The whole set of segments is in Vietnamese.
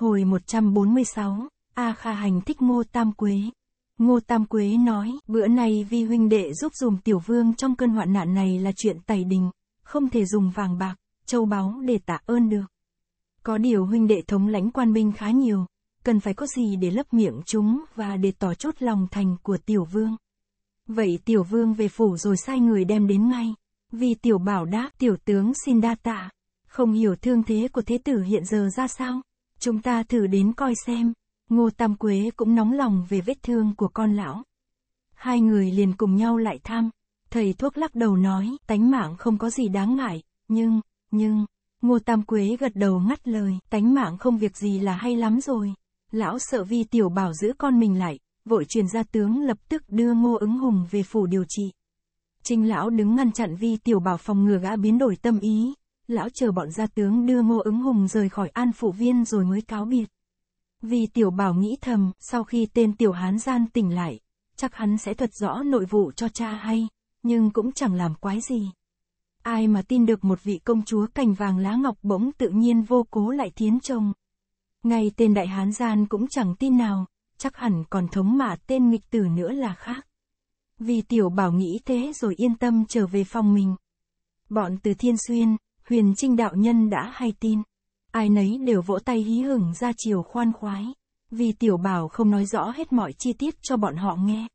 Hồi 146, A Kha Hành thích Ngô Tam Quế. Ngô Tam Quế nói, bữa nay vi huynh đệ giúp dùm tiểu vương trong cơn hoạn nạn này là chuyện tày đình, không thể dùng vàng bạc, châu báu để tạ ơn được. Có điều huynh đệ thống lãnh quan binh khá nhiều, cần phải có gì để lấp miệng chúng và để tỏ chốt lòng thành của tiểu vương. Vậy tiểu vương về phủ rồi sai người đem đến ngay. Vì tiểu bảo đáp tiểu tướng xin đa tạ, không hiểu thương thế của thế tử hiện giờ ra sao. Chúng ta thử đến coi xem. Ngô Tam Quế cũng nóng lòng về vết thương của con lão. Hai người liền cùng nhau lại thăm. Thầy thuốc lắc đầu nói, tánh mạng không có gì đáng ngại, nhưng, nhưng, Ngô Tam Quế gật đầu ngắt lời, tánh mạng không việc gì là hay lắm rồi. Lão sợ vi tiểu bảo giữ con mình lại, vội truyền ra tướng lập tức đưa Ngô ứng hùng về phủ điều trị. Trinh lão đứng ngăn chặn vi tiểu bảo phòng ngừa gã biến đổi tâm ý, lão chờ bọn gia tướng đưa Ngô ứng hùng rời khỏi an phụ viên rồi mới cáo biệt. Vì tiểu bảo nghĩ thầm, sau khi tên tiểu hán gian tỉnh lại, chắc hắn sẽ thuật rõ nội vụ cho cha hay, nhưng cũng chẳng làm quái gì. Ai mà tin được một vị công chúa cành vàng lá ngọc bỗng tự nhiên vô cố lại thiến trông? Ngay tên đại hán gian cũng chẳng tin nào, chắc hẳn còn thống mà tên nghịch tử nữa là khác. Vì tiểu bảo nghĩ thế rồi yên tâm trở về phòng mình. Bọn từ thiên xuyên, huyền trinh đạo nhân đã hay tin. Ai nấy đều vỗ tay hí hửng ra chiều khoan khoái, vì tiểu bảo không nói rõ hết mọi chi tiết cho bọn họ nghe.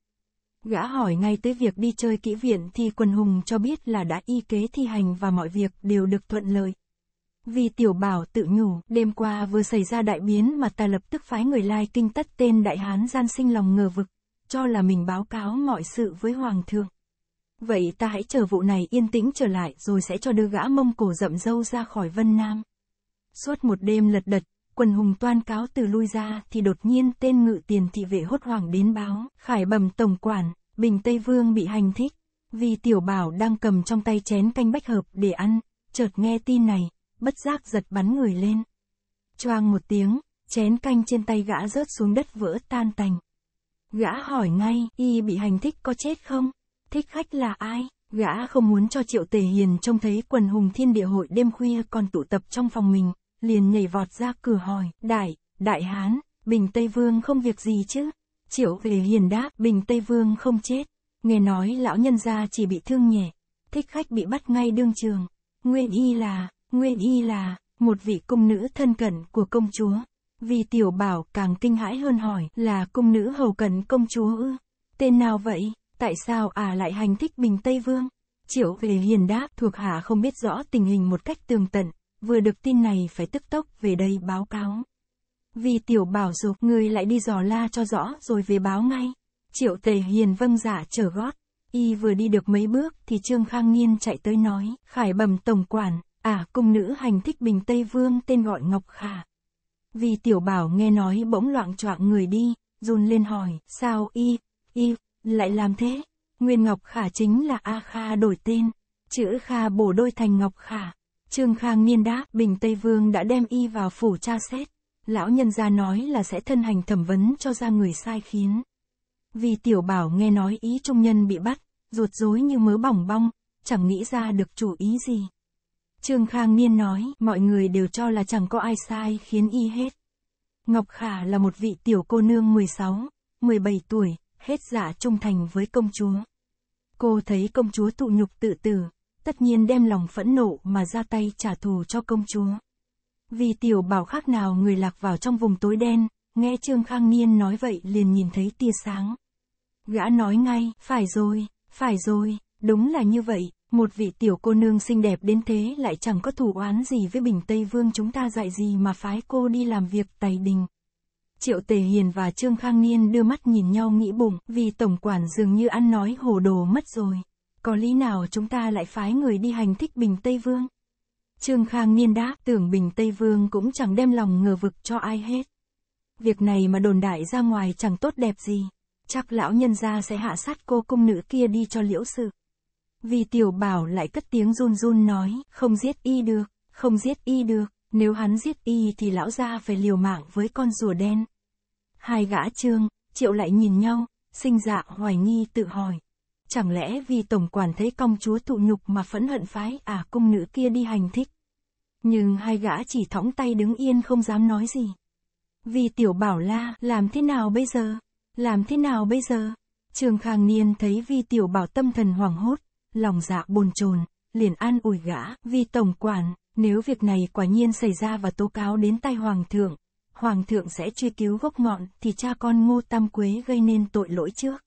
Gã hỏi ngay tới việc đi chơi kỹ viện thì quần hùng cho biết là đã y kế thi hành và mọi việc đều được thuận lợi. Vì tiểu bảo tự nhủ, đêm qua vừa xảy ra đại biến mà ta lập tức phái người lai kinh tất tên đại hán gian sinh lòng ngờ vực, cho là mình báo cáo mọi sự với hoàng thượng. Vậy ta hãy chờ vụ này yên tĩnh trở lại rồi sẽ cho đưa gã mông cổ rậm râu ra khỏi Vân Nam. Suốt một đêm lật đật, quần hùng toan cáo từ lui ra thì đột nhiên tên ngự tiền thị vệ hốt hoảng đến báo, khải bẩm tổng quản, Bình Tây Vương bị hành thích. Vì tiểu bảo đang cầm trong tay chén canh bách hợp để ăn, chợt nghe tin này, bất giác giật bắn người lên. Choang một tiếng, chén canh trên tay gã rớt xuống đất vỡ tan tành. Gã hỏi ngay, y bị hành thích có chết không? thích khách là ai? Gã không muốn cho Triệu Tề Hiền trông thấy quần hùng thiên địa hội đêm khuya còn tụ tập trong phòng mình, liền nhảy vọt ra cửa hỏi, đại, đại hán, Bình Tây Vương không việc gì chứ? Triệu Tề Hiền đáp, Bình Tây Vương không chết, nghe nói lão nhân gia chỉ bị thương nhẹ, thích khách bị bắt ngay đương trường. Nguyên y là, nguyên y là, một vị cung nữ thân cận của công chúa. Vì tiểu bảo càng kinh hãi hơn hỏi là cung nữ hầu cận công chúa ư, tên nào vậy? Tại sao à lại hành thích Bình Tây Vương? Triệu về hiền đáp thuộc hạ không biết rõ tình hình một cách tường tận, vừa được tin này phải tức tốc về đây báo cáo. Vì tiểu bảo dục người lại đi dò la cho rõ rồi về báo ngay. Triệu tề hiền vâng giả dạ trở gót. Y vừa đi được mấy bước thì Trương Khang Niên chạy tới nói, khải bẩm tổng quản, à cung nữ hành thích Bình Tây Vương tên gọi Ngọc Khả. Vì tiểu bảo nghe nói bỗng loạn choạng người đi, run lên hỏi, sao y, y, lại làm thế, Nguyên Ngọc Khả chính là A Kha đổi tên, chữ Kha bổ đôi thành Ngọc Khả. Trương Khang Niên đáp Bình Tây Vương đã đem y vào phủ tra xét, lão nhân gia nói là sẽ thân hành thẩm vấn cho ra người sai khiến. Vì tiểu bảo nghe nói ý trung nhân bị bắt, ruột rối như mớ bỏng bong, chẳng nghĩ ra được chủ ý gì. Trương Khang Niên nói, mọi người đều cho là chẳng có ai sai khiến y hết. Ngọc Khả là một vị tiểu cô nương 16, 17 tuổi, hết dạ trung thành với công chúa. Cô thấy công chúa tụ nhục tự tử, tất nhiên đem lòng phẫn nộ mà ra tay trả thù cho công chúa. Vì tiểu bảo khác nào người lạc vào trong vùng tối đen, nghe Trương Khang Niên nói vậy liền nhìn thấy tia sáng. Gã nói ngay, phải rồi, phải rồi, đúng là như vậy, một vị tiểu cô nương xinh đẹp đến thế lại chẳng có thủ oán gì với Bình Tây Vương chúng ta dạy gì mà phái cô đi làm việc tài đình, Triệu Tề Hiền và Trương Khang Niên đưa mắt nhìn nhau nghĩ bụng, vì tổng quản dường như ăn nói hồ đồ mất rồi. Có lý nào chúng ta lại phái người đi hành thích Bình Tây Vương? Trương Khang Niên đáp, tưởng Bình Tây Vương cũng chẳng đem lòng ngờ vực cho ai hết. Việc này mà đồn đại ra ngoài chẳng tốt đẹp gì. Chắc lão nhân gia sẽ hạ sát cô cung nữ kia đi cho liễu sự. Vì tiểu bảo lại cất tiếng run run nói, không giết y được, không giết y được, nếu hắn giết y thì lão gia phải liều mạng với con rùa đen. Hai gã trương, triệu lại nhìn nhau, sinh dạ hoài nghi tự hỏi. Chẳng lẽ vì tổng quản thấy công chúa thụ nhục mà phẫn hận phái à cung nữ kia đi hành thích. Nhưng hai gã chỉ thõng tay đứng yên không dám nói gì. Vì tiểu bảo la, làm thế nào bây giờ? Làm thế nào bây giờ? Trường Khang Niên thấy vi tiểu bảo tâm thần hoảng hốt, lòng dạ bồn chồn, liền an ủi gã, vi tổng quản, nếu việc này quả nhiên xảy ra và tố cáo đến tay hoàng thượng, Hoàng thượng sẽ truy cứu gốc ngọn thì cha con Ngô Tam Quế gây nên tội lỗi trước.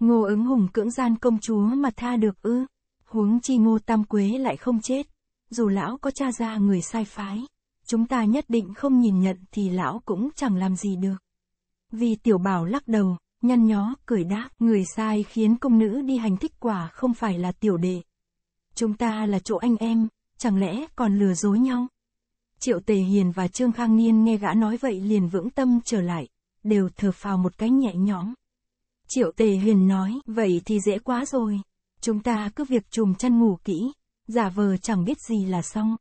Ngô ứng hùng cưỡng gian công chúa mà tha được ư. Huống chi Ngô Tam Quế lại không chết. Dù lão có cha ra người sai phái, chúng ta nhất định không nhìn nhận thì lão cũng chẳng làm gì được. Vì tiểu bảo lắc đầu, nhăn nhó, cười đáp, người sai khiến công nữ đi hành thích quả không phải là tiểu đệ. Chúng ta là chỗ anh em, chẳng lẽ còn lừa dối nhau? Triệu Tề Hiền và Trương Khang Niên nghe gã nói vậy liền vững tâm trở lại, đều thở phào một cái nhẹ nhõm. Triệu Tề Hiền nói, vậy thì dễ quá rồi, chúng ta cứ việc chùm chăn ngủ kỹ, giả vờ chẳng biết gì là xong.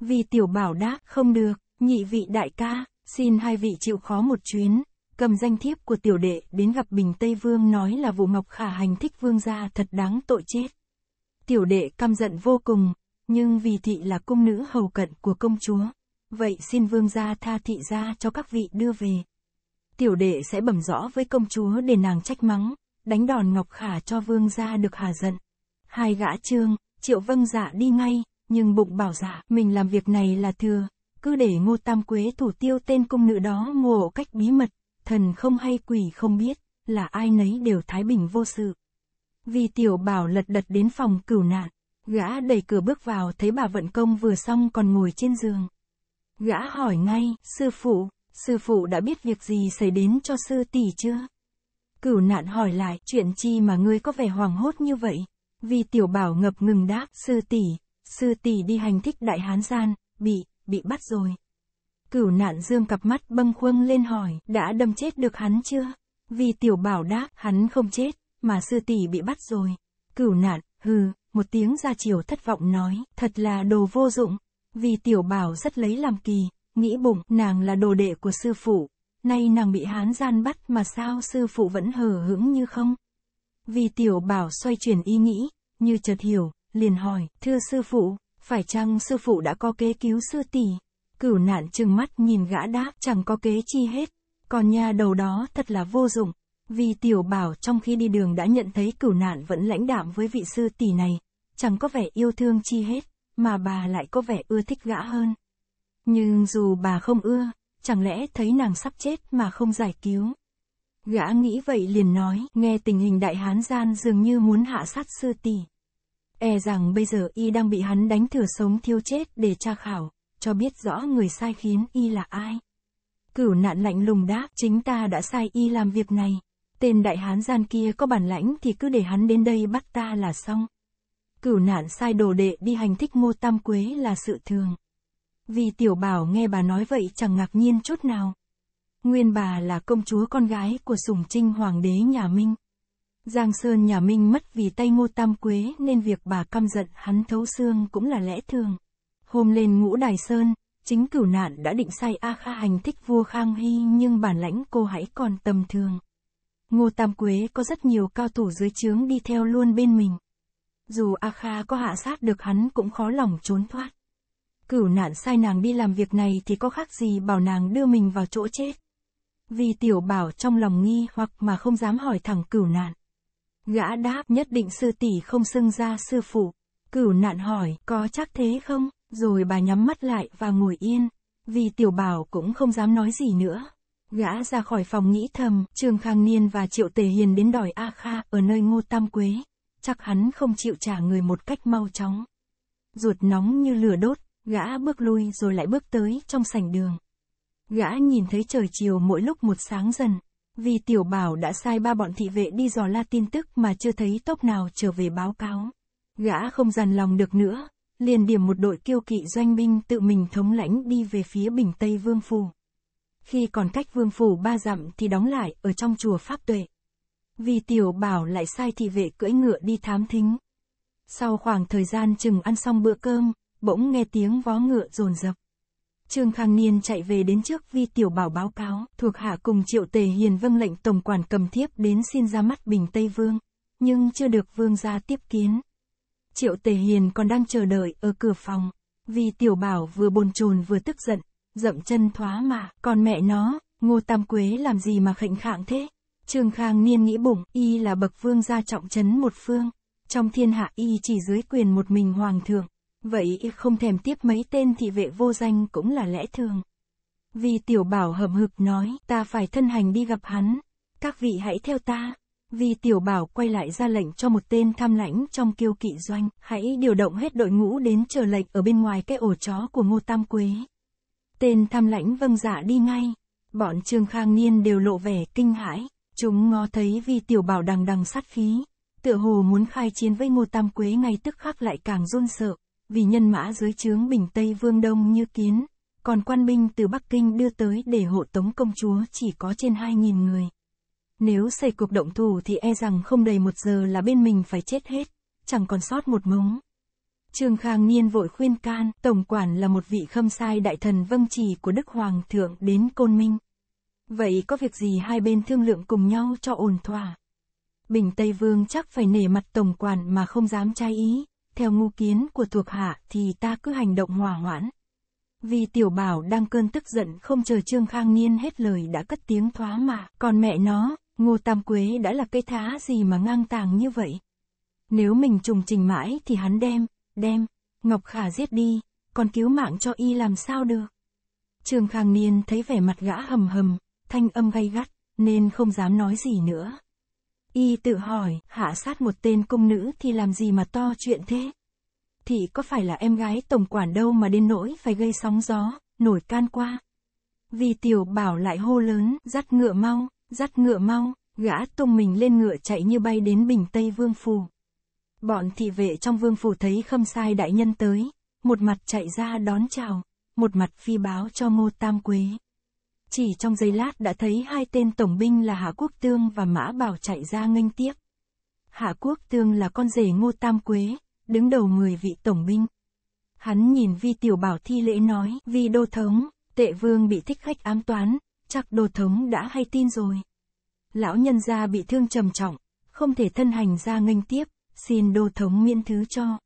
Vì tiểu bảo đáp, không được, nhị vị đại ca, xin hai vị chịu khó một chuyến, cầm danh thiếp của tiểu đệ đến gặp Bình Tây Vương nói là Vũ Ngọc Khả hành thích vương gia thật đáng tội chết. Tiểu đệ căm giận vô cùng, nhưng vì thị là cung nữ hầu cận của công chúa, vậy xin vương gia tha thị ra cho các vị đưa về. Tiểu đệ sẽ bẩm rõ với công chúa để nàng trách mắng, đánh đòn Ngọc Khả cho vương gia được hà giận. Hai gã trương, triệu vâng dạ đi ngay, nhưng bụng bảo dạ mình làm việc này là thừa, cứ để ngô tam quế thủ tiêu tên cung nữ đó ngộ cách bí mật, thần không hay quỷ không biết, là ai nấy đều thái bình vô sự. Vì tiểu bảo lật đật đến phòng cửu nạn, Gã đẩy cửa bước vào thấy bà vận công vừa xong còn ngồi trên giường. Gã hỏi ngay, sư phụ, sư phụ đã biết việc gì xảy đến cho sư tỷ chưa? Cửu nạn hỏi lại, chuyện chi mà ngươi có vẻ hoảng hốt như vậy? Vì tiểu bảo ngập ngừng đáp, sư tỷ, sư tỷ đi hành thích đại hán gian, bị, bị bắt rồi. Cửu nạn dương cặp mắt bâng khuâng lên hỏi, đã đâm chết được hắn chưa? Vì tiểu bảo đáp, hắn không chết, mà sư tỷ bị bắt rồi. Cửu nạn, hừ, một tiếng ra chiều thất vọng nói, thật là đồ vô dụng, vì tiểu bảo rất lấy làm kỳ, nghĩ bụng, nàng là đồ đệ của sư phụ, nay nàng bị hán gian bắt mà sao sư phụ vẫn hờ hững như không? Vì tiểu bảo xoay chuyển ý nghĩ, như chợt hiểu, liền hỏi, thưa sư phụ, phải chăng sư phụ đã có kế cứu sư tỷ? Cửu nạn chừng mắt nhìn gã đáp, chẳng có kế chi hết, còn nhà đầu đó thật là vô dụng, vì tiểu bảo trong khi đi đường đã nhận thấy cửu nạn vẫn lãnh đạm với vị sư tỷ này, chẳng có vẻ yêu thương chi hết, mà bà lại có vẻ ưa thích gã hơn. Nhưng dù bà không ưa, chẳng lẽ thấy nàng sắp chết mà không giải cứu. Gã nghĩ vậy liền nói, nghe tình hình đại hán gian dường như muốn hạ sát sư tỷ. E rằng bây giờ y đang bị hắn đánh thửa sống thiêu chết để tra khảo, cho biết rõ người sai khiến y là ai. Cửu nạn lạnh lùng đáp, chính ta đã sai y làm việc này. Tên đại hán gian kia có bản lãnh thì cứ để hắn đến đây bắt ta là xong. Cửu nạn sai đồ đệ đi hành thích ngô tam quế là sự thường. Vì tiểu bảo nghe bà nói vậy chẳng ngạc nhiên chút nào. Nguyên bà là công chúa con gái của Sùng trinh hoàng đế nhà Minh. Giang Sơn nhà Minh mất vì tay ngô tam quế nên việc bà căm giận hắn thấu xương cũng là lẽ thường. Hôm lên ngũ đài Sơn, chính cửu nạn đã định sai A Kha hành thích vua Khang Hy nhưng bản lãnh cô hãy còn tầm thường. Ngô Tam Quế có rất nhiều cao thủ dưới trướng đi theo luôn bên mình. Dù A Kha có hạ sát được hắn cũng khó lòng trốn thoát. Cửu nạn sai nàng đi làm việc này thì có khác gì bảo nàng đưa mình vào chỗ chết. Vì tiểu bảo trong lòng nghi hoặc mà không dám hỏi thẳng cửu nạn. Gã đáp nhất định sư tỷ không xưng ra sư phụ. Cửu nạn hỏi có chắc thế không, rồi bà nhắm mắt lại và ngồi yên. Vì tiểu bảo cũng không dám nói gì nữa. Gã ra khỏi phòng nghĩ thầm, Trương Khang Niên và Triệu Tề Hiền đến đòi A Kha ở nơi Ngô Tam Quế. Chắc hắn không chịu trả người một cách mau chóng. Ruột nóng như lửa đốt, gã bước lui rồi lại bước tới trong sảnh đường. Gã nhìn thấy trời chiều mỗi lúc một sáng dần. Vì tiểu bảo đã sai ba bọn thị vệ đi dò la tin tức mà chưa thấy tốc nào trở về báo cáo. Gã không dằn lòng được nữa, liền điểm một đội kiêu kỵ doanh binh tự mình thống lãnh đi về phía bình Tây Vương Phù. Khi còn cách vương phủ ba dặm thì đóng lại ở trong chùa Pháp Tuệ. Vì tiểu bảo lại sai thị vệ cưỡi ngựa đi thám thính. Sau khoảng thời gian chừng ăn xong bữa cơm, bỗng nghe tiếng vó ngựa rồn rập. Trương Khang Niên chạy về đến trước vi tiểu bảo báo cáo, thuộc hạ cùng triệu tề hiền vâng lệnh tổng quản cầm thiếp đến xin ra mắt Bình Tây Vương, nhưng chưa được vương gia tiếp kiến. Triệu tề hiền còn đang chờ đợi ở cửa phòng, vì tiểu bảo vừa bồn chồn vừa tức giận, dậm chân thoá mà, còn mẹ nó, Ngô Tam Quế làm gì mà khệnh khạng thế? Trương Khang Niên nghĩ bụng, y là bậc vương gia trọng trấn một phương, trong thiên hạ y chỉ dưới quyền một mình hoàng thượng, vậy y không thèm tiếp mấy tên thị vệ vô danh cũng là lẽ thường. Vì tiểu bảo hầm hực nói, ta phải thân hành đi gặp hắn, các vị hãy theo ta. Vì tiểu bảo quay lại ra lệnh cho một tên tham lãnh trong kiêu kỵ doanh, hãy điều động hết đội ngũ đến chờ lệnh ở bên ngoài cái ổ chó của Ngô Tam Quế. Tên tham lãnh vâng dạ đi ngay. Bọn Trương Khang Niên đều lộ vẻ kinh hãi. Chúng ngó thấy vì tiểu bảo đằng đằng sát khí. Tựa hồ muốn khai chiến với Ngô Tam Quế ngay tức khắc lại càng run sợ. Vì nhân mã dưới trướng Bình Tây Vương Đông như kiến. Còn quan binh từ Bắc Kinh đưa tới để hộ tống công chúa chỉ có trên 2.000 người. Nếu xảy cuộc động thủ thì e rằng không đầy một giờ là bên mình phải chết hết. Chẳng còn sót một mống. Trương Khang Niên vội khuyên can, Tổng quản là một vị khâm sai đại thần vâng trì của Đức Hoàng thượng đến Côn Minh. Vậy có việc gì hai bên thương lượng cùng nhau cho ổn thỏa? Bình Tây Vương chắc phải nể mặt Tổng quản mà không dám trai ý, theo ngu kiến của thuộc hạ thì ta cứ hành động hòa hoãn. Vì tiểu bảo đang cơn tức giận không chờ Trương Khang Niên hết lời đã cất tiếng thoá mà, còn mẹ nó, Ngô Tam Quế đã là cây thá gì mà ngang tàng như vậy. Nếu mình trùng trình mãi thì hắn đem, đem Ngọc Khả giết đi, còn cứu mạng cho y làm sao được. Trường Khang Niên thấy vẻ mặt gã hầm hầm, thanh âm gay gắt, nên không dám nói gì nữa. Y tự hỏi, hạ sát một tên cung nữ thì làm gì mà to chuyện thế? Thì có phải là em gái tổng quản đâu mà đến nỗi phải gây sóng gió, nổi can qua. Vì tiểu bảo lại hô lớn, dắt ngựa mau, dắt ngựa mau, gã tung mình lên ngựa chạy như bay đến bình Tây Vương Phù. Bọn thị vệ trong vương phủ thấy khâm sai đại nhân tới, một mặt chạy ra đón chào, một mặt phi báo cho ngô tam quế. Chỉ trong giây lát đã thấy hai tên tổng binh là Hạ Quốc Tương và Mã Bảo chạy ra nghênh tiếp. Hạ Quốc Tương là con rể ngô tam quế, đứng đầu người vị tổng binh. Hắn nhìn vi tiểu bảo thi lễ nói, vi đô thống, tệ vương bị thích khách ám toán, chắc đô thống đã hay tin rồi. Lão nhân gia bị thương trầm trọng, không thể thân hành ra nghênh tiếp, xin đô thống miễn thứ cho.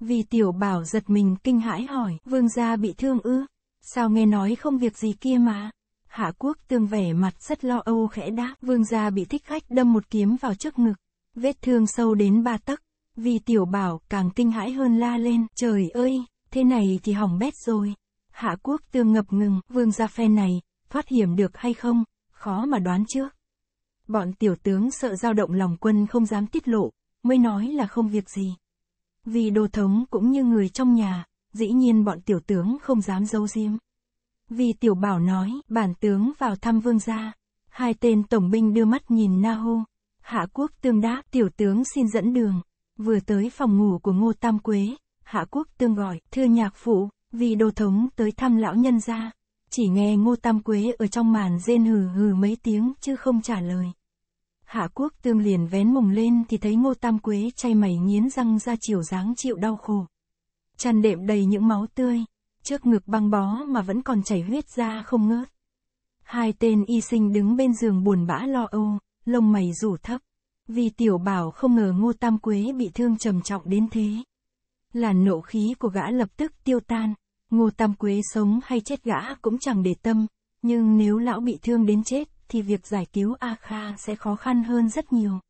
Vì tiểu bảo giật mình kinh hãi hỏi, vương gia bị thương ư? Sao nghe nói không việc gì kia mà? Hạ quốc tương vẻ mặt rất lo âu khẽ đáp, vương gia bị thích khách đâm một kiếm vào trước ngực, vết thương sâu đến ba tấc. Vì tiểu bảo càng kinh hãi hơn la lên, trời ơi, thế này thì hỏng bét rồi. Hạ quốc tương ngập ngừng, vương gia phe này, thoát hiểm được hay không, khó mà đoán trước. Bọn tiểu tướng sợ dao động lòng quân không dám tiết lộ, mới nói là không việc gì. Vì đồ thống cũng như người trong nhà, dĩ nhiên bọn tiểu tướng không dám giấu diêm. Vì tiểu bảo nói, bản tướng vào thăm vương gia. Hai tên tổng binh đưa mắt nhìn Na Hô. Hạ quốc tương đáp, tiểu tướng xin dẫn đường. Vừa tới phòng ngủ của Ngô Tam Quế, Hạ quốc tương gọi, thưa nhạc phụ, vì đồ thống tới thăm lão nhân gia. Chỉ nghe Ngô Tam Quế ở trong màn rên hừ hừ mấy tiếng chứ không trả lời. Hạ Quốc Tương liền vén mùng lên thì thấy Ngô Tam Quế chay mày nghiến răng ra chiều dáng chịu đau khổ. Chăn đệm đầy những máu tươi, trước ngực băng bó mà vẫn còn chảy huyết ra không ngớt. Hai tên y sinh đứng bên giường buồn bã lo âu, lông mày rủ thấp. Vì tiểu bảo không ngờ Ngô Tam Quế bị thương trầm trọng đến thế. Là nộ khí của gã lập tức tiêu tan, Ngô Tam Quế sống hay chết gã cũng chẳng để tâm, nhưng nếu lão bị thương đến chết thì việc giải cứu A Kha sẽ khó khăn hơn rất nhiều.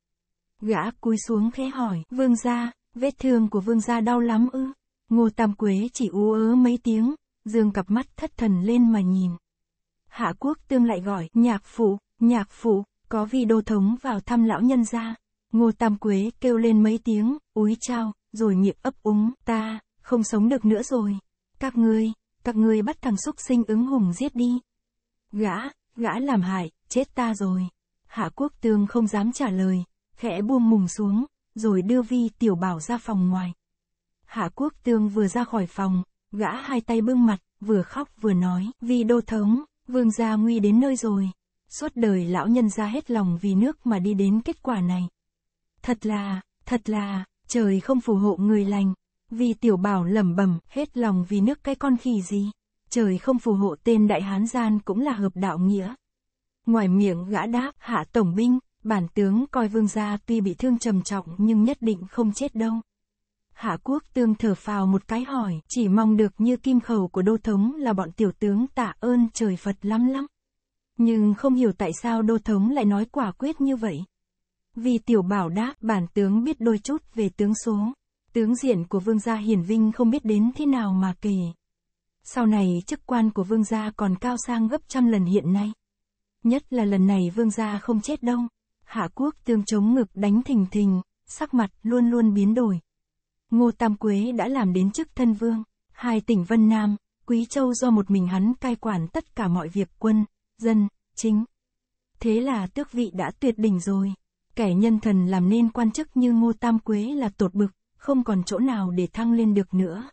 Gã cúi xuống khẽ hỏi, vương gia, vết thương của vương gia đau lắm ư? Ngô Tam Quế chỉ ú ớ mấy tiếng, dương cặp mắt thất thần lên mà nhìn. Hạ quốc tương lại gọi, nhạc phụ, nhạc phụ, có vị đô thống vào thăm lão nhân gia. Ngô Tam Quế kêu lên mấy tiếng, úi trao, rồi miệng ấp úng, ta, không sống được nữa rồi. Các ngươi, các ngươi bắt thằng xúc sinh ứng hùng giết đi. Gã, gã làm hại, chết ta rồi. Hạ Quốc Tương không dám trả lời, khẽ buông mùng xuống, rồi đưa Vi Tiểu Bảo ra phòng ngoài. Hạ Quốc Tương vừa ra khỏi phòng, gã hai tay bưng mặt, vừa khóc vừa nói, Vi Đô Thống, Vương gia nguy đến nơi rồi. Suốt đời lão nhân ra hết lòng vì nước mà đi đến kết quả này. Thật là, thật là, trời không phù hộ người lành. Vì tiểu bảo lẩm bẩm hết lòng vì nước cái con khỉ gì. Trời không phù hộ tên đại hán gian cũng là hợp đạo nghĩa. Ngoài miệng gã đáp, hạ tổng binh, bản tướng coi vương gia tuy bị thương trầm trọng nhưng nhất định không chết đâu. Hạ quốc tương thở phào một cái hỏi, chỉ mong được như kim khẩu của đô thống là bọn tiểu tướng tạ ơn trời Phật lắm lắm. Nhưng không hiểu tại sao đô thống lại nói quả quyết như vậy. Vì tiểu bảo đáp, bản tướng biết đôi chút về tướng số. Tướng diện của vương gia hiển vinh không biết đến thế nào mà kể. Sau này chức quan của vương gia còn cao sang gấp trăm lần hiện nay nhất là lần này vương gia không chết đâu. Hạ quốc tương chống ngực đánh thình thình, sắc mặt luôn luôn biến đổi. Ngô Tam Quế đã làm đến chức thân vương, hai tỉnh Vân Nam, Quý Châu do một mình hắn cai quản tất cả mọi việc quân, dân, chính. Thế là tước vị đã tuyệt đỉnh rồi. Kẻ nhân thần làm nên quan chức như Ngô Tam Quế là tột bực, không còn chỗ nào để thăng lên được nữa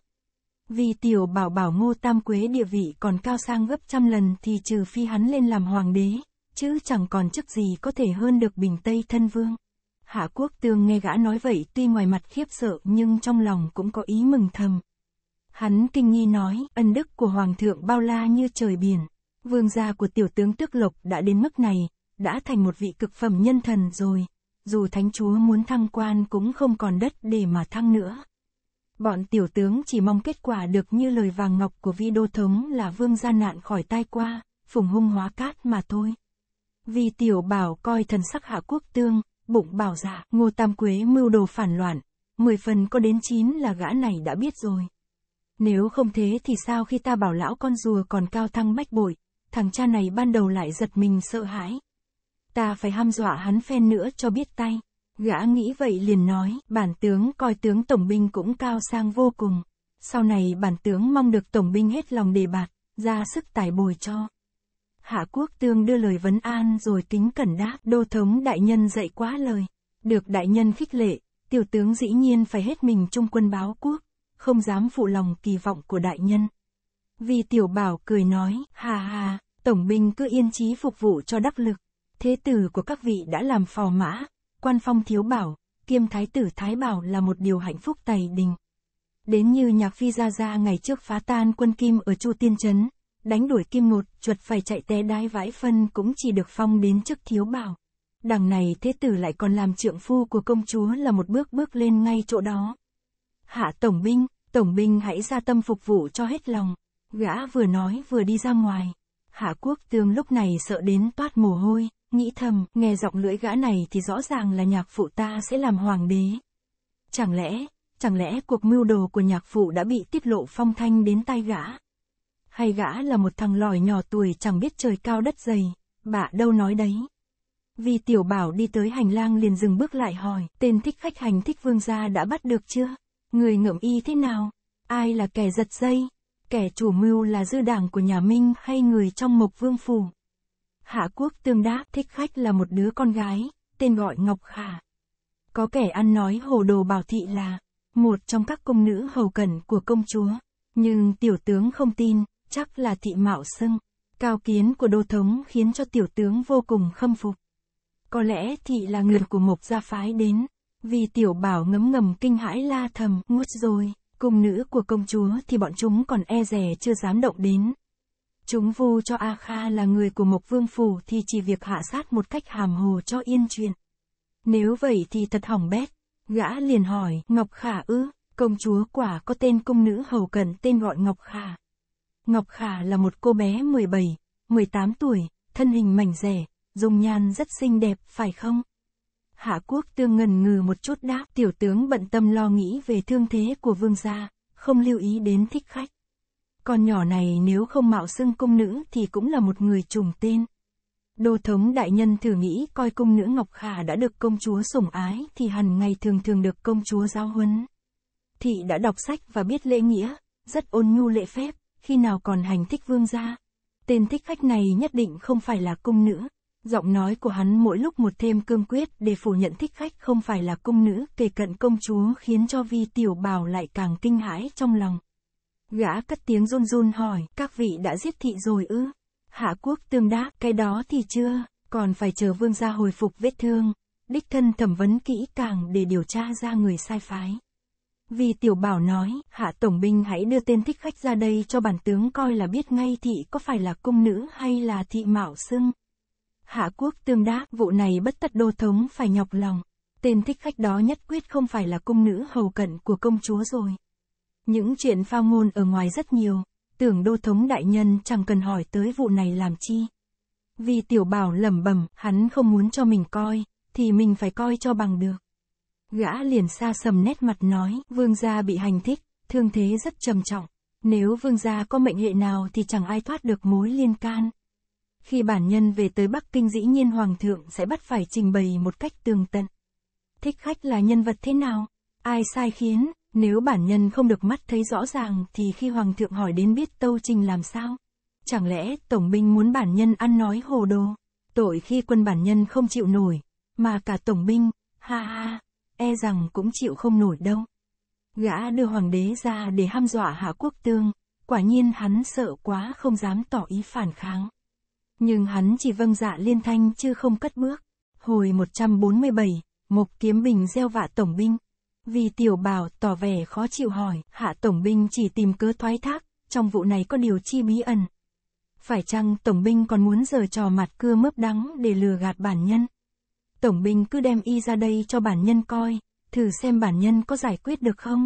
vì tiểu bảo bảo ngô tam quế địa vị còn cao sang gấp trăm lần thì trừ phi hắn lên làm hoàng đế, chứ chẳng còn chức gì có thể hơn được bình Tây thân vương. Hạ quốc tương nghe gã nói vậy tuy ngoài mặt khiếp sợ nhưng trong lòng cũng có ý mừng thầm. Hắn kinh nghi nói, ân đức của hoàng thượng bao la như trời biển. Vương gia của tiểu tướng Tước Lộc đã đến mức này, đã thành một vị cực phẩm nhân thần rồi. Dù thánh chúa muốn thăng quan cũng không còn đất để mà thăng nữa. Bọn tiểu tướng chỉ mong kết quả được như lời vàng ngọc của vi đô thống là vương gia nạn khỏi tai qua, phùng hung hóa cát mà thôi. vi tiểu bảo coi thần sắc hạ quốc tương, bụng bảo giả, dạ, ngô tam quế mưu đồ phản loạn, mười phần có đến chín là gã này đã biết rồi. Nếu không thế thì sao khi ta bảo lão con rùa còn cao thăng bách bội, thằng cha này ban đầu lại giật mình sợ hãi. Ta phải ham dọa hắn phen nữa cho biết tay. Gã nghĩ vậy liền nói, bản tướng coi tướng tổng binh cũng cao sang vô cùng. Sau này bản tướng mong được tổng binh hết lòng đề bạt, ra sức tài bồi cho. Hạ quốc tương đưa lời vấn an rồi kính cẩn đáp, đô thống đại nhân dạy quá lời. Được đại nhân khích lệ, tiểu tướng dĩ nhiên phải hết mình trung quân báo quốc, không dám phụ lòng kỳ vọng của đại nhân. Vì tiểu bảo cười nói, hà hà, tổng binh cứ yên chí phục vụ cho đắc lực. Thế tử của các vị đã làm phò mã, quan phong thiếu bảo, kiêm thái tử thái bảo là một điều hạnh phúc tày đình. Đến như nhạc phi ra ra ngày trước phá tan quân kim ở Chu Tiên Trấn, đánh đuổi kim một, chuột phải chạy té đái vãi phân cũng chỉ được phong đến chức thiếu bảo. Đằng này thế tử lại còn làm trượng phu của công chúa là một bước bước lên ngay chỗ đó. Hạ tổng binh, tổng binh hãy ra tâm phục vụ cho hết lòng. Gã vừa nói vừa đi ra ngoài. Hạ quốc tương lúc này sợ đến toát mồ hôi nghĩ thầm, nghe giọng lưỡi gã này thì rõ ràng là nhạc phụ ta sẽ làm hoàng đế. Chẳng lẽ, chẳng lẽ cuộc mưu đồ của nhạc phụ đã bị tiết lộ phong thanh đến tay gã? Hay gã là một thằng lòi nhỏ tuổi chẳng biết trời cao đất dày, bà đâu nói đấy. Vì tiểu bảo đi tới hành lang liền dừng bước lại hỏi, tên thích khách hành thích vương gia đã bắt được chưa? Người ngậm y thế nào? Ai là kẻ giật dây? Kẻ chủ mưu là dư đảng của nhà Minh hay người trong mộc vương phủ? Hạ quốc tương đáp thích khách là một đứa con gái, tên gọi Ngọc Khả. Có kẻ ăn nói hồ đồ bảo thị là một trong các công nữ hầu cẩn của công chúa, nhưng tiểu tướng không tin, chắc là thị mạo xưng. Cao kiến của đô thống khiến cho tiểu tướng vô cùng khâm phục. Có lẽ thị là người của Mộc gia phái đến, vì tiểu bảo ngấm ngầm kinh hãi la thầm, ngút rồi, cung nữ của công chúa thì bọn chúng còn e rè chưa dám động đến. Chúng vu cho A Kha là người của Mộc Vương Phủ thì chỉ việc hạ sát một cách hàm hồ cho yên chuyện Nếu vậy thì thật hỏng bét. Gã liền hỏi, Ngọc Khả ư, công chúa quả có tên cung nữ hầu cận tên gọi Ngọc Khả. Ngọc Khả là một cô bé 17, 18 tuổi, thân hình mảnh rẻ, dung nhan rất xinh đẹp, phải không? Hạ quốc tương ngần ngừ một chút đáp, tiểu tướng bận tâm lo nghĩ về thương thế của vương gia, không lưu ý đến thích khách. Con nhỏ này nếu không mạo xưng cung nữ thì cũng là một người trùng tên. Đô thống đại nhân thử nghĩ coi cung nữ Ngọc Khả đã được công chúa sủng ái thì hẳn ngày thường thường được công chúa giao huấn. Thị đã đọc sách và biết lễ nghĩa, rất ôn nhu lễ phép, khi nào còn hành thích vương gia. Tên thích khách này nhất định không phải là cung nữ. Giọng nói của hắn mỗi lúc một thêm cương quyết để phủ nhận thích khách không phải là cung nữ kề cận công chúa khiến cho vi tiểu bào lại càng kinh hãi trong lòng. Gã cất tiếng run run hỏi, các vị đã giết thị rồi ư? Hạ quốc tương đáp, cái đó thì chưa, còn phải chờ vương gia hồi phục vết thương. Đích thân thẩm vấn kỹ càng để điều tra ra người sai phái. Vì tiểu bảo nói, hạ tổng binh hãy đưa tên thích khách ra đây cho bản tướng coi là biết ngay thị có phải là cung nữ hay là thị mạo xưng. Hạ quốc tương đáp, vụ này bất tất đô thống phải nhọc lòng. Tên thích khách đó nhất quyết không phải là cung nữ hầu cận của công chúa rồi. Những chuyện pha ngôn ở ngoài rất nhiều, tưởng đô thống đại nhân chẳng cần hỏi tới vụ này làm chi. Vì tiểu bảo lẩm bẩm, hắn không muốn cho mình coi, thì mình phải coi cho bằng được. Gã liền xa sầm nét mặt nói, vương gia bị hành thích, thương thế rất trầm trọng. Nếu vương gia có mệnh hệ nào thì chẳng ai thoát được mối liên can. Khi bản nhân về tới Bắc Kinh dĩ nhiên Hoàng thượng sẽ bắt phải trình bày một cách tường tận. Thích khách là nhân vật thế nào? Ai sai khiến? Nếu bản nhân không được mắt thấy rõ ràng thì khi hoàng thượng hỏi đến biết tâu trình làm sao? Chẳng lẽ tổng binh muốn bản nhân ăn nói hồ đồ? Tội khi quân bản nhân không chịu nổi, mà cả tổng binh, ha ha, e rằng cũng chịu không nổi đâu. Gã đưa hoàng đế ra để ham dọa hạ quốc tương, quả nhiên hắn sợ quá không dám tỏ ý phản kháng. Nhưng hắn chỉ vâng dạ liên thanh chứ không cất bước. Hồi 147, mục Kiếm Bình gieo vạ tổng binh, vì tiểu bảo tỏ vẻ khó chịu hỏi, hạ tổng binh chỉ tìm cớ thoái thác, trong vụ này có điều chi bí ẩn. Phải chăng tổng binh còn muốn giở trò mặt cưa mướp đắng để lừa gạt bản nhân? Tổng binh cứ đem y ra đây cho bản nhân coi, thử xem bản nhân có giải quyết được không?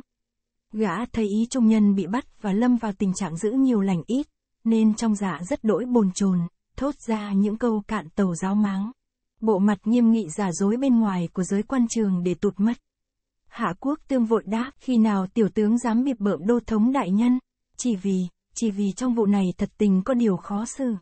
Gã thấy ý trung nhân bị bắt và lâm vào tình trạng giữ nhiều lành ít, nên trong dạ rất đỗi bồn chồn, thốt ra những câu cạn tàu giáo máng. Bộ mặt nghiêm nghị giả dối bên ngoài của giới quan trường để tụt mất. Hạ quốc tương vội đáp, khi nào tiểu tướng dám bịp bợm đô thống đại nhân, chỉ vì, chỉ vì trong vụ này thật tình có điều khó xử.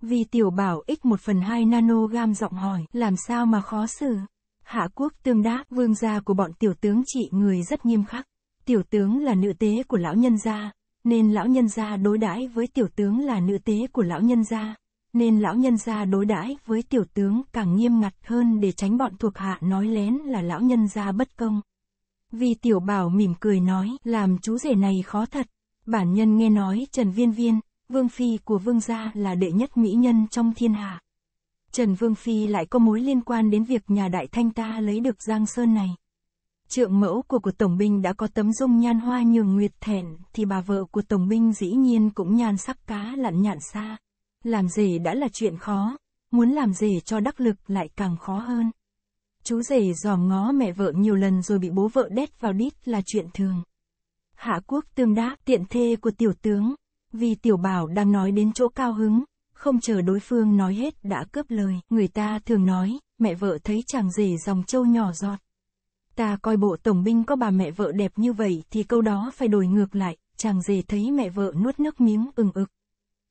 Vì tiểu bảo x 1 phần 2 nanogam giọng hỏi, làm sao mà khó xử? Hạ quốc tương đáp, vương gia của bọn tiểu tướng trị người rất nghiêm khắc. Tiểu tướng là nữ tế của lão nhân gia, nên lão nhân gia đối đãi với tiểu tướng là nữ tế của lão nhân gia. Nên lão nhân gia đối đãi với tiểu tướng càng nghiêm ngặt hơn để tránh bọn thuộc hạ nói lén là lão nhân gia bất công. Vì tiểu bảo mỉm cười nói, làm chú rể này khó thật. Bản nhân nghe nói Trần Viên Viên, Vương Phi của Vương gia là đệ nhất mỹ nhân trong thiên hạ. Trần Vương Phi lại có mối liên quan đến việc nhà Đại Thanh ta lấy được Giang Sơn này. Trượng mẫu của của Tổng binh đã có tấm dung nhan hoa nhường nguyệt thẹn, thì bà vợ của Tổng binh dĩ nhiên cũng nhan sắc cá lặn nhạn xa. Làm rể đã là chuyện khó, muốn làm rể cho đắc lực lại càng khó hơn. Chú rể dòm ngó mẹ vợ nhiều lần rồi bị bố vợ đét vào đít là chuyện thường. Hạ quốc tương đáp tiện thê của tiểu tướng, vì tiểu bảo đang nói đến chỗ cao hứng, không chờ đối phương nói hết đã cướp lời. Người ta thường nói, mẹ vợ thấy chàng rể dòng châu nhỏ giọt. Ta coi bộ tổng binh có bà mẹ vợ đẹp như vậy thì câu đó phải đổi ngược lại, chàng rể thấy mẹ vợ nuốt nước miếng ừng ực.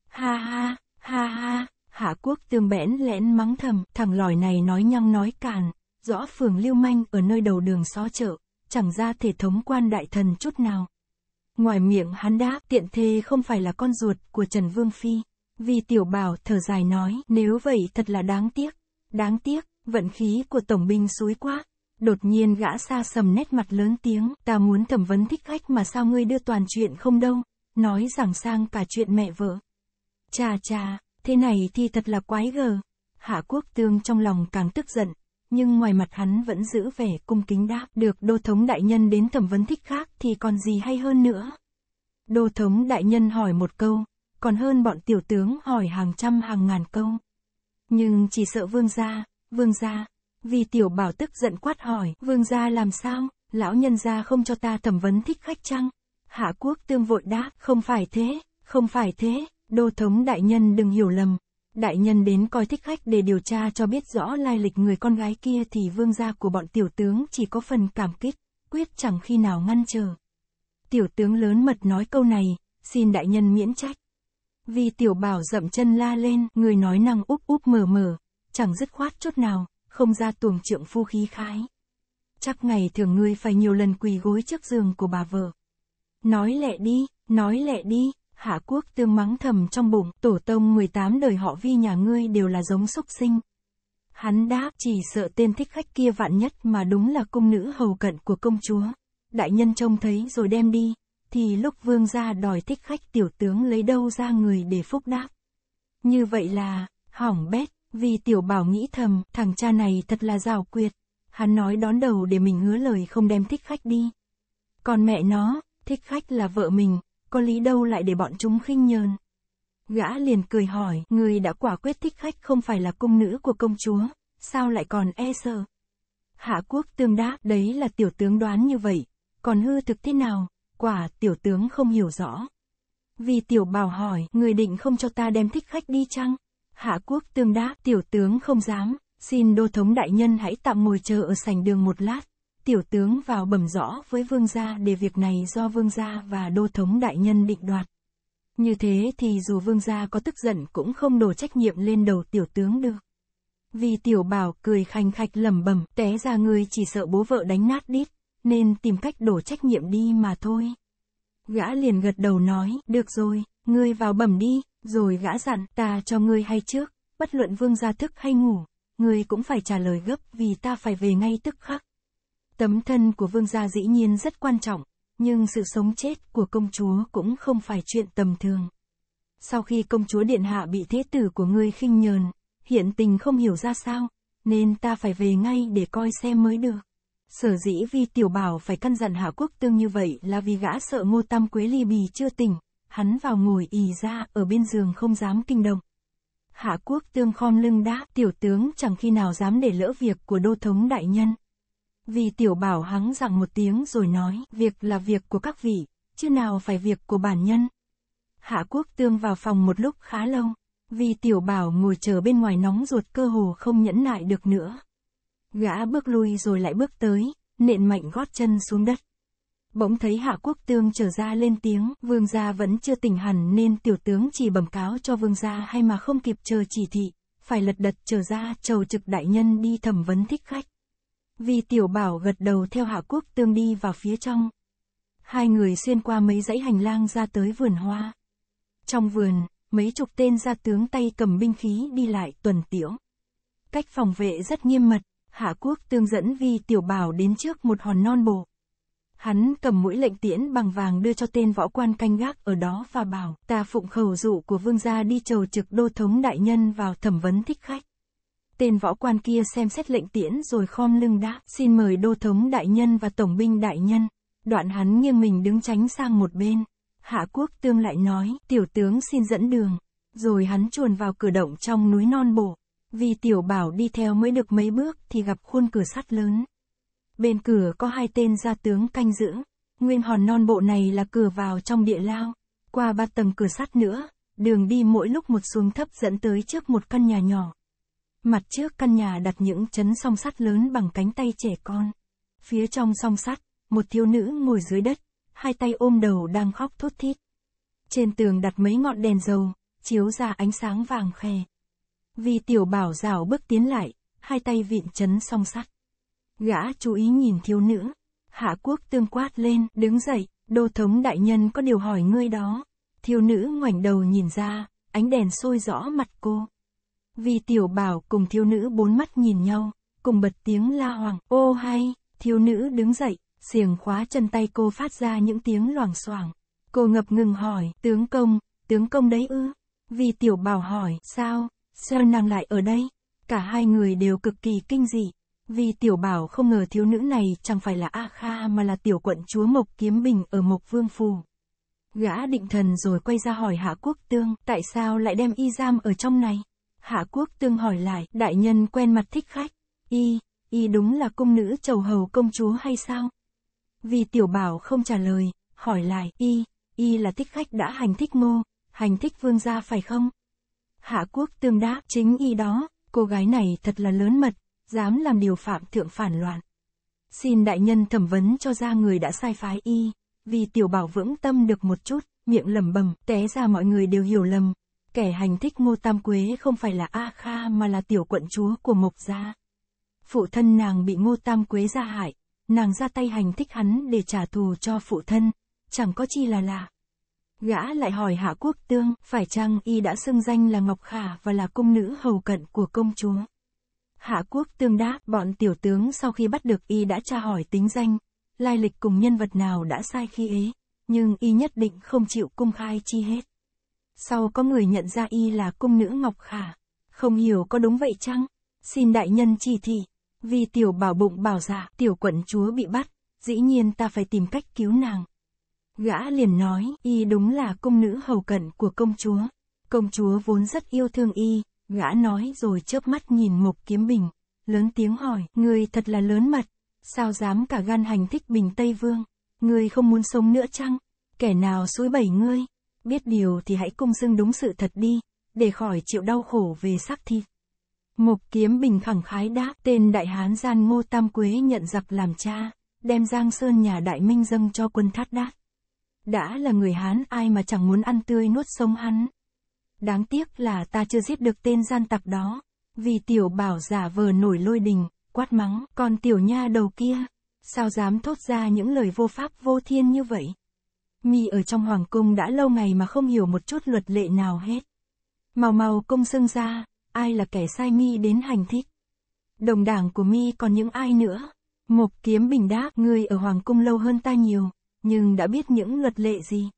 Ha ha, ha ha, hạ quốc tương bẽn lẽn mắng thầm, thằng lòi này nói nhăng nói càn, rõ phường lưu manh ở nơi đầu đường xó chợ, chẳng ra thể thống quan đại thần chút nào. Ngoài miệng hắn đáp tiện thê không phải là con ruột của Trần Vương Phi. Vì tiểu bảo thở dài nói nếu vậy thật là đáng tiếc. Đáng tiếc, vận khí của tổng binh suối quá. Đột nhiên gã xa sầm nét mặt lớn tiếng, ta muốn thẩm vấn thích khách mà sao ngươi đưa toàn chuyện không đâu, nói rằng sang cả chuyện mẹ vợ. Chà chà, thế này thì thật là quái gờ. Hạ quốc tương trong lòng càng tức giận, nhưng ngoài mặt hắn vẫn giữ vẻ cung kính đáp, được đô thống đại nhân đến thẩm vấn thích khác thì còn gì hay hơn nữa. Đô thống đại nhân hỏi một câu, còn hơn bọn tiểu tướng hỏi hàng trăm hàng ngàn câu. Nhưng chỉ sợ vương gia, vương gia, vì tiểu bảo tức giận quát hỏi, vương gia làm sao, lão nhân gia không cho ta thẩm vấn thích khách chăng? Hạ quốc tương vội đáp, không phải thế, không phải thế, đô thống đại nhân đừng hiểu lầm, Đại nhân đến coi thích khách để điều tra cho biết rõ lai lịch người con gái kia thì vương gia của bọn tiểu tướng chỉ có phần cảm kích, quyết chẳng khi nào ngăn chờ Tiểu tướng lớn mật nói câu này, xin đại nhân miễn trách. Vì tiểu bảo dậm chân la lên, người nói năng úp úp mờ mờ chẳng dứt khoát chút nào, không ra tuồng trượng phu khí khái. Chắc ngày thường ngươi phải nhiều lần quỳ gối trước giường của bà vợ. Nói lẹ đi, nói lẹ đi, Hạ quốc tương mắng thầm trong bụng, tổ tông 18 đời họ vi nhà ngươi đều là giống sốc sinh. Hắn đáp chỉ sợ tên thích khách kia vạn nhất mà đúng là cung nữ hầu cận của công chúa. Đại nhân trông thấy rồi đem đi, thì lúc vương gia đòi thích khách tiểu tướng lấy đâu ra người để phúc đáp. Như vậy là, hỏng bét, vì tiểu bảo nghĩ thầm, thằng cha này thật là rào quyệt. Hắn nói đón đầu để mình hứa lời không đem thích khách đi. Còn mẹ nó, thích khách là vợ mình, có lý đâu lại để bọn chúng khinh nhờn. Gã liền cười hỏi, người đã quả quyết thích khách không phải là cung nữ của công chúa, sao lại còn e sợ? Hạ quốc tương đáp, đấy là tiểu tướng đoán như vậy, còn hư thực thế nào, quả tiểu tướng không hiểu rõ. Vì tiểu bảo hỏi, người định không cho ta đem thích khách đi chăng? Hạ quốc tương đáp, tiểu tướng không dám, xin đô thống đại nhân hãy tạm ngồi chờ ở sảnh đường một lát tiểu tướng vào bẩm rõ với vương gia để việc này do vương gia và đô thống đại nhân định đoạt. Như thế thì dù vương gia có tức giận cũng không đổ trách nhiệm lên đầu tiểu tướng được. Vì tiểu bảo cười khanh khạch lẩm bẩm, té ra người chỉ sợ bố vợ đánh nát đít, nên tìm cách đổ trách nhiệm đi mà thôi. Gã liền gật đầu nói, được rồi, ngươi vào bẩm đi, rồi gã dặn, ta cho ngươi hay trước, bất luận vương gia thức hay ngủ, ngươi cũng phải trả lời gấp vì ta phải về ngay tức khắc. Tấm thân của vương gia dĩ nhiên rất quan trọng, nhưng sự sống chết của công chúa cũng không phải chuyện tầm thường. Sau khi công chúa điện hạ bị thế tử của ngươi khinh nhờn, hiện tình không hiểu ra sao, nên ta phải về ngay để coi xem mới được. Sở dĩ vi tiểu bảo phải căn dặn hạ quốc tương như vậy là vì gã sợ ngô tam quế ly bì chưa tỉnh, hắn vào ngồi ì ra ở bên giường không dám kinh động. Hạ quốc tương khom lưng đã tiểu tướng chẳng khi nào dám để lỡ việc của đô thống đại nhân. Vì tiểu bảo hắng rằng một tiếng rồi nói, việc là việc của các vị, chứ nào phải việc của bản nhân. Hạ quốc tương vào phòng một lúc khá lâu, vì tiểu bảo ngồi chờ bên ngoài nóng ruột cơ hồ không nhẫn nại được nữa. Gã bước lui rồi lại bước tới, nện mạnh gót chân xuống đất. Bỗng thấy hạ quốc tương trở ra lên tiếng, vương gia vẫn chưa tỉnh hẳn nên tiểu tướng chỉ bẩm cáo cho vương gia hay mà không kịp chờ chỉ thị, phải lật đật trở ra chầu trực đại nhân đi thẩm vấn thích khách vì Tiểu Bảo gật đầu theo Hạ Quốc Tương đi vào phía trong. Hai người xuyên qua mấy dãy hành lang ra tới vườn hoa. Trong vườn, mấy chục tên gia tướng tay cầm binh khí đi lại tuần tiểu. Cách phòng vệ rất nghiêm mật, Hạ Quốc Tương dẫn Vi Tiểu Bảo đến trước một hòn non bộ Hắn cầm mũi lệnh tiễn bằng vàng đưa cho tên võ quan canh gác ở đó và bảo ta phụng khẩu dụ của vương gia đi trầu trực đô thống đại nhân vào thẩm vấn thích khách tên võ quan kia xem xét lệnh tiễn rồi khom lưng đáp xin mời đô thống đại nhân và tổng binh đại nhân. Đoạn hắn nghiêng mình đứng tránh sang một bên. Hạ quốc tương lại nói, tiểu tướng xin dẫn đường. Rồi hắn chuồn vào cửa động trong núi non bộ Vì tiểu bảo đi theo mới được mấy bước thì gặp khuôn cửa sắt lớn. Bên cửa có hai tên gia tướng canh giữ. Nguyên hòn non bộ này là cửa vào trong địa lao. Qua ba tầng cửa sắt nữa, đường đi mỗi lúc một xuống thấp dẫn tới trước một căn nhà nhỏ. Mặt trước căn nhà đặt những chấn song sắt lớn bằng cánh tay trẻ con. Phía trong song sắt, một thiếu nữ ngồi dưới đất, hai tay ôm đầu đang khóc thút thít. Trên tường đặt mấy ngọn đèn dầu, chiếu ra ánh sáng vàng khè. Vì tiểu bảo rào bước tiến lại, hai tay vịn chấn song sắt. Gã chú ý nhìn thiếu nữ, hạ quốc tương quát lên, đứng dậy, đô thống đại nhân có điều hỏi ngươi đó. Thiếu nữ ngoảnh đầu nhìn ra, ánh đèn sôi rõ mặt cô. Vì tiểu bảo cùng thiếu nữ bốn mắt nhìn nhau, cùng bật tiếng la hoàng, ô hay, thiếu nữ đứng dậy, xiềng khóa chân tay cô phát ra những tiếng loảng xoảng. Cô ngập ngừng hỏi, tướng công, tướng công đấy ư? Vì tiểu bảo hỏi, sao, sao nàng lại ở đây? Cả hai người đều cực kỳ kinh dị. Vì tiểu bảo không ngờ thiếu nữ này chẳng phải là A Kha mà là tiểu quận chúa Mộc Kiếm Bình ở Mộc Vương Phù. Gã định thần rồi quay ra hỏi Hạ Quốc Tương, tại sao lại đem y giam ở trong này? Hạ quốc tương hỏi lại, đại nhân quen mặt thích khách, y, y đúng là cung nữ chầu hầu công chúa hay sao? Vì tiểu bảo không trả lời, hỏi lại, y, y là thích khách đã hành thích mô, hành thích vương gia phải không? Hạ quốc tương đáp, chính y đó, cô gái này thật là lớn mật, dám làm điều phạm thượng phản loạn. Xin đại nhân thẩm vấn cho ra người đã sai phái y, vì tiểu bảo vững tâm được một chút, miệng lẩm bẩm, té ra mọi người đều hiểu lầm, Kẻ hành thích Ngô Tam Quế không phải là A Kha mà là tiểu quận chúa của Mộc Gia. Phụ thân nàng bị Ngô Tam Quế ra hại, nàng ra tay hành thích hắn để trả thù cho phụ thân, chẳng có chi là lạ. Gã lại hỏi Hạ Quốc Tương, phải chăng y đã xưng danh là Ngọc Khả và là cung nữ hầu cận của công chúa? Hạ Quốc Tương đáp, bọn tiểu tướng sau khi bắt được y đã tra hỏi tính danh, lai lịch cùng nhân vật nào đã sai khi ấy, nhưng y nhất định không chịu công khai chi hết. Sau có người nhận ra y là cung nữ Ngọc Khả. Không hiểu có đúng vậy chăng? Xin đại nhân chỉ thị. Vì tiểu bảo bụng bảo giả, dạ, tiểu quận chúa bị bắt. Dĩ nhiên ta phải tìm cách cứu nàng. Gã liền nói, y đúng là cung nữ hầu cận của công chúa. Công chúa vốn rất yêu thương y, gã nói rồi chớp mắt nhìn mục kiếm bình. Lớn tiếng hỏi, người thật là lớn mật. Sao dám cả gan hành thích bình Tây Vương? người không muốn sống nữa chăng? Kẻ nào suối bảy ngươi? biết điều thì hãy cung xưng đúng sự thật đi, để khỏi chịu đau khổ về xác thịt. Mục Kiếm Bình khẳng khái đáp, tên đại hán gian Ngô Tam Quế nhận giặc làm cha, đem Giang Sơn nhà Đại Minh dâng cho quân Thát Đát. Đã là người Hán ai mà chẳng muốn ăn tươi nuốt sống hắn. Đáng tiếc là ta chưa giết được tên gian tặc đó, vì tiểu bảo giả vờ nổi lôi đình, quát mắng, còn tiểu nha đầu kia, sao dám thốt ra những lời vô pháp vô thiên như vậy? Mi ở trong hoàng cung đã lâu ngày mà không hiểu một chút luật lệ nào hết. Màu màu công xưng ra, ai là kẻ sai Mi đến hành thích. Đồng đảng của Mi còn những ai nữa? Mộc kiếm bình đáp, ngươi ở hoàng cung lâu hơn ta nhiều, nhưng đã biết những luật lệ gì.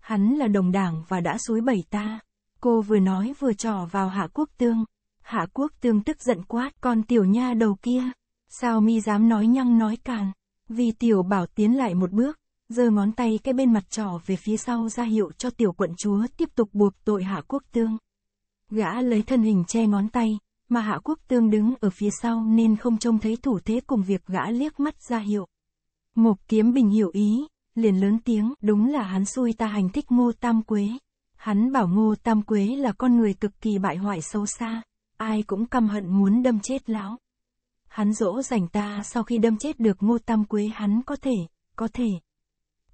Hắn là đồng đảng và đã suối bẩy ta. Cô vừa nói vừa trỏ vào hạ quốc tương. Hạ quốc tương tức giận quát, con tiểu nha đầu kia. Sao mi dám nói nhăng nói càn? Vì tiểu bảo tiến lại một bước, giơ ngón tay cái bên mặt trỏ về phía sau ra hiệu cho tiểu quận chúa tiếp tục buộc tội hạ quốc tương. Gã lấy thân hình che ngón tay, mà hạ quốc tương đứng ở phía sau nên không trông thấy thủ thế cùng việc gã liếc mắt ra hiệu. Mộc kiếm bình hiểu ý, liền lớn tiếng, đúng là hắn xui ta hành thích ngô tam quế. Hắn bảo ngô tam quế là con người cực kỳ bại hoại sâu xa, ai cũng căm hận muốn đâm chết lão. Hắn dỗ dành ta sau khi đâm chết được ngô tam quế hắn có thể, có thể,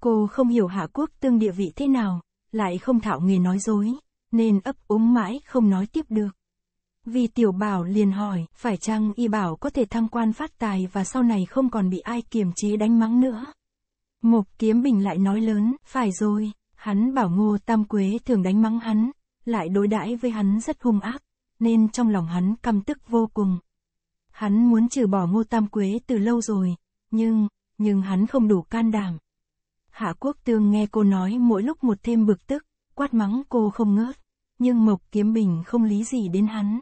Cô không hiểu Hạ Quốc Tương địa vị thế nào, lại không thạo nghề nói dối, nên ấp úng mãi không nói tiếp được. Vì tiểu bảo liền hỏi, phải chăng y bảo có thể thăng quan phát tài và sau này không còn bị ai kiềm chế đánh mắng nữa? Mộc Kiếm Bình lại nói lớn, phải rồi, hắn bảo Ngô Tam Quế thường đánh mắng hắn, lại đối đãi với hắn rất hung ác, nên trong lòng hắn căm tức vô cùng. Hắn muốn trừ bỏ Ngô Tam Quế từ lâu rồi, nhưng, nhưng hắn không đủ can đảm. Hạ Quốc Tương nghe cô nói mỗi lúc một thêm bực tức, quát mắng cô không ngớt, nhưng Mộc Kiếm Bình không lý gì đến hắn.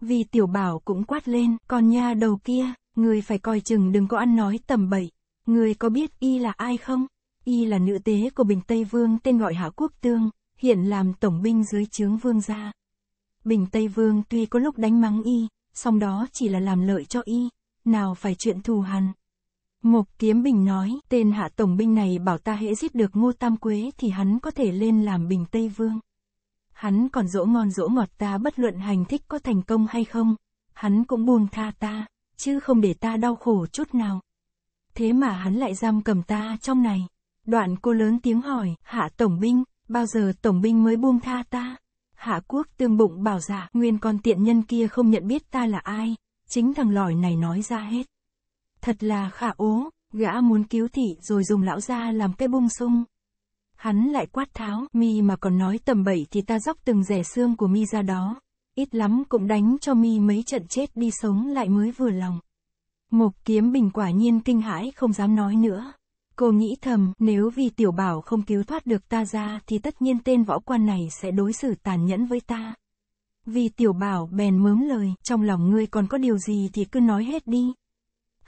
Vì tiểu bảo cũng quát lên, còn nha đầu kia, người phải coi chừng đừng có ăn nói tầm bậy, người có biết y là ai không? Y là nữ tế của Bình Tây Vương tên gọi Hạ Quốc Tương, hiện làm tổng binh dưới trướng vương gia. Bình Tây Vương tuy có lúc đánh mắng y, song đó chỉ là làm lợi cho y, nào phải chuyện thù hằn. Mục Kiếm Bình nói, tên hạ tổng binh này bảo ta hễ giết được Ngô Tam Quế thì hắn có thể lên làm Bình Tây Vương. Hắn còn dỗ ngon dỗ ngọt ta bất luận hành thích có thành công hay không, hắn cũng buông tha ta, chứ không để ta đau khổ chút nào. Thế mà hắn lại giam cầm ta trong này. Đoạn cô lớn tiếng hỏi, hạ tổng binh, bao giờ tổng binh mới buông tha ta? Hạ quốc tương bụng bảo giả, dạ, nguyên con tiện nhân kia không nhận biết ta là ai, chính thằng lòi này nói ra hết. Thật là khả ố, gã muốn cứu thị rồi dùng lão gia làm cái bung sung. Hắn lại quát tháo, mi mà còn nói tầm bậy thì ta dóc từng rẻ xương của mi ra đó. Ít lắm cũng đánh cho mi mấy trận chết đi sống lại mới vừa lòng. Mộc kiếm bình quả nhiên kinh hãi không dám nói nữa. Cô nghĩ thầm, nếu vì tiểu bảo không cứu thoát được ta ra thì tất nhiên tên võ quan này sẽ đối xử tàn nhẫn với ta. Vì tiểu bảo bèn mớm lời, trong lòng ngươi còn có điều gì thì cứ nói hết đi.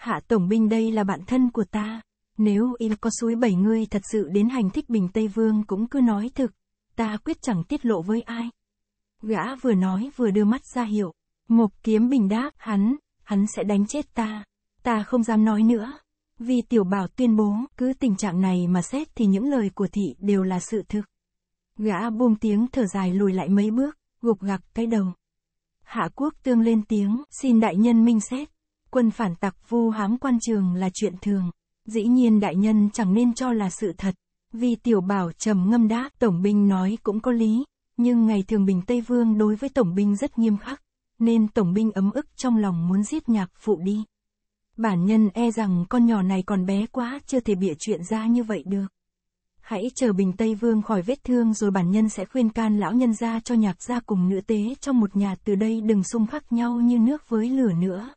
Hạ Tổng binh đây là bạn thân của ta. Nếu y có suối bảy ngươi thật sự đến hành thích Bình Tây Vương cũng cứ nói thực. Ta quyết chẳng tiết lộ với ai. Gã vừa nói vừa đưa mắt ra hiệu. Mộc kiếm bình đáp, hắn, hắn sẽ đánh chết ta. Ta không dám nói nữa. Vì tiểu bảo tuyên bố, cứ tình trạng này mà xét thì những lời của thị đều là sự thực. Gã buông tiếng thở dài lùi lại mấy bước, gục gặc cái đầu. Hạ quốc tương lên tiếng, xin đại nhân minh xét quân phản tặc vu hám quan trường là chuyện thường. Dĩ nhiên đại nhân chẳng nên cho là sự thật. Vì tiểu bảo trầm ngâm đã, tổng binh nói cũng có lý. Nhưng ngày thường bình Tây Vương đối với tổng binh rất nghiêm khắc, nên tổng binh ấm ức trong lòng muốn giết nhạc phụ đi. Bản nhân e rằng con nhỏ này còn bé quá chưa thể bịa chuyện ra như vậy được. Hãy chờ Bình Tây Vương khỏi vết thương rồi bản nhân sẽ khuyên can lão nhân ra cho nhạc gia cùng nữ tế trong một nhà từ đây đừng xung khắc nhau như nước với lửa nữa.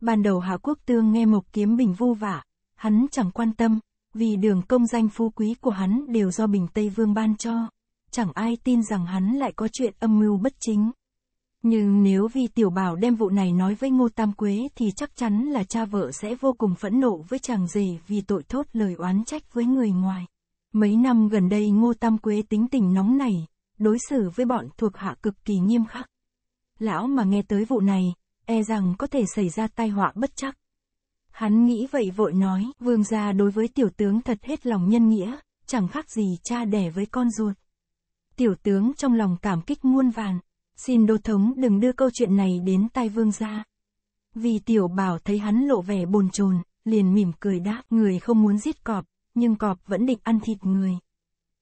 Ban đầu Hà Quốc Tương nghe Mộc Kiếm Bình vu vả, hắn chẳng quan tâm, vì đường công danh phú quý của hắn đều do Bình Tây Vương ban cho. Chẳng ai tin rằng hắn lại có chuyện âm mưu bất chính. Nhưng nếu vì Tiểu Bảo đem vụ này nói với Ngô Tam Quế thì chắc chắn là cha vợ sẽ vô cùng phẫn nộ với chàng rể vì tội thốt lời oán trách với người ngoài. Mấy năm gần đây Ngô Tam Quế tính tình nóng này, đối xử với bọn thuộc hạ cực kỳ nghiêm khắc. Lão mà nghe tới vụ này, e rằng có thể xảy ra tai họa bất chắc. Hắn nghĩ vậy vội nói, vương gia đối với tiểu tướng thật hết lòng nhân nghĩa, chẳng khác gì cha đẻ với con ruột. Tiểu tướng trong lòng cảm kích muôn vàn, xin đô thống đừng đưa câu chuyện này đến tai vương gia. Vì tiểu bảo thấy hắn lộ vẻ bồn chồn, liền mỉm cười đáp, người không muốn giết cọp, nhưng cọp vẫn định ăn thịt người.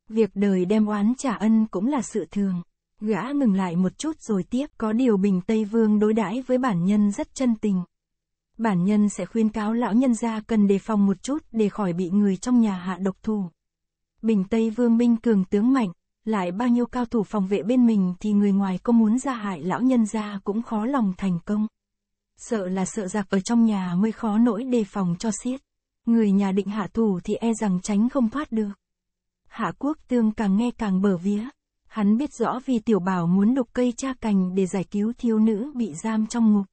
Việc đời đem oán trả ân cũng là sự thường. Gã ngừng lại một chút rồi tiếp, có điều Bình Tây Vương đối đãi với bản nhân rất chân tình. Bản nhân sẽ khuyên cáo lão nhân gia cần đề phòng một chút để khỏi bị người trong nhà hạ độc thủ. Bình Tây Vương minh cường tướng mạnh, lại bao nhiêu cao thủ phòng vệ bên mình thì người ngoài có muốn ra hại lão nhân gia cũng khó lòng thành công. Sợ là sợ giặc ở trong nhà mới khó nỗi đề phòng cho xiết. Người nhà định hạ thủ thì e rằng tránh không thoát được. Hạ quốc tương càng nghe càng bở vía, Hắn biết rõ vì tiểu bảo muốn đục cây cha cành để giải cứu thiếu nữ bị giam trong ngục.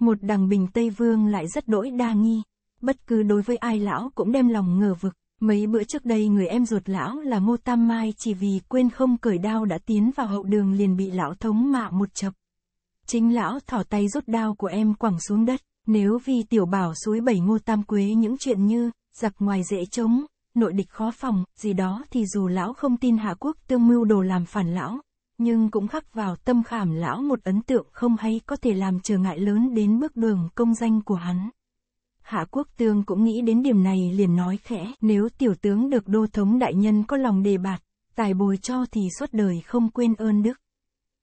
Một đằng bình Tây Vương lại rất đỗi đa nghi. Bất cứ đối với ai lão cũng đem lòng ngờ vực. Mấy bữa trước đây người em ruột lão là Ngô Tam Mai chỉ vì quên không cởi đao đã tiến vào hậu đường liền bị lão thống mạ một chập. Chính lão thỏ tay rút đao của em quẳng xuống đất, nếu vì tiểu bảo suối bảy ngô tam quế những chuyện như, giặc ngoài dễ trống, nội địch khó phòng, gì đó thì dù lão không tin Hạ Quốc tương mưu đồ làm phản lão, nhưng cũng khắc vào tâm khảm lão một ấn tượng không hay có thể làm trở ngại lớn đến bước đường công danh của hắn. Hạ Quốc Tương cũng nghĩ đến điểm này liền nói khẽ, nếu tiểu tướng được đô thống đại nhân có lòng đề bạt, tài bồi cho thì suốt đời không quên ơn đức.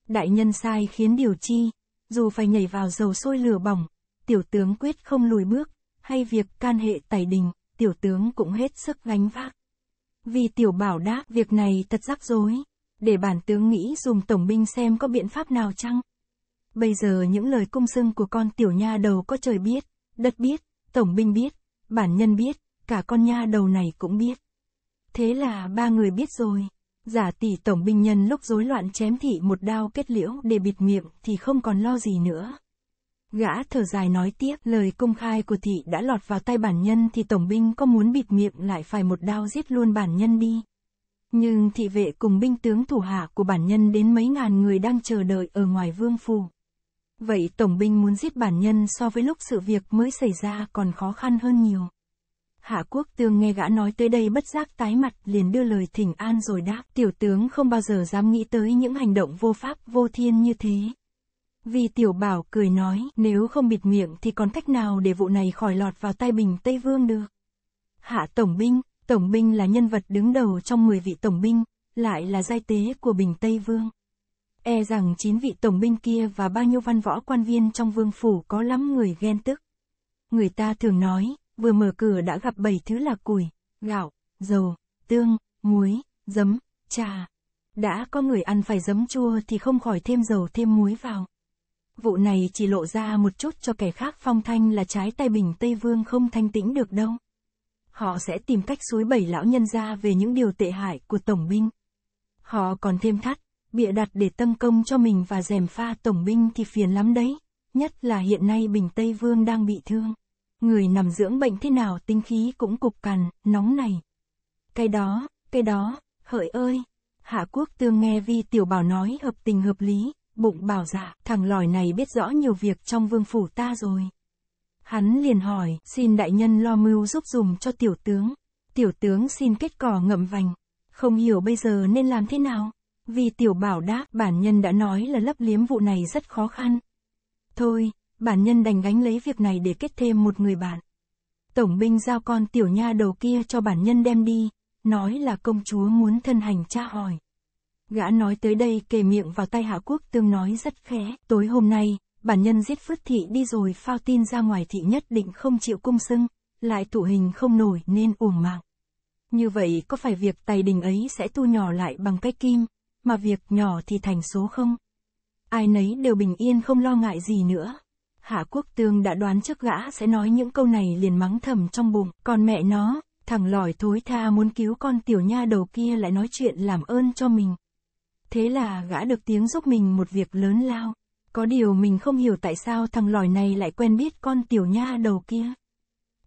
Đại nhân sai khiến điều chi, dù phải nhảy vào dầu sôi lửa bỏng, tiểu tướng quyết không lùi bước, hay việc can hệ tài đình, tiểu tướng cũng hết sức gánh vác. Vì tiểu bảo đáp việc này thật rắc rối, để bản tướng nghĩ dùng tổng binh xem có biện pháp nào chăng. Bây giờ những lời cung sưng của con tiểu nha đầu có trời biết, đất biết, tổng binh biết, bản nhân biết, cả con nha đầu này cũng biết. Thế là ba người biết rồi. Giả tỷ tổng binh nhân lúc rối loạn chém thị một đao kết liễu để bịt miệng thì không còn lo gì nữa. Gã thở dài nói tiếp, lời công khai của thị đã lọt vào tay bản nhân thì tổng binh có muốn bịt miệng lại phải một đao giết luôn bản nhân đi. Nhưng thị vệ cùng binh tướng thủ hạ của bản nhân đến mấy ngàn người đang chờ đợi ở ngoài vương phủ. Vậy tổng binh muốn giết bản nhân so với lúc sự việc mới xảy ra còn khó khăn hơn nhiều. Hạ quốc tương nghe gã nói tới đây bất giác tái mặt liền đưa lời thỉnh an rồi đáp tiểu tướng không bao giờ dám nghĩ tới những hành động vô pháp vô thiên như thế. Vì tiểu bảo cười nói, nếu không bịt miệng thì còn cách nào để vụ này khỏi lọt vào tay bình Tây Vương được. Hạ Tổng binh, Tổng binh là nhân vật đứng đầu trong 10 vị Tổng binh, lại là giai tế của bình Tây Vương. E rằng chín vị Tổng binh kia và bao nhiêu văn võ quan viên trong vương phủ có lắm người ghen tức. Người ta thường nói, vừa mở cửa đã gặp bảy thứ là củi, gạo, dầu, tương, muối, giấm, trà. Đã có người ăn phải giấm chua thì không khỏi thêm dầu thêm muối vào. Vụ này chỉ lộ ra một chút cho kẻ khác phong thanh là trái tay bình Tây Vương không thanh tĩnh được đâu. Họ sẽ tìm cách suối bảy lão nhân ra về những điều tệ hại của tổng binh. Họ còn thêm thắt, bịa đặt để tâm công cho mình và dèm pha tổng binh thì phiền lắm đấy. Nhất là hiện nay bình Tây Vương đang bị thương. Người nằm dưỡng bệnh thế nào tinh khí cũng cục cằn, nóng này. Cái đó, cái đó, hỡi ơi. Hạ quốc tương nghe vi tiểu bảo nói hợp tình hợp lý, Bụng bảo dạ, thằng lòi này biết rõ nhiều việc trong vương phủ ta rồi. Hắn liền hỏi, xin đại nhân lo mưu giúp dùm cho tiểu tướng. Tiểu tướng xin kết cỏ ngậm vành. Không hiểu bây giờ nên làm thế nào. Vì tiểu bảo đáp, bản nhân đã nói là lấp liếm vụ này rất khó khăn. Thôi, bản nhân đành gánh lấy việc này để kết thêm một người bạn. Tổng binh giao con tiểu nha đầu kia cho bản nhân đem đi, nói là công chúa muốn thân hành tra hỏi. Gã nói tới đây kề miệng vào tay Hạ Quốc Tương nói rất khẽ, tối hôm nay, bản nhân giết Phước Thị đi rồi phao tin ra ngoài thị nhất định không chịu cung sưng, lại thủ hình không nổi nên uổng mạng. Như vậy có phải việc tài đình ấy sẽ tu nhỏ lại bằng cái kim, mà việc nhỏ thì thành số không? Ai nấy đều bình yên không lo ngại gì nữa. Hạ Quốc Tương đã đoán trước gã sẽ nói những câu này liền mắng thầm trong bụng, còn mẹ nó, thằng lòi thối tha muốn cứu con tiểu nha đầu kia lại nói chuyện làm ơn cho mình. Thế là gã được tiếng giúp mình một việc lớn lao. Có điều mình không hiểu tại sao thằng lòi này lại quen biết con tiểu nha đầu kia.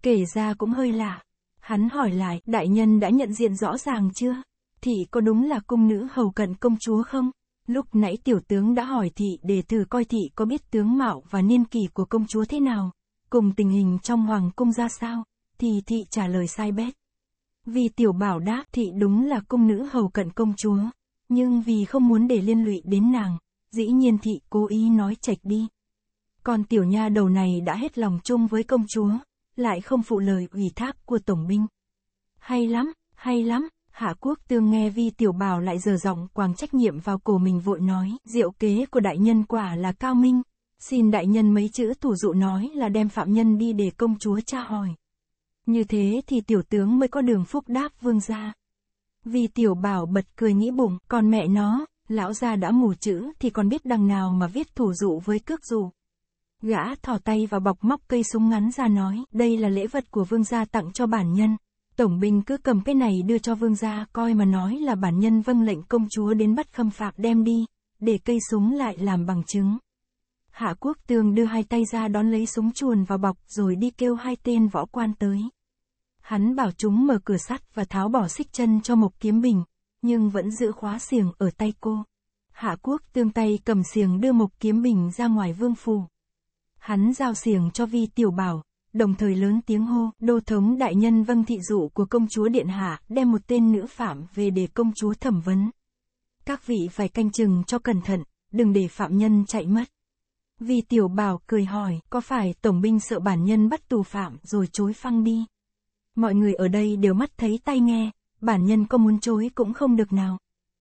Kể ra cũng hơi lạ. Hắn hỏi lại, đại nhân đã nhận diện rõ ràng chưa? Thị có đúng là cung nữ hầu cận công chúa không? Lúc nãy tiểu tướng đã hỏi thị để thử coi thị có biết tướng mạo và niên kỷ của công chúa thế nào, cùng tình hình trong hoàng cung ra sao, thì thị trả lời sai bét. Vì tiểu bảo đáp thị đúng là cung nữ hầu cận công chúa. Nhưng vì không muốn để liên lụy đến nàng, dĩ nhiên thị cố ý nói chạch đi. Còn tiểu nha đầu này đã hết lòng chung với công chúa, lại không phụ lời ủy thác của tổng binh. Hay lắm, hay lắm, hạ quốc tương nghe vi tiểu bảo lại dở giọng quàng trách nhiệm vào cổ mình vội nói, diệu kế của đại nhân quả là cao minh, xin đại nhân mấy chữ thủ dụ nói là đem phạm nhân đi để công chúa tra hỏi. Như thế thì tiểu tướng mới có đường phúc đáp vương gia. Vì tiểu bảo bật cười nghĩ bụng, còn mẹ nó, lão gia đã mù chữ thì còn biết đằng nào mà viết thủ dụ với cước dụ? Gã thò tay vào bọc móc cây súng ngắn ra nói, đây là lễ vật của vương gia tặng cho bản nhân. Tổng binh cứ cầm cái này đưa cho vương gia coi mà nói là bản nhân vâng lệnh công chúa đến bắt khâm phạt đem đi, để cây súng lại làm bằng chứng. Hạ quốc tường đưa hai tay ra đón lấy súng chuồn vào bọc rồi đi kêu hai tên võ quan tới. Hắn bảo chúng mở cửa sắt và tháo bỏ xích chân cho Mộc Kiếm Bình, nhưng vẫn giữ khóa xiềng ở tay cô. Hạ Quốc tương tay cầm xiềng đưa Mộc Kiếm Bình ra ngoài vương phủ. Hắn giao xiềng cho Vi Tiểu Bảo, đồng thời lớn tiếng hô, đô thống đại nhân vâng thị dụ của công chúa Điện Hạ đem một tên nữ phạm về để công chúa thẩm vấn. Các vị phải canh chừng cho cẩn thận, đừng để phạm nhân chạy mất. Vi Tiểu Bảo cười hỏi, có phải tổng binh sợ bản nhân bắt tù phạm rồi chối phăng đi? Mọi người ở đây đều mắt thấy tay nghe, bản nhân có muốn chối cũng không được nào.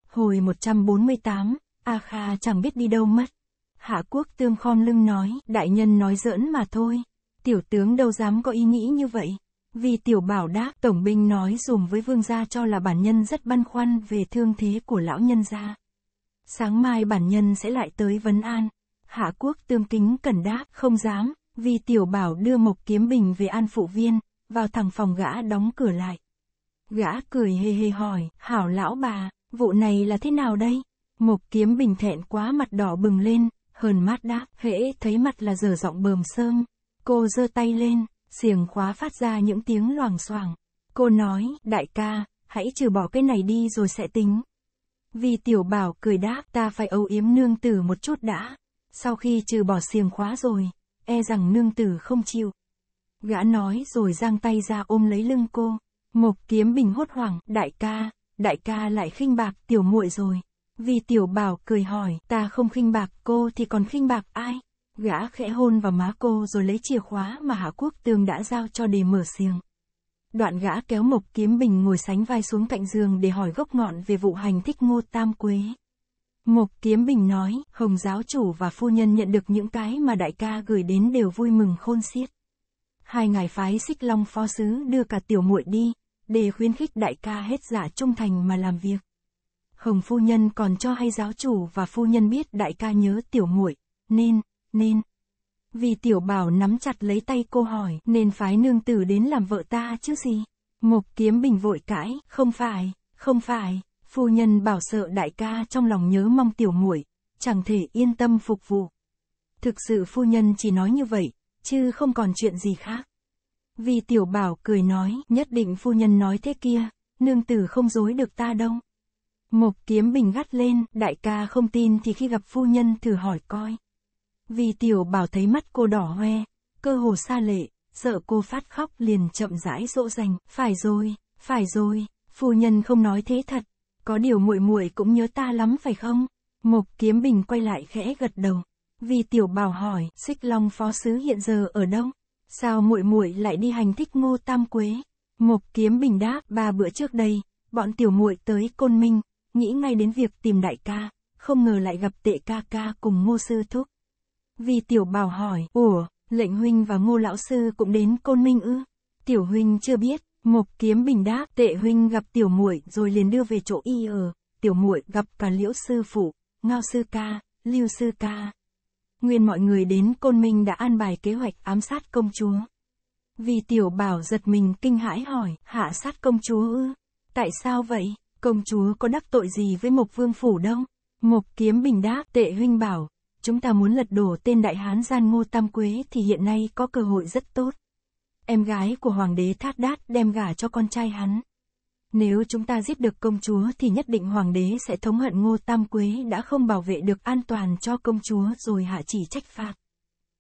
Hồi 148, A Kha chẳng biết đi đâu mất. Hạ quốc tương khom lưng nói, đại nhân nói giỡn mà thôi. Tiểu tướng đâu dám có ý nghĩ như vậy. Vì tiểu bảo đáp, tổng binh nói dùm với vương gia cho là bản nhân rất băn khoăn về thương thế của lão nhân gia. Sáng mai bản nhân sẽ lại tới vấn an. Hạ quốc tương kính cần đáp, không dám, vì tiểu bảo đưa mộc kiếm bình về an phụ viên, vào thẳng phòng gã đóng cửa lại. Gã cười hê hê hỏi, hảo lão bà, vụ này là thế nào đây? Mộc kiếm bình thẹn quá mặt đỏ bừng lên, hờn mát đáp, hễ thấy mặt là dở giọng bờm sơm. Cô giơ tay lên, xiềng khóa phát ra những tiếng loảng xoảng. Cô nói, đại ca, hãy trừ bỏ cái này đi rồi sẽ tính. Vì tiểu bảo cười đáp, ta phải âu yếm nương tử một chút đã. Sau khi trừ bỏ xiềng khóa rồi, e rằng nương tử không chịu gã nói rồi giang tay ra ôm lấy lưng cô. Mộc kiếm bình hốt hoảng, đại ca, đại ca lại khinh bạc tiểu muội rồi. Vì tiểu bảo cười hỏi, ta không khinh bạc cô thì còn khinh bạc ai? Gã khẽ hôn vào má cô rồi lấy chìa khóa mà Hạ Quốc Tường đã giao cho để mở xiềng. Đoạn gã kéo Mộc Kiếm Bình ngồi sánh vai xuống cạnh giường để hỏi gốc ngọn về vụ hành thích ngô tam quế. Mộc Kiếm Bình nói, Hồng giáo chủ và phu nhân nhận được những cái mà đại ca gửi đến đều vui mừng khôn xiết hai ngài phái xích long phó sứ đưa cả tiểu muội đi, để khuyến khích đại ca hết giả dạ trung thành mà làm việc. Hồng phu nhân còn cho hay giáo chủ và phu nhân biết đại ca nhớ tiểu muội, nên, nên. Vì tiểu bảo nắm chặt lấy tay cô hỏi, nên phái nương tử đến làm vợ ta chứ gì? mục kiếm bình vội cãi, không phải, không phải, phu nhân bảo sợ đại ca trong lòng nhớ mong tiểu muội, chẳng thể yên tâm phục vụ. Thực sự phu nhân chỉ nói như vậy, chứ không còn chuyện gì khác. Vì tiểu bảo cười nói, nhất định phu nhân nói thế kia, nương tử không dối được ta đâu. Mộc kiếm bình gắt lên, đại ca không tin thì khi gặp phu nhân thử hỏi coi. Vì tiểu bảo thấy mắt cô đỏ hoe, cơ hồ xa lệ, sợ cô phát khóc liền chậm rãi dỗ dành, phải rồi, phải rồi, phu nhân không nói thế thật, có điều muội muội cũng nhớ ta lắm phải không? Mộc kiếm bình quay lại khẽ gật đầu vì Tiểu Bảo hỏi, Xích Long phó sứ hiện giờ ở đâu? Sao muội muội lại đi hành thích Ngô Tam Quế? Mộc Kiếm Bình đáp, ba bữa trước đây, bọn tiểu muội tới Côn Minh, nghĩ ngay đến việc tìm đại ca, không ngờ lại gặp Tệ ca ca cùng Ngô sư thúc. vì Tiểu Bảo hỏi, "Ủa, lệnh huynh và Ngô lão sư cũng đến Côn Minh ư?" Tiểu huynh chưa biết, Mộc Kiếm Bình đáp, "Tệ huynh gặp tiểu muội rồi liền đưa về chỗ y ở, tiểu muội gặp cả Liễu sư phụ, Ngao sư ca, Lưu sư ca." nguyên mọi người đến Côn Minh đã an bài kế hoạch ám sát công chúa. Vì tiểu bảo giật mình kinh hãi hỏi, hạ sát công chúa ư? Tại sao vậy? Công chúa có đắc tội gì với mục Vương Phủ đâu? mục Kiếm Bình đáp, tệ huynh bảo, chúng ta muốn lật đổ tên đại hán gian ngô tam quế thì hiện nay có cơ hội rất tốt. Em gái của hoàng đế Thát Đát đem gả cho con trai hắn. Nếu chúng ta giết được công chúa thì nhất định hoàng đế sẽ thống hận Ngô Tam Quế đã không bảo vệ được an toàn cho công chúa rồi hạ chỉ trách phạt.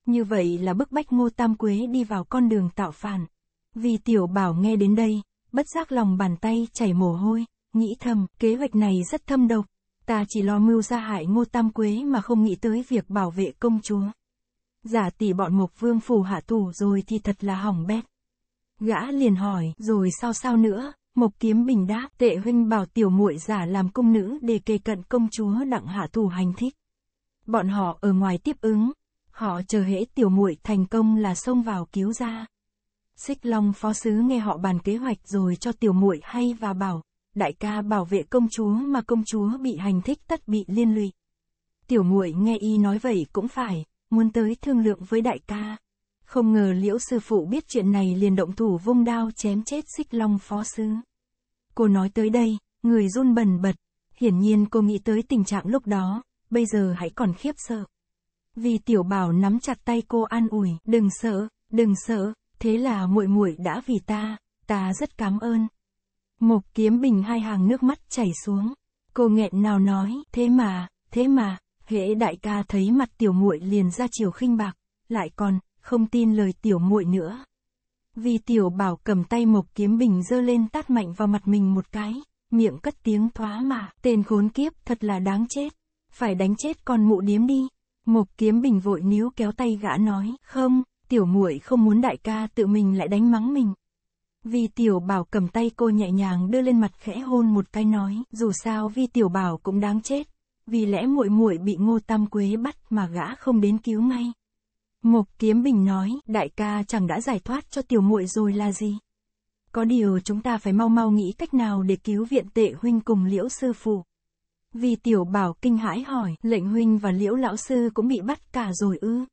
Như vậy là bức bách Ngô Tam Quế đi vào con đường tạo phản. Vì tiểu bảo nghe đến đây, bất giác lòng bàn tay chảy mồ hôi, nghĩ thầm, kế hoạch này rất thâm độc. Ta chỉ lo mưu ra hại Ngô Tam Quế mà không nghĩ tới việc bảo vệ công chúa. Giả tỷ bọn Mục Vương phủ hạ tù rồi thì thật là hỏng bét. Gã liền hỏi, rồi sao sao nữa, Mộc Kiếm Bình đáp, tệ huynh bảo tiểu muội giả làm công nữ để kề cận công chúa đặng hạ thủ hành thích. Bọn họ ở ngoài tiếp ứng, họ chờ hễ tiểu muội thành công là xông vào cứu ra. Xích Long phó sứ nghe họ bàn kế hoạch rồi cho tiểu muội hay và bảo, đại ca bảo vệ công chúa mà công chúa bị hành thích tất bị liên lụy. Tiểu muội nghe y nói vậy cũng phải, muốn tới thương lượng với đại ca. Không ngờ liễu sư phụ biết chuyện này liền động thủ vung đao chém chết xích long phó sứ. Cô nói tới đây, người run bần bật. Hiển nhiên cô nghĩ tới tình trạng lúc đó, bây giờ hãy còn khiếp sợ. Vì tiểu bảo nắm chặt tay cô an ủi, đừng sợ, đừng sợ, thế là muội muội đã vì ta, ta rất cảm ơn. một kiếm bình hai hàng nước mắt chảy xuống. Cô nghẹn nào nói, thế mà, thế mà, hễ đại ca thấy mặt tiểu muội liền ra chiều khinh bạc, lại còn, không tin lời tiểu muội nữa. Vì tiểu bảo cầm tay mộc kiếm bình dơ lên tát mạnh vào mặt mình một cái, miệng cất tiếng thoá mà, tên khốn kiếp thật là đáng chết, phải đánh chết con mụ điếm đi. Mộc kiếm bình vội níu kéo tay gã nói, không, tiểu muội không muốn đại ca tự mình lại đánh mắng mình. Vì tiểu bảo cầm tay cô nhẹ nhàng đưa lên mặt khẽ hôn một cái nói, dù sao vi tiểu bảo cũng đáng chết, vì lẽ muội muội bị ngô tam quế bắt mà gã không đến cứu ngay. Mục Kiếm Bình nói, đại ca chẳng đã giải thoát cho tiểu muội rồi là gì? Có điều chúng ta phải mau mau nghĩ cách nào để cứu viện tệ huynh cùng liễu sư phụ. Vì tiểu bảo kinh hãi hỏi, lệnh huynh và liễu lão sư cũng bị bắt cả rồi ư.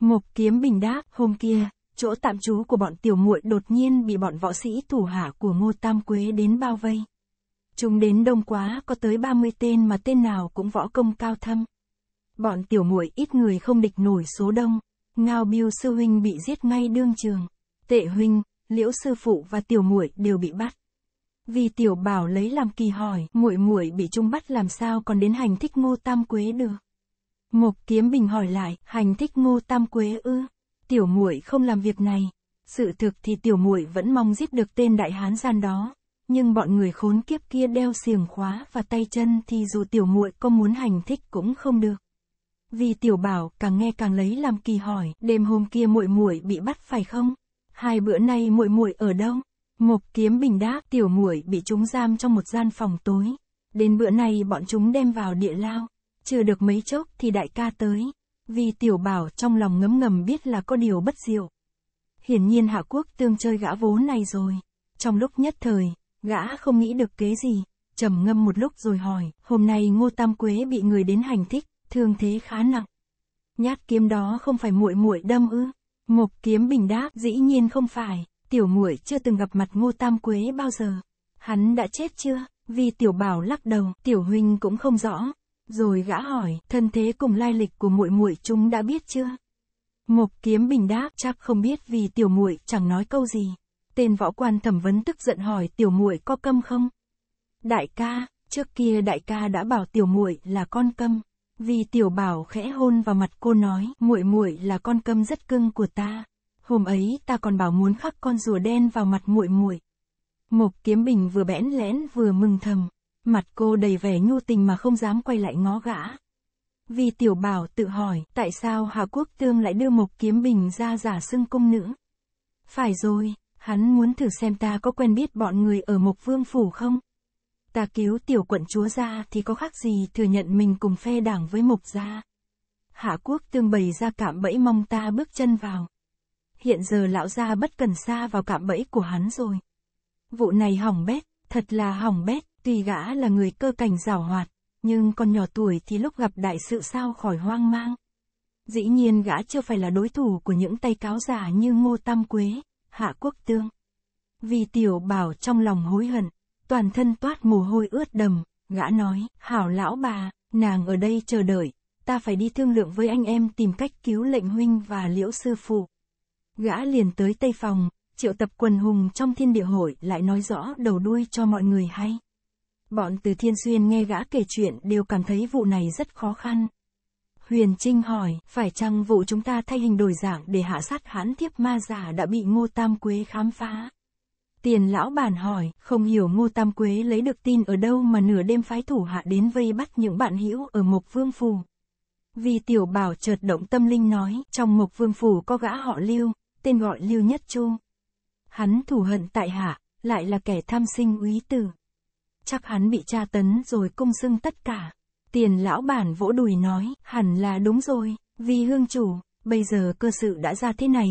Mục kiếm bình đáp, hôm kia, chỗ tạm trú của bọn tiểu muội đột nhiên bị bọn võ sĩ thủ hạ của ngô tam quế đến bao vây. Chúng đến đông quá có tới 30 tên mà tên nào cũng võ công cao thâm. Bọn tiểu muội ít người không địch nổi số đông, Ngao Biêu sư huynh bị giết ngay đương trường. Tệ huynh, Liễu sư phụ và tiểu muội đều bị bắt. Vì tiểu bảo lấy làm kỳ hỏi, muội muội bị trung bắt làm sao còn đến hành thích ngô tam quế được. Mộc kiếm bình hỏi lại, hành thích ngô tam quế ư, tiểu muội không làm việc này. Sự thực thì tiểu muội vẫn mong giết được tên đại hán gian đó. Nhưng bọn người khốn kiếp kia đeo xiềng khóa và tay chân thì dù tiểu muội có muốn hành thích cũng không được. Vì tiểu bảo càng nghe càng lấy làm kỳ hỏi, đêm hôm kia muội muội bị bắt phải không? Hai bữa nay muội muội ở đâu? Mộc Kiếm Bình đáp, tiểu muội bị chúng giam trong một gian phòng tối. Đến bữa nay bọn chúng đem vào địa lao. Chưa được mấy chốc thì đại ca tới. Vì tiểu bảo trong lòng ngấm ngầm biết là có điều bất diệu. Hiển nhiên Hạ Quốc tương chơi gã vố này rồi. Trong lúc nhất thời, gã không nghĩ được kế gì. trầm ngâm một lúc rồi hỏi, hôm nay Ngô Tam Quế bị người đến hành thích, thương thế khá nặng. Nhát kiếm đó không phải muội muội đâm ư? Mộc Kiếm Bình đáp, dĩ nhiên không phải, tiểu muội chưa từng gặp mặt Ngô Tam Quế bao giờ. Hắn đã chết chưa? Vì tiểu bảo lắc đầu, tiểu huynh cũng không rõ. Rồi gã hỏi, thân thế cùng lai lịch của muội muội chúng đã biết chưa? Mộc Kiếm Bình đáp, chắc không biết vì tiểu muội chẳng nói câu gì. Tên võ quan thẩm vấn tức giận hỏi tiểu muội có câm không? Đại ca, trước kia đại ca đã bảo tiểu muội là con câm. Vì tiểu bảo khẽ hôn vào mặt cô nói, muội muội là con câm rất cưng của ta. Hôm ấy ta còn bảo muốn khắc con rùa đen vào mặt muội muội. Mộc Kiếm Bình vừa bẽn lẽn vừa mừng thầm, mặt cô đầy vẻ nhu tình mà không dám quay lại ngó gã. Vì tiểu bảo tự hỏi, tại sao Hà Quốc Tương lại đưa Mộc Kiếm Bình ra giả xưng công nữ? Phải rồi, hắn muốn thử xem ta có quen biết bọn người ở Mộc Vương Phủ không? ta cứu tiểu quận chúa ra thì có khác gì thừa nhận mình cùng phe đảng với mục gia. Hạ quốc tương bày ra cạm bẫy mong ta bước chân vào. Hiện giờ lão gia bất cần xa vào cạm bẫy của hắn rồi. Vụ này hỏng bét, thật là hỏng bét, tuy gã là người cơ cảnh rào hoạt, nhưng còn nhỏ tuổi thì lúc gặp đại sự sao khỏi hoang mang. Dĩ nhiên gã chưa phải là đối thủ của những tay cáo giả như Ngô Tam Quế, Hạ Quốc Tương. Vì tiểu bảo trong lòng hối hận, toàn thân toát mồ hôi ướt đầm, gã nói, hảo lão bà, nàng ở đây chờ đợi, ta phải đi thương lượng với anh em tìm cách cứu lệnh huynh và liễu sư phụ. Gã liền tới tây phòng, triệu tập quần hùng trong thiên địa hội lại nói rõ đầu đuôi cho mọi người hay. Bọn từ thiên xuyên nghe gã kể chuyện đều cảm thấy vụ này rất khó khăn. Huyền Trinh hỏi, phải chăng vụ chúng ta thay hình đổi dạng để hạ sát hãn thiếp ma giả đã bị Ngô Tam Quế khám phá? Tiền lão bản hỏi, không hiểu Ngô Tam Quế lấy được tin ở đâu mà nửa đêm phái thủ hạ đến vây bắt những bạn hữu ở Mộc Vương Phủ. Vì tiểu bảo chợt động tâm linh nói, trong Mộc Vương Phủ có gã họ Lưu, tên gọi Lưu Nhất Chu. Hắn thủ hận tại hạ, lại là kẻ tham sinh úy tử. Chắc hắn bị tra tấn rồi cung xưng tất cả. Tiền lão bản vỗ đùi nói, hẳn là đúng rồi, vì hương chủ, bây giờ cơ sự đã ra thế này,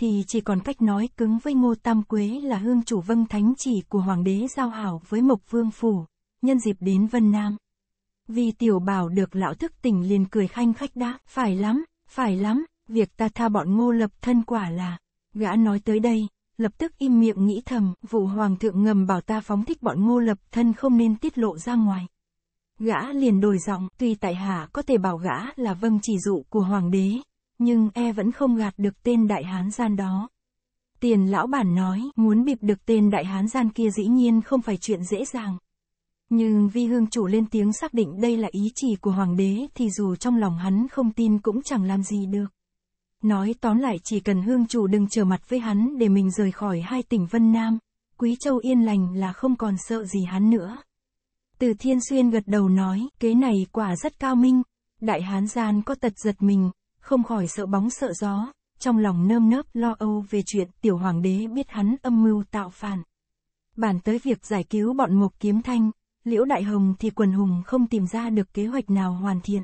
thì chỉ còn cách nói cứng với Ngô Tam Quế là hương chủ vâng thánh chỉ của Hoàng đế giao hảo với Mộc Vương Phủ, nhân dịp đến Vân Nam. Vì tiểu bảo được lão thức tỉnh liền cười khanh khách đã, phải lắm, phải lắm, việc ta tha bọn ngô lập thân quả là, gã nói tới đây, lập tức im miệng nghĩ thầm, vụ hoàng thượng ngầm bảo ta phóng thích bọn ngô lập thân không nên tiết lộ ra ngoài. Gã liền đổi giọng, tuy tại hạ có thể bảo gã là vâng chỉ dụ của hoàng đế, nhưng e vẫn không gạt được tên đại hán gian đó. Tiền lão bản nói, muốn bịp được tên đại hán gian kia dĩ nhiên không phải chuyện dễ dàng. Nhưng vi hương chủ lên tiếng xác định đây là ý chỉ của hoàng đế thì dù trong lòng hắn không tin cũng chẳng làm gì được. Nói tóm lại chỉ cần hương chủ đừng trở mặt với hắn để mình rời khỏi hai tỉnh Vân Nam, Quý Châu yên lành là không còn sợ gì hắn nữa. Từ Thiên Xuyên gật đầu nói, kế này quả rất cao minh, đại hán gian có tật giật mình, không khỏi sợ bóng sợ gió, trong lòng nơm nớp lo âu về chuyện tiểu hoàng đế biết hắn âm mưu tạo phản. Bản tới việc giải cứu bọn Mục Kiếm Thanh, Liễu Đại Hồng thì quần hùng không tìm ra được kế hoạch nào hoàn thiện.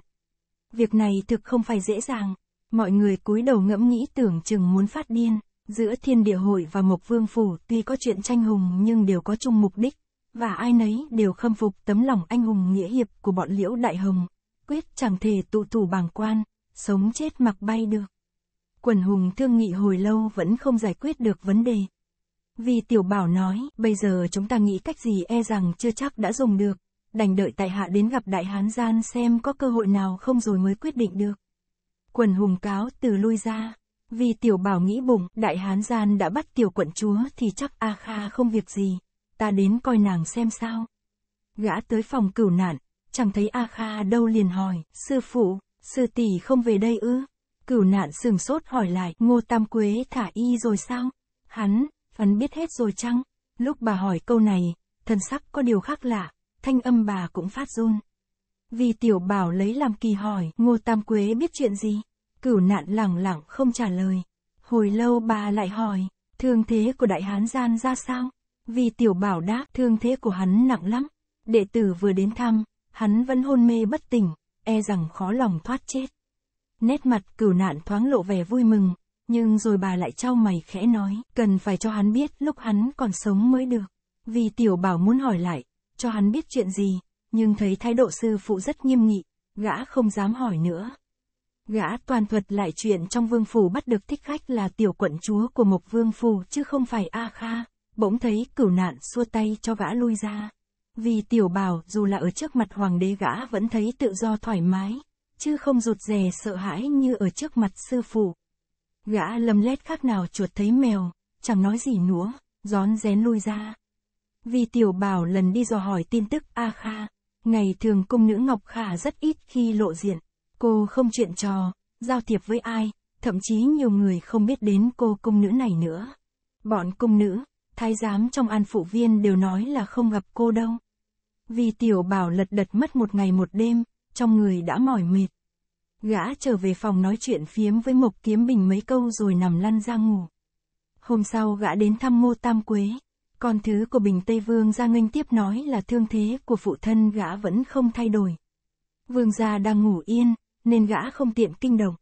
Việc này thực không phải dễ dàng, mọi người cúi đầu ngẫm nghĩ tưởng chừng muốn phát điên, giữa thiên địa hội và Mộc Vương Phủ tuy có chuyện tranh hùng nhưng đều có chung mục đích, và ai nấy đều khâm phục tấm lòng anh hùng nghĩa hiệp của bọn Liễu Đại Hồng, quyết chẳng thể tụ thủ bàng quan, sống chết mặc bay được. Quần hùng thương nghị hồi lâu vẫn không giải quyết được vấn đề. Vì tiểu bảo nói, bây giờ chúng ta nghĩ cách gì e rằng chưa chắc đã dùng được, đành đợi tại hạ đến gặp đại hán gian xem có cơ hội nào không rồi mới quyết định được. Quần hùng cáo từ lui ra, vì tiểu bảo nghĩ bụng, đại hán gian đã bắt tiểu quận chúa thì chắc A Kha không việc gì, ta đến coi nàng xem sao. Gã tới phòng cửu nạn, chẳng thấy A Kha đâu liền hỏi, sư phụ, Sư tỷ không về đây ư? Cửu nạn sừng sốt hỏi lại, Ngô Tam Quế thả y rồi sao? Hắn, hắn biết hết rồi chăng? Lúc bà hỏi câu này, thân sắc có điều khác lạ, thanh âm bà cũng phát run. Vì tiểu bảo lấy làm kỳ hỏi, Ngô Tam Quế biết chuyện gì? Cửu nạn lẳng lặng không trả lời. Hồi lâu bà lại hỏi, thương thế của đại hán gian ra sao? Vì tiểu bảo đáp, thương thế của hắn nặng lắm. Đệ tử vừa đến thăm, hắn vẫn hôn mê bất tỉnh e rằng khó lòng thoát chết. Nét mặt cửu nạn thoáng lộ vẻ vui mừng, nhưng rồi bà lại trao mày khẽ nói, cần phải cho hắn biết lúc hắn còn sống mới được. Vì tiểu bảo muốn hỏi lại, cho hắn biết chuyện gì, nhưng thấy thái độ sư phụ rất nghiêm nghị, gã không dám hỏi nữa. Gã toàn thuật lại chuyện trong vương phủ bắt được thích khách là tiểu quận chúa của mộc vương phủ chứ không phải A Kha, bỗng thấy cửu nạn xua tay cho gã lui ra. Vì tiểu bảo, dù là ở trước mặt hoàng đế gã vẫn thấy tự do thoải mái, chứ không rụt rè sợ hãi như ở trước mặt sư phụ. Gã lầm lét khác nào chuột thấy mèo, chẳng nói gì nữa, rón rén lui ra. Vì tiểu bảo lần đi dò hỏi tin tức A Kha, ngày thường cung nữ Ngọc Khả rất ít khi lộ diện, cô không chuyện trò, giao thiệp với ai, thậm chí nhiều người không biết đến cô cung nữ này nữa. Bọn cung nữ, thái giám trong an phụ viên đều nói là không gặp cô đâu. Vì tiểu bảo lật đật mất một ngày một đêm, trong người đã mỏi mệt. Gã trở về phòng nói chuyện phiếm với Mộc Kiếm Bình mấy câu rồi nằm lăn ra ngủ. Hôm sau gã đến thăm Ngô Tam Quế, con thứ của Bình Tây Vương ra nghênh tiếp nói là thương thế của phụ thân gã vẫn không thay đổi. Vương gia đang ngủ yên, nên gã không tiện kinh động.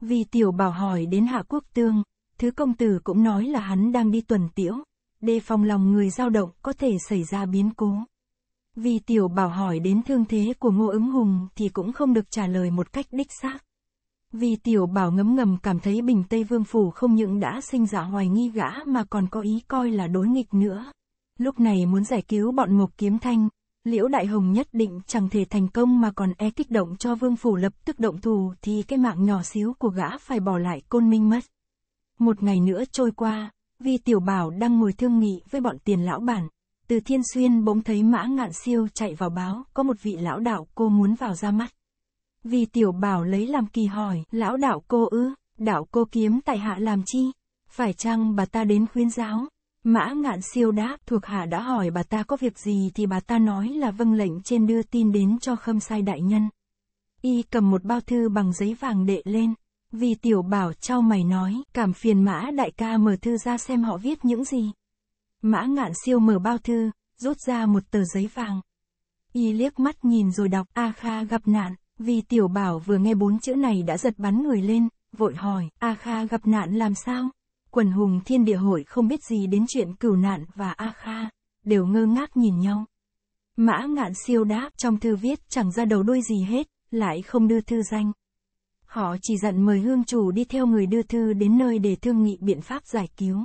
Vì tiểu bảo hỏi đến Hạ Quốc Tương, thứ công tử cũng nói là hắn đang đi tuần tiễu, đề phòng lòng người dao động có thể xảy ra biến cố. Vì tiểu bảo hỏi đến thương thế của Ngô ứng hùng thì cũng không được trả lời một cách đích xác. Vì tiểu bảo ngấm ngầm cảm thấy bình Tây Vương Phủ không những đã sinh ra hoài nghi gã mà còn có ý coi là đối nghịch nữa. Lúc này muốn giải cứu bọn Ngục Kiếm Thanh, Liễu Đại Hồng nhất định chẳng thể thành công mà còn e kích động cho Vương Phủ lập tức động thù thì cái mạng nhỏ xíu của gã phải bỏ lại côn minh mất. Một ngày nữa trôi qua, vì tiểu bảo đang ngồi thương nghị với bọn tiền lão bản, từ Thiên Xuyên bỗng thấy Mã Ngạn Siêu chạy vào báo, có một vị lão đạo cô muốn vào ra mắt. Vì tiểu bảo lấy làm kỳ hỏi, lão đạo cô ư, đạo cô kiếm tại hạ làm chi? Phải chăng bà ta đến khuyên giáo? Mã ngạn siêu đáp, thuộc hạ đã hỏi bà ta có việc gì thì bà ta nói là vâng lệnh trên đưa tin đến cho khâm sai đại nhân. Y cầm một bao thư bằng giấy vàng đệ lên. Vì tiểu bảo trao mày nói, cảm phiền mã đại ca mở thư ra xem họ viết những gì. Mã ngạn siêu mở bao thư, rút ra một tờ giấy vàng. Y liếc mắt nhìn rồi đọc A Kha gặp nạn, vì tiểu bảo vừa nghe bốn chữ này đã giật bắn người lên, vội hỏi A Kha gặp nạn làm sao? Quần hùng thiên địa hội không biết gì đến chuyện cửu nạn và A Kha, đều ngơ ngác nhìn nhau. Mã ngạn siêu đáp trong thư viết chẳng ra đầu đuôi gì hết, lại không đưa thư danh. Họ chỉ dặn mời hương chủ đi theo người đưa thư đến nơi để thương nghị biện pháp giải cứu.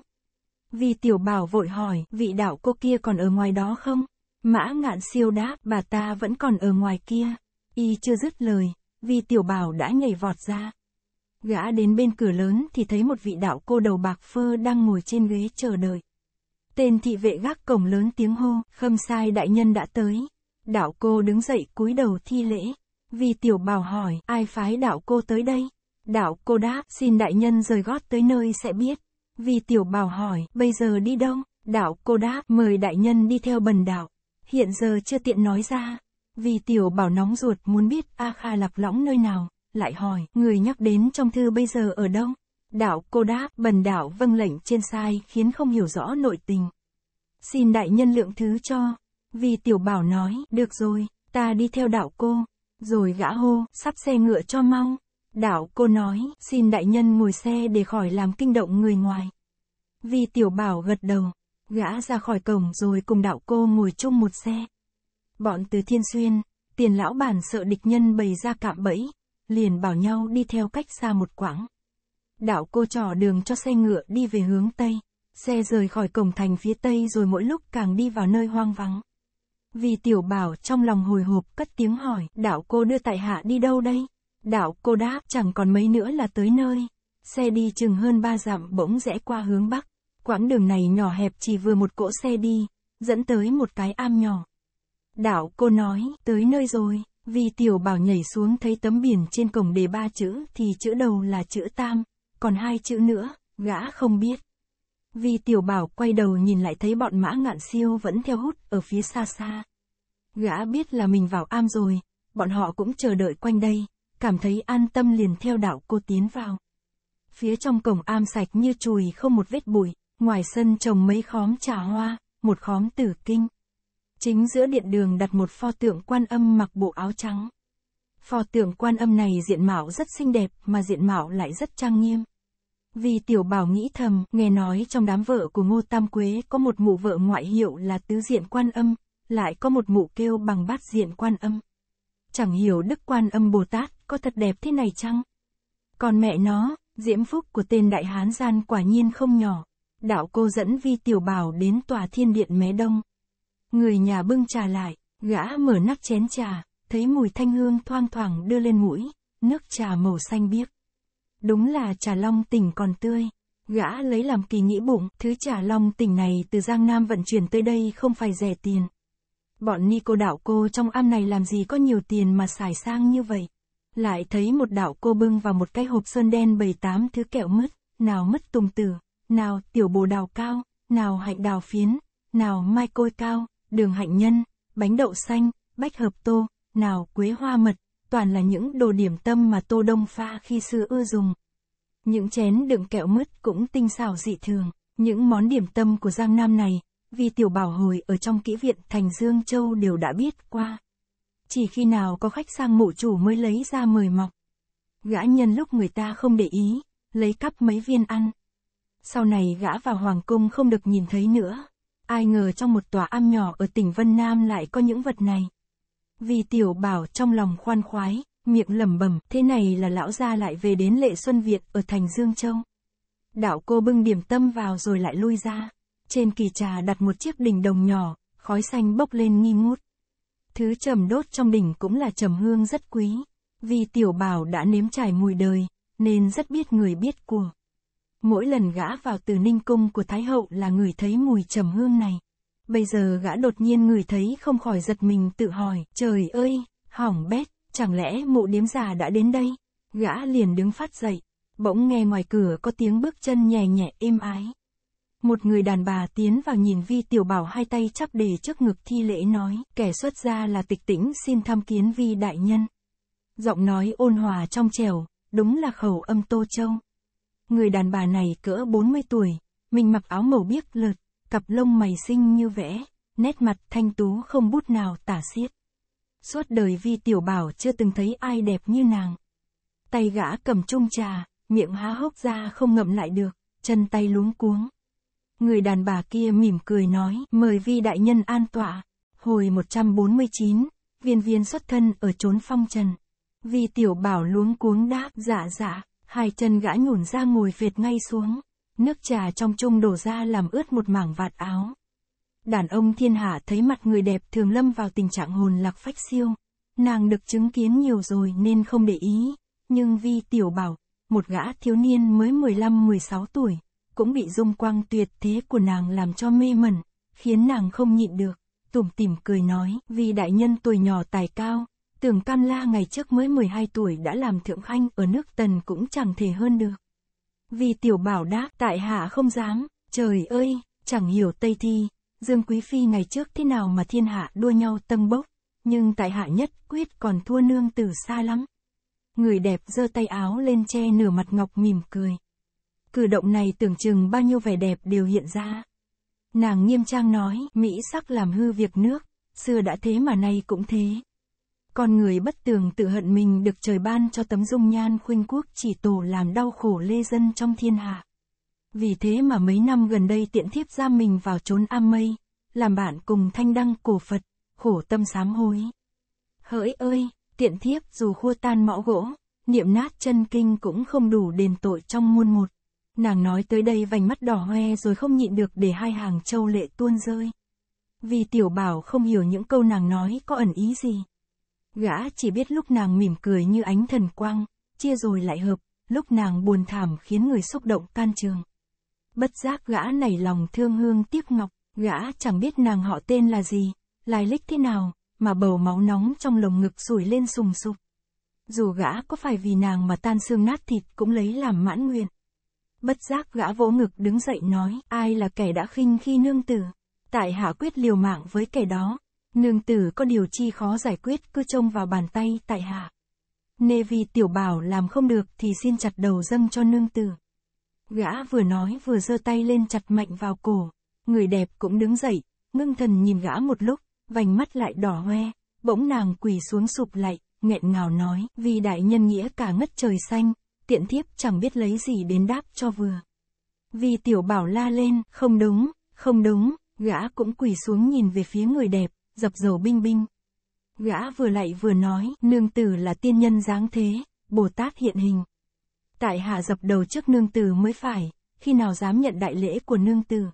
Vì tiểu bảo vội hỏi, vị đạo cô kia còn ở ngoài đó không? Mã ngạn siêu đáp, bà ta vẫn còn ở ngoài kia. Y chưa dứt lời, vì tiểu bảo đã nhảy vọt ra. Gã đến bên cửa lớn thì thấy một vị đạo cô đầu bạc phơ đang ngồi trên ghế chờ đợi. Tên thị vệ gác cổng lớn tiếng hô, khâm sai đại nhân đã tới. Đạo cô đứng dậy cúi đầu thi lễ. Vì tiểu bảo hỏi, ai phái đạo cô tới đây? Đạo cô đáp, xin đại nhân rời gót tới nơi sẽ biết. Vì tiểu bảo hỏi, bây giờ đi đâu? Đạo cô đáp, mời đại nhân đi theo bần đạo. Hiện giờ chưa tiện nói ra. Vì tiểu bảo nóng ruột muốn biết A Kha lạc lõng nơi nào, lại hỏi, người nhắc đến trong thư bây giờ ở đâu? Đạo cô đáp, bần đạo vâng lệnh trên sai khiến không hiểu rõ nội tình. Xin đại nhân lượng thứ cho. Vì tiểu bảo nói, được rồi, ta đi theo đạo cô. Rồi gã hô, sắp xe ngựa cho mau. Đạo cô nói, xin đại nhân ngồi xe để khỏi làm kinh động người ngoài. Vi tiểu bảo gật đầu, gã ra khỏi cổng rồi cùng đạo cô ngồi chung một xe. Bọn từ thiên xuyên, tiền lão bản sợ địch nhân bày ra cạm bẫy, liền bảo nhau đi theo cách xa một quãng. Đạo cô trò đường cho xe ngựa đi về hướng Tây, xe rời khỏi cổng thành phía Tây rồi mỗi lúc càng đi vào nơi hoang vắng. Vì tiểu bảo trong lòng hồi hộp cất tiếng hỏi, đạo cô đưa tại hạ đi đâu đây? đạo cô đáp chẳng còn mấy nữa là tới nơi. Xe đi chừng hơn ba dặm bỗng rẽ qua hướng bắc. Quãng đường này nhỏ hẹp chỉ vừa một cỗ xe đi, dẫn tới một cái am nhỏ. đạo cô nói, tới nơi rồi, vì tiểu bảo nhảy xuống thấy tấm biển trên cổng đề ba chữ thì chữ đầu là chữ tam, còn hai chữ nữa, gã không biết. Vì tiểu bảo quay đầu nhìn lại thấy bọn mã ngạn siêu vẫn theo hút ở phía xa xa. Gã biết là mình vào am rồi, bọn họ cũng chờ đợi quanh đây, cảm thấy an tâm liền theo đạo cô tiến vào. Phía trong cổng am sạch như chùi không một vết bụi, ngoài sân trồng mấy khóm trà hoa, một khóm tử kinh. Chính giữa điện đường đặt một pho tượng quan âm mặc bộ áo trắng. Pho tượng quan âm này diện mạo rất xinh đẹp mà diện mạo lại rất trang nghiêm. Vì tiểu bảo nghĩ thầm, nghe nói trong đám vợ của Ngô Tam Quế có một mụ vợ ngoại hiệu là tứ diện quan âm, lại có một mụ kêu bằng bát diện quan âm. Chẳng hiểu đức quan âm Bồ Tát có thật đẹp thế này chăng? Còn mẹ nó, diễm phúc của tên đại hán gian quả nhiên không nhỏ. Đạo cô dẫn vi tiểu bảo đến tòa thiên điện mé đông. Người nhà bưng trà lại, gã mở nắp chén trà, thấy mùi thanh hương thoang thoảng đưa lên mũi, nước trà màu xanh biếc. Đúng là trà long tỉnh còn tươi. Gã lấy làm kỳ nghĩ bụng, thứ trà long tỉnh này từ Giang Nam vận chuyển tới đây không phải rẻ tiền. Bọn ni cô đạo cô trong am này làm gì có nhiều tiền mà xài sang như vậy lại thấy một đạo cô bưng vào một cái hộp sơn đen bầy tám thứ kẹo mứt, nào mứt tùng tử, nào tiểu bồ đào cao, nào hạnh đào phiến, nào mai côi cao, đường hạnh nhân, bánh đậu xanh, bách hợp tô, nào quế hoa mật, toàn là những đồ điểm tâm mà Tô Đông pha khi xưa ưa dùng. Những chén đựng kẹo mứt cũng tinh xảo dị thường, những món điểm tâm của Giang Nam này, vì tiểu bảo hồi ở trong kỹ viện Thành Dương Châu đều đã biết qua chỉ khi nào có khách sang mộ chủ mới lấy ra mời mọc. Gã nhân lúc người ta không để ý, lấy cắp mấy viên ăn. Sau này gã vào hoàng cung không được nhìn thấy nữa. Ai ngờ trong một tòa am nhỏ ở tỉnh Vân Nam lại có những vật này. Vì tiểu bảo trong lòng khoan khoái, miệng lẩm bẩm, thế này là lão gia lại về đến lệ xuân Việt ở thành Dương Châu. Đạo cô bưng điểm tâm vào rồi lại lui ra. Trên kỳ trà đặt một chiếc đỉnh đồng nhỏ, khói xanh bốc lên nghi ngút. Thứ trầm đốt trong bình cũng là trầm hương rất quý. Vì tiểu bảo đã nếm trải mùi đời, nên rất biết người biết của. Mỗi lần gã vào từ ninh cung của Thái Hậu là người thấy mùi trầm hương này. Bây giờ gã đột nhiên người thấy không khỏi giật mình tự hỏi, trời ơi, hỏng bét, chẳng lẽ mụ điếm già đã đến đây? Gã liền đứng phát dậy, bỗng nghe ngoài cửa có tiếng bước chân nhẹ nhẹ êm ái. Một người đàn bà tiến vào nhìn Vi Tiểu Bảo hai tay chắp để trước ngực thi lễ nói, kẻ xuất gia là tịch tĩnh xin tham kiến Vi Đại Nhân. Giọng nói ôn hòa trong trẻo, đúng là khẩu âm Tô Châu. Người đàn bà này cỡ 40 tuổi, mình mặc áo màu biếc lợt, cặp lông mày xinh như vẽ, nét mặt thanh tú không bút nào tả xiết. Suốt đời Vi Tiểu Bảo chưa từng thấy ai đẹp như nàng. Tay gã cầm chung trà, miệng há hốc ra không ngậm lại được, chân tay luống cuống. Người đàn bà kia mỉm cười nói, mời vi đại nhân an tọa. Hồi 149, viên viên xuất thân ở chốn phong trần. Vi tiểu bảo luống cuống đáp, dạ dạ, hai chân gã nhổn ra ngồi phệt ngay xuống. Nước trà trong chung đổ ra làm ướt một mảng vạt áo. Đàn ông thiên hạ thấy mặt người đẹp thường lâm vào tình trạng hồn lạc phách siêu. Nàng được chứng kiến nhiều rồi nên không để ý. Nhưng vi tiểu bảo, một gã thiếu niên mới 15-16 tuổi, cũng bị dung quang tuyệt thế của nàng làm cho mê mẩn, khiến nàng không nhịn được, tủm tỉm cười nói, vì đại nhân tuổi nhỏ tài cao, tưởng Can La ngày trước mới 12 tuổi đã làm thượng khanh ở nước Tần cũng chẳng thể hơn được. Vì tiểu bảo đáp tại hạ không dám, trời ơi, chẳng hiểu Tây Thi, Dương Quý Phi ngày trước thế nào mà thiên hạ đua nhau tân bốc, nhưng tại hạ nhất quyết còn thua nương từ xa lắm. Người đẹp giơ tay áo lên che nửa mặt ngọc mỉm cười. Cử động này tưởng chừng bao nhiêu vẻ đẹp đều hiện ra. Nàng nghiêm trang nói, Mỹ sắc làm hư việc nước, xưa đã thế mà nay cũng thế. Con người bất tường tự hận mình được trời ban cho tấm dung nhan khuynh quốc chỉ tổ làm đau khổ lê dân trong thiên hạ. Vì thế mà mấy năm gần đây tiện thiếp ra mình vào trốn am mây, làm bạn cùng thanh đăng cổ Phật, khổ tâm sám hối. Hỡi ơi, tiện thiếp dù khua tan mõ gỗ, niệm nát chân kinh cũng không đủ đền tội trong muôn một. Nàng nói tới đây vành mắt đỏ hoe rồi không nhịn được để hai hàng châu lệ tuôn rơi. Vì tiểu bảo không hiểu những câu nàng nói có ẩn ý gì. Gã chỉ biết lúc nàng mỉm cười như ánh thần quang, chia rồi lại hợp, lúc nàng buồn thảm khiến người xúc động tan trường. Bất giác gã nảy lòng thương hương tiếc ngọc, gã chẳng biết nàng họ tên là gì, lai lịch thế nào, mà bầu máu nóng trong lồng ngực sủi lên sùng sục. Dù gã có phải vì nàng mà tan xương nát thịt cũng lấy làm mãn nguyện. Bất giác gã vỗ ngực đứng dậy nói, ai là kẻ đã khinh khi nương tử. Tại hạ quyết liều mạng với kẻ đó. Nương tử có điều chi khó giải quyết cứ trông vào bàn tay tại hạ. Nê vì tiểu bảo làm không được thì xin chặt đầu dâng cho nương tử. Gã vừa nói vừa giơ tay lên chặt mạnh vào cổ. Người đẹp cũng đứng dậy, ngưng thần nhìn gã một lúc, vành mắt lại đỏ hoe, bỗng nàng quỳ xuống sụp lại, nghẹn ngào nói, vì đại nhân nghĩa cả ngất trời xanh, tiện thiếp chẳng biết lấy gì đến đáp cho vừa. Vì tiểu bảo la lên, không đúng, không đúng, gã cũng quỳ xuống nhìn về phía người đẹp, dập dầu binh binh. Gã vừa lại vừa nói, nương tử là tiên nhân dáng thế, Bồ Tát hiện hình. Tại hạ dập đầu trước nương tử mới phải, khi nào dám nhận đại lễ của nương tử.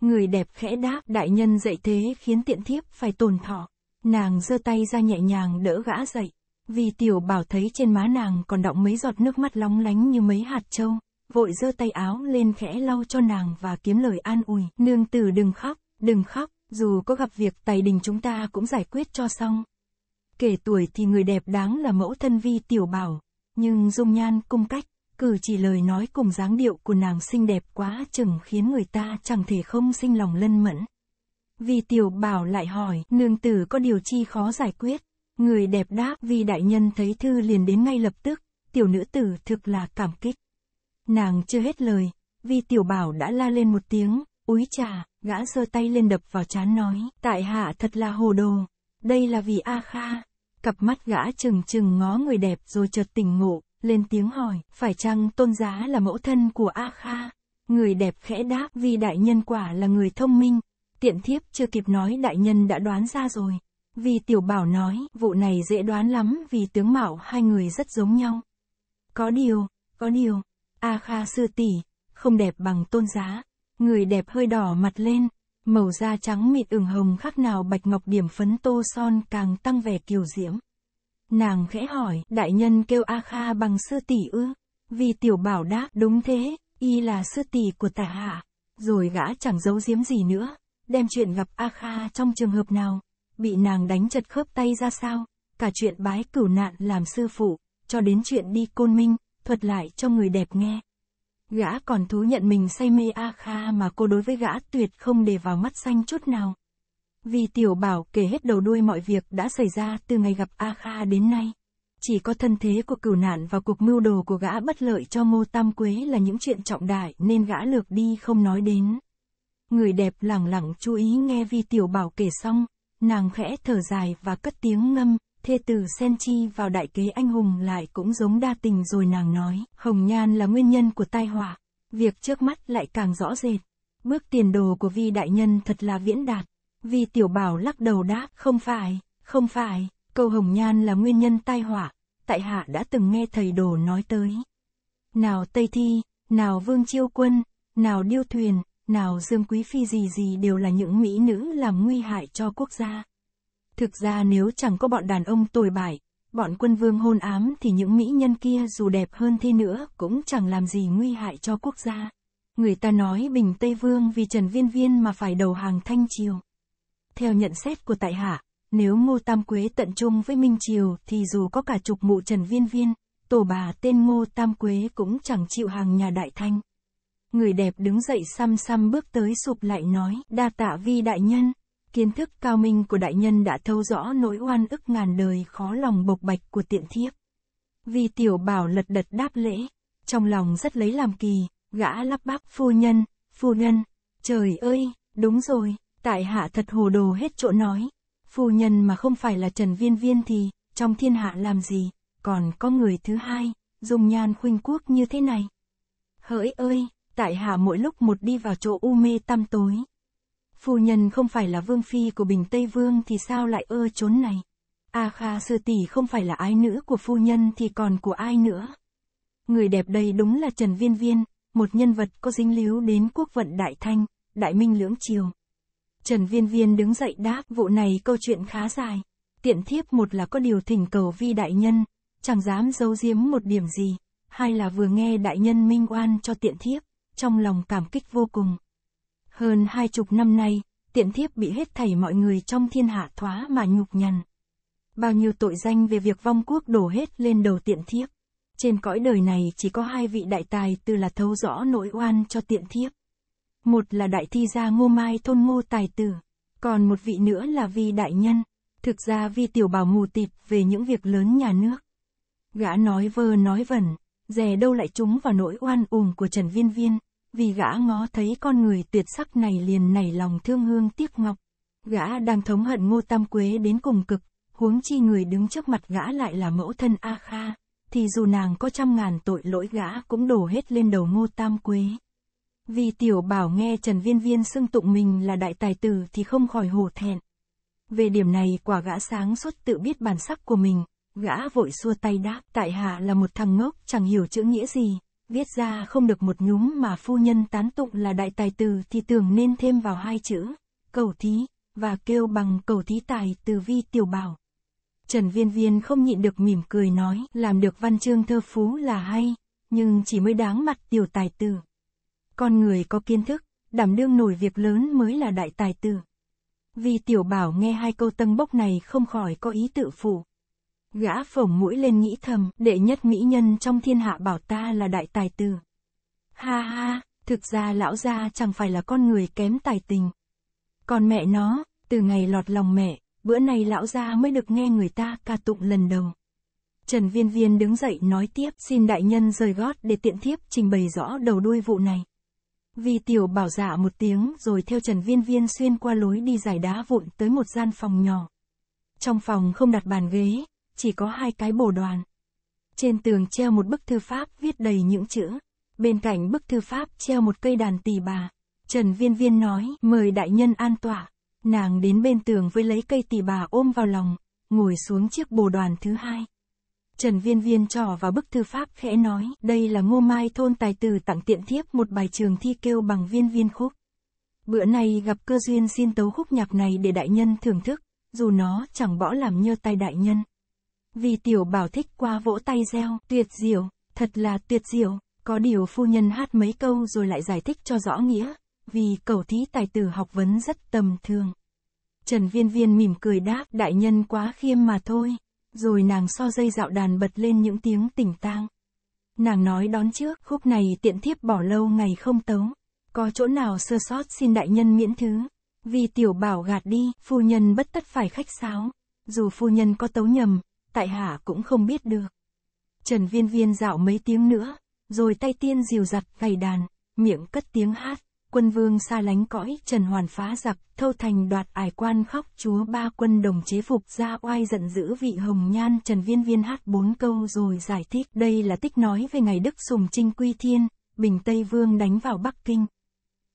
Người đẹp khẽ đáp, đại nhân dạy thế khiến tiện thiếp phải tồn thọ. Nàng giơ tay ra nhẹ nhàng đỡ gã dậy. Vì tiểu bảo thấy trên má nàng còn đọng mấy giọt nước mắt long lánh như mấy hạt trâu, vội giơ tay áo lên khẽ lau cho nàng và kiếm lời an ủi. Nương tử đừng khóc, đừng khóc, dù có gặp việc tài đình chúng ta cũng giải quyết cho xong. Kể tuổi thì người đẹp đáng là mẫu thân vi tiểu bảo, nhưng dung nhan cung cách, cử chỉ lời nói cùng dáng điệu của nàng xinh đẹp quá chừng khiến người ta chẳng thể không sinh lòng lân mẫn. Vì tiểu bảo lại hỏi, nương tử có điều chi khó giải quyết? Người đẹp đáp vì đại nhân thấy thư liền đến ngay lập tức, tiểu nữ tử thực là cảm kích. Nàng chưa hết lời, vì tiểu bảo đã la lên một tiếng, úi trà, gã giơ tay lên đập vào chán nói, tại hạ thật là hồ đồ, đây là vì A Kha. Cặp mắt gã chừng chừng ngó người đẹp rồi chợt tỉnh ngộ, lên tiếng hỏi, phải chăng tôn giá là mẫu thân của A Kha? Người đẹp khẽ đáp vì đại nhân quả là người thông minh, tiện thiếp chưa kịp nói đại nhân đã đoán ra rồi. Vì tiểu bảo nói, vụ này dễ đoán lắm vì tướng mạo hai người rất giống nhau. Có điều, có điều, A Kha sư tỷ, không đẹp bằng tôn giá. Người đẹp hơi đỏ mặt lên, màu da trắng mịt ửng hồng khác nào bạch ngọc điểm phấn tô son càng tăng vẻ kiều diễm. Nàng khẽ hỏi, đại nhân kêu A Kha bằng sư tỷ ư? Vì tiểu bảo đáp, đúng thế, y là sư tỷ của tả hạ. Rồi gã chẳng giấu giếm gì nữa, đem chuyện gặp A Kha trong trường hợp nào, bị nàng đánh chật khớp tay ra sao, cả chuyện bái cửu nạn làm sư phụ, cho đến chuyện đi côn minh, thuật lại cho người đẹp nghe. Gã còn thú nhận mình say mê A Kha mà cô đối với gã tuyệt không để vào mắt xanh chút nào. Vì tiểu bảo kể hết đầu đuôi mọi việc đã xảy ra từ ngày gặp A Kha đến nay. Chỉ có thân thế của cửu nạn và cuộc mưu đồ của gã bất lợi cho ngô tam quế là những chuyện trọng đại nên gã lược đi không nói đến. Người đẹp lẳng lặng chú ý nghe vi tiểu bảo kể xong, nàng khẽ thở dài và cất tiếng ngâm, thê tử sen chi vào đại kế anh hùng lại cũng giống đa tình rồi nàng nói, hồng nhan là nguyên nhân của tai họa, việc trước mắt lại càng rõ rệt. Bước tiền đồ của vi đại nhân thật là viễn đạt. Vi tiểu bảo lắc đầu đáp, không phải, không phải, câu hồng nhan là nguyên nhân tai họa, tại hạ đã từng nghe thầy đồ nói tới. Nào Tây Thi, nào Vương Chiêu Quân, nào Điêu Thuyền, nào Dương Quý Phi gì gì đều là những mỹ nữ làm nguy hại cho quốc gia. Thực ra nếu chẳng có bọn đàn ông tồi bại, bọn quân vương hôn ám thì những mỹ nhân kia dù đẹp hơn thế nữa cũng chẳng làm gì nguy hại cho quốc gia. Người ta nói Bình Tây Vương vì Trần Viên Viên mà phải đầu hàng Thanh Triều. Theo nhận xét của Tại Hạ, nếu Ngô Tam Quế tận trung với Minh Triều thì dù có cả chục mụ Trần Viên Viên, tổ bà tên Ngô Tam Quế cũng chẳng chịu hàng nhà Đại Thanh. Người đẹp đứng dậy xăm xăm bước tới sụp lại nói, đa tạ vi đại nhân. Kiến thức cao minh của đại nhân đã thâu rõ nỗi oan ức ngàn đời khó lòng bộc bạch của tiện thiếp. Vi tiểu bảo lật đật đáp lễ, trong lòng rất lấy làm kỳ, gã lắp bắp phu nhân, phu nhân, trời ơi, đúng rồi, tại hạ thật hồ đồ hết chỗ nói. Phu nhân mà không phải là Trần Viên Viên thì, trong thiên hạ làm gì, còn có người thứ hai, dùng nhan khuynh quốc như thế này. Hỡi ơi, tại hạ mỗi lúc một đi vào chỗ u mê tăm tối. Phu nhân không phải là vương phi của Bình Tây Vương thì sao lại ơ chốn này? A Kha sư tỷ không phải là ai nữ của phu nhân thì còn của ai nữa? Người đẹp đây đúng là Trần Viên Viên, một nhân vật có dính líu đến quốc vận Đại Thanh, Đại Minh lưỡng triều. Trần Viên Viên đứng dậy đáp vụ này câu chuyện khá dài. Tiện thiếp một là có điều thỉnh cầu vi đại nhân, chẳng dám giấu giếm một điểm gì, hai là vừa nghe đại nhân minh oan cho tiện thiếp trong lòng cảm kích vô cùng. Hơn hai chục năm nay, tiện thiếp bị hết thảy mọi người trong thiên hạ thoá mà nhục nhằn. Bao nhiêu tội danh về việc vong quốc đổ hết lên đầu tiện thiếp. Trên cõi đời này chỉ có hai vị đại tài tư là thấu rõ nỗi oan cho tiện thiếp. Một là đại thi gia ngô mai thôn ngô tài tử, còn một vị nữa là vi đại nhân. Thực ra vi tiểu bảo mù tịt về những việc lớn nhà nước. Gã nói vơ nói vẩn, dè đâu lại trúng vào nỗi oan uổng của Trần Viên Viên vì gã ngó thấy con người tuyệt sắc này liền nảy lòng thương hương tiếc ngọc. Gã đang thống hận ngô tam quế đến cùng cực, huống chi người đứng trước mặt gã lại là mẫu thân A Kha, thì dù nàng có trăm ngàn tội lỗi gã cũng đổ hết lên đầu ngô tam quế. Vì tiểu bảo nghe Trần Viên Viên xưng tụng mình là đại tài tử thì không khỏi hổ thẹn. Về điểm này quả gã sáng suốt tự biết bản sắc của mình, gã vội xua tay đáp tại hạ là một thằng ngốc chẳng hiểu chữ nghĩa gì, viết ra không được một nhúm mà phu nhân tán tụng là đại tài tử thì tưởng nên thêm vào hai chữ, cầu thí, và kêu bằng cầu thí tài từ vi tiểu bảo. Trần Viên Viên không nhịn được mỉm cười nói, làm được văn chương thơ phú là hay, nhưng chỉ mới đáng mặt tiểu tài tử. Con người có kiến thức, đảm đương nổi việc lớn mới là đại tài tử. Vì tiểu bảo nghe hai câu tân bốc này không khỏi có ý tự phụ, Gã phồng mũi lên nghĩ thầm, đệ nhất mỹ nhân trong thiên hạ bảo ta là đại tài tử. Ha ha, thực ra lão gia chẳng phải là con người kém tài tình. Còn mẹ nó, từ ngày lọt lòng mẹ, bữa nay lão gia mới được nghe người ta ca tụng lần đầu. Trần Viên Viên đứng dậy nói tiếp xin đại nhân rời gót để tiện thiếp trình bày rõ đầu đuôi vụ này. Vi tiểu bảo giả dạ một tiếng rồi theo Trần Viên Viên xuyên qua lối đi giải đá vụn tới một gian phòng nhỏ. Trong phòng không đặt bàn ghế, chỉ có hai cái bồ đoàn. Trên tường treo một bức thư pháp viết đầy những chữ. Bên cạnh bức thư pháp treo một cây đàn tỳ bà. Trần Viên Viên nói, mời đại nhân an tọa. Nàng đến bên tường với lấy cây tỳ bà ôm vào lòng, ngồi xuống chiếc bồ đoàn thứ hai. Trần Viên Viên trỏ vào bức thư pháp khẽ nói, đây là ngô mai thôn tài tử tặng tiện thiếp một bài trường thi kêu bằng viên viên khúc. Bữa nay gặp cơ duyên xin tấu khúc nhạc này để đại nhân thưởng thức, dù nó chẳng bỏ làm nhơ tay đại nhân. Vì tiểu bảo thích qua vỗ tay reo, tuyệt diệu, thật là tuyệt diệu, có điều phu nhân hát mấy câu rồi lại giải thích cho rõ nghĩa, vì cầu thí tài tử học vấn rất tầm thường. Trần Viên Viên mỉm cười đáp, đại nhân quá khiêm mà thôi, rồi nàng so dây dạo đàn bật lên những tiếng tỉnh tang. Nàng nói đón trước, khúc này tiện thiếp bỏ lâu ngày không tấu, có chỗ nào sơ sót xin đại nhân miễn thứ, vì tiểu bảo gạt đi, phu nhân bất tất phải khách sáo, dù phu nhân có tấu nhầm, tại hạ cũng không biết được. Trần Viên Viên dạo mấy tiếng nữa, rồi tay tiên dìu giặt gầy đàn, miệng cất tiếng hát, quân vương xa lánh cõi Trần Hoàn phá giặc, thâu thành đoạt ải quan khóc chúa ba quân đồng chế phục ra oai giận dữ vị hồng nhan Trần Viên Viên hát bốn câu rồi giải thích đây là tích nói về ngày Đức Sùng Trinh Quy Thiên, Bình Tây Vương đánh vào Bắc Kinh.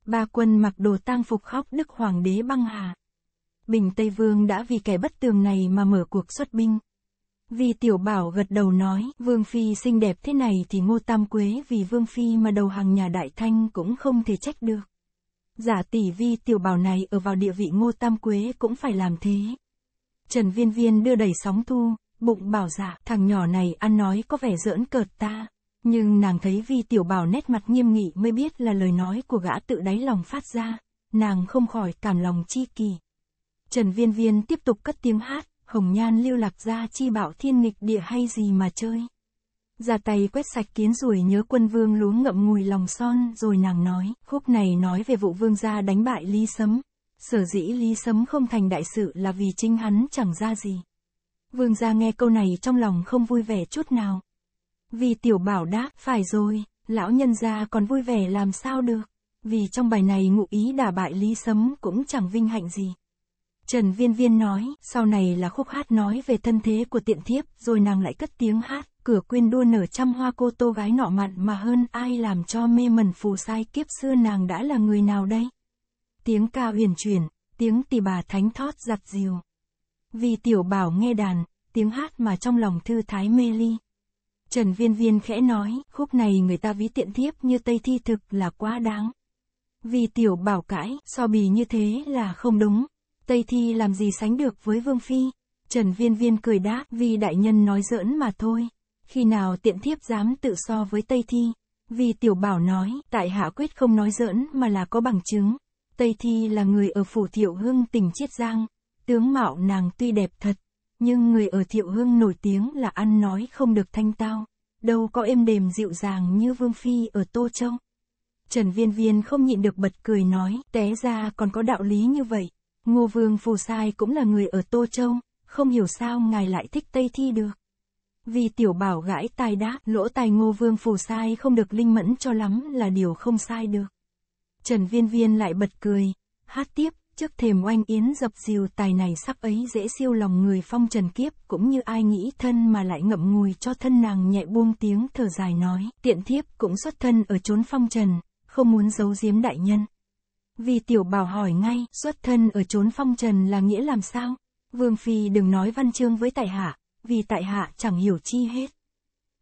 Ba quân mặc đồ tang phục khóc Đức Hoàng đế băng hà. Bình Tây Vương đã vì kẻ bất tường này mà mở cuộc xuất binh. Vì tiểu bảo gật đầu nói, Vương Phi xinh đẹp thế này thì ngô tam quế vì Vương Phi mà đầu hàng nhà đại thanh cũng không thể trách được. Giả tỷ vi tiểu bảo này ở vào địa vị ngô tam quế cũng phải làm thế. Trần Viên Viên đưa đẩy sóng thu, bụng bảo giả, dạ, thằng nhỏ này ăn nói có vẻ giỡn cợt ta. Nhưng nàng thấy vi tiểu bảo nét mặt nghiêm nghị mới biết là lời nói của gã tự đáy lòng phát ra, nàng không khỏi cảm lòng chi kỳ. Trần Viên Viên tiếp tục cất tiếng hát, hồng nhan lưu lạc ra chi bảo thiên nghịch địa hay gì mà chơi. Ra tay quét sạch kiến rủi nhớ quân vương luống ngậm ngùi lòng son rồi nàng nói, khúc này nói về vụ vương gia đánh bại Lý Sấm. Sở dĩ Lý Sấm không thành đại sự là vì chính hắn chẳng ra gì. Vương gia nghe câu này trong lòng không vui vẻ chút nào. Vì tiểu bảo đáp, phải rồi, lão nhân gia còn vui vẻ làm sao được. Vì trong bài này ngụ ý đả bại Lý Sấm cũng chẳng vinh hạnh gì. Trần Viên Viên nói, sau này là khúc hát nói về thân thế của tiện thiếp, rồi nàng lại cất tiếng hát, cửa quyên đua nở trăm hoa cô tô gái nọ mặn mà hơn ai làm cho mê mẩn phù sai kiếp xưa nàng đã là người nào đây? Tiếng ca huyền chuyển, tiếng tỳ bà thánh thót giặt diều. Vì tiểu bảo nghe đàn, tiếng hát mà trong lòng thư thái mê ly. Trần Viên Viên khẽ nói, khúc này người ta ví tiện thiếp như Tây Thi thực là quá đáng. Vì tiểu bảo cãi, so bì như thế là không đúng, Tây Thi làm gì sánh được với Vương Phi. Trần Viên Viên cười đáp vì đại nhân nói giỡn mà thôi. Khi nào tiện thiếp dám tự so với Tây Thi. Vì tiểu bảo nói, tại hạ quyết không nói giỡn mà là có bằng chứng. Tây Thi là người ở phủ Thiệu Hưng tỉnh Chiết Giang. Tướng mạo nàng tuy đẹp thật, nhưng người ở Thiệu Hưng nổi tiếng là ăn nói không được thanh tao. Đâu có êm đềm dịu dàng như Vương Phi ở Tô Châu. Trần Viên Viên không nhịn được bật cười nói, té ra còn có đạo lý như vậy. Ngô Vương Phù Sai cũng là người ở Tô Châu, không hiểu sao ngài lại thích Tây Thi được. Vì tiểu bảo gãi tai đá, lỗ tai Ngô Vương Phù Sai không được linh mẫn cho lắm là điều không sai được. Trần Viên Viên lại bật cười, hát tiếp, trước thềm oanh yến dập dìu tài này sắp ấy dễ siêu lòng người phong trần kiếp cũng như ai nghĩ thân mà lại ngậm ngùi cho thân nàng nhẹ buông tiếng thở dài nói tiện thiếp cũng xuất thân ở chốn phong trần không muốn giấu giếm đại nhân vì tiểu bảo hỏi ngay, xuất thân ở chốn phong trần là nghĩa làm sao? Vương Phi đừng nói văn chương với tại hạ, vì tại hạ chẳng hiểu chi hết.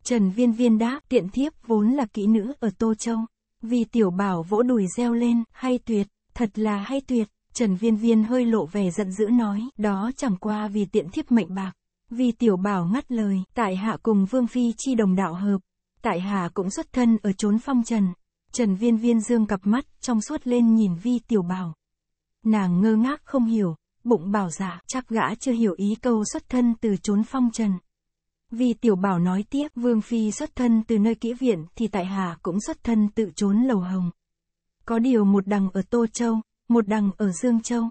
Trần Viên Viên đáp, tiện thiếp vốn là kỹ nữ ở Tô Châu. Vì tiểu bảo vỗ đùi reo lên, hay tuyệt, thật là hay tuyệt. Trần Viên Viên hơi lộ vẻ giận dữ nói, đó chẳng qua vì tiện thiếp mệnh bạc. Vì tiểu bảo ngắt lời, tại hạ cùng Vương Phi chi đồng đạo hợp. Tại hạ cũng xuất thân ở chốn phong trần, Trần Viên Viên dương cặp mắt, trong suốt lên nhìn Vi Tiểu Bảo. Nàng ngơ ngác không hiểu, bụng bảo dạ, chắc gã chưa hiểu ý câu xuất thân từ trốn phong trần. Vi Tiểu Bảo nói tiếp, Vương Phi xuất thân từ nơi kỹ viện thì tại Hà cũng xuất thân tự trốn lầu hồng. Có điều một đằng ở Tô Châu, một đằng ở Dương Châu.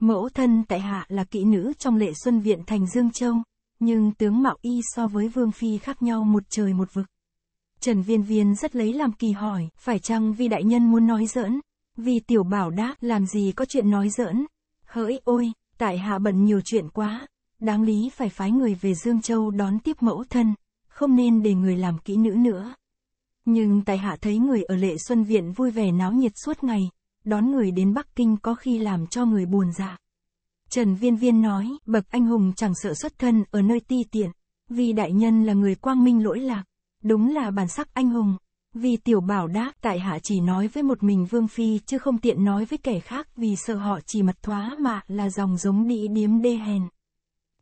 Mẫu thân tại Hạ là kỹ nữ trong lệ xuân viện thành Dương Châu, nhưng tướng mạo y so với Vương Phi khác nhau một trời một vực. Trần Viên Viên rất lấy làm kỳ hỏi, phải chăng vì đại nhân muốn nói giỡn? Vì tiểu bảo đáp, làm gì có chuyện nói giỡn? Hỡi ôi, tại hạ bận nhiều chuyện quá, đáng lý phải phái người về Dương Châu đón tiếp mẫu thân, không nên để người làm kỹ nữ nữa. Nhưng tại hạ thấy người ở Lệ Xuân Viện vui vẻ náo nhiệt suốt ngày, đón người đến Bắc Kinh có khi làm cho người buồn dạ. Trần Viên Viên nói, bậc anh hùng chẳng sợ xuất thân ở nơi ti tiện, vì đại nhân là người quang minh lỗi lạc. Đúng là bản sắc anh hùng. Vì tiểu bảo đáp tại hạ chỉ nói với một mình Vương Phi chứ không tiện nói với kẻ khác vì sợ họ chỉ mật thoá mà là dòng giống đĩ điếm đê hèn.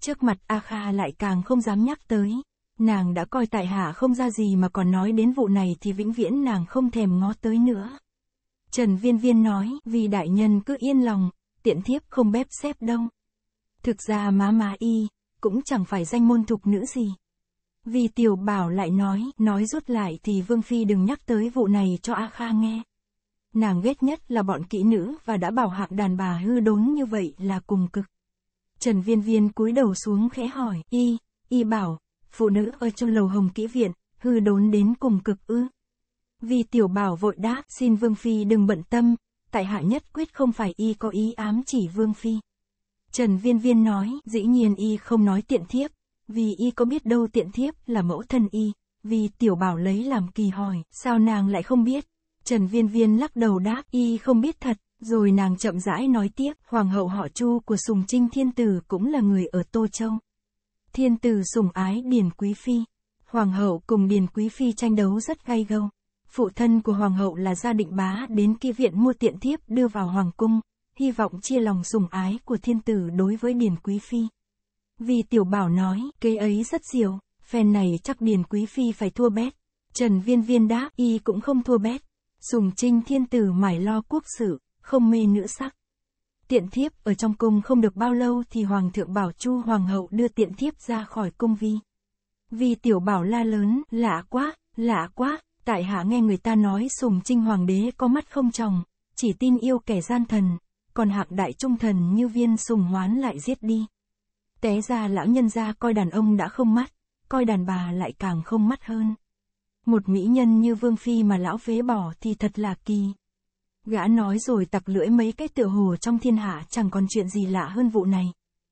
Trước mặt A Kha lại càng không dám nhắc tới. Nàng đã coi tại hạ không ra gì mà còn nói đến vụ này thì vĩnh viễn nàng không thèm ngó tới nữa. Trần Viên Viên nói vì đại nhân cứ yên lòng, tiện thiếp không bếp xếp đông. Thực ra má má y, cũng chẳng phải danh môn thục nữ gì. Vì tiểu bảo lại nói, nói rút lại thì Vương Phi đừng nhắc tới vụ này cho A Kha nghe. Nàng ghét nhất là bọn kỹ nữ và đã bảo hạc đàn bà hư đốn như vậy là cùng cực. Trần Viên Viên cúi đầu xuống khẽ hỏi, y, y bảo, phụ nữ ở trong lầu hồng kỹ viện, hư đốn đến cùng cực ư. Vì tiểu bảo vội đáp, xin Vương Phi đừng bận tâm, tại hạ nhất quyết không phải y có ý ám chỉ Vương Phi. Trần Viên Viên nói, dĩ nhiên y không nói tiện thiếp, vì y có biết đâu tiện thiếp là mẫu thân y, vì tiểu bảo lấy làm kỳ hỏi, sao nàng lại không biết? Trần Viên Viên lắc đầu đáp, y không biết thật, rồi nàng chậm rãi nói tiếp, hoàng hậu họ Chu của Sùng Trinh Thiên Tử cũng là người ở Tô Châu. Thiên Tử sùng ái Điền Quý Phi, hoàng hậu cùng Điền Quý Phi tranh đấu rất gay gâu. Phụ thân của hoàng hậu là gia định bá đến kia viện mua tiện thiếp đưa vào hoàng cung, hy vọng chia lòng sùng ái của thiên tử đối với Điền Quý Phi. Vì tiểu bảo nói, kế ấy rất diều, phen này chắc Điền Quý Phi phải thua bét. Trần Viên Viên đáp, y cũng không thua bét. sùng trinh thiên tử mải lo quốc sự, không mê nữ sắc. Tiện thiếp ở trong cung không được bao lâu thì Hoàng thượng bảo Chu Hoàng hậu đưa tiện thiếp ra khỏi cung vi. Vì tiểu bảo la lớn, lạ quá, lạ quá, tại hạ nghe người ta nói sùng trinh hoàng đế có mắt không chồng, chỉ tin yêu kẻ gian thần, còn hạng đại trung thần như viên sùng hoán lại giết đi. Té ra lão nhân ra coi đàn ông đã không mắt, coi đàn bà lại càng không mắt hơn. Một mỹ nhân như Vương Phi mà lão phế bỏ thì thật là kỳ. Gã nói rồi tặc lưỡi mấy cái tiểu hồ trong thiên hạ chẳng còn chuyện gì lạ hơn vụ này.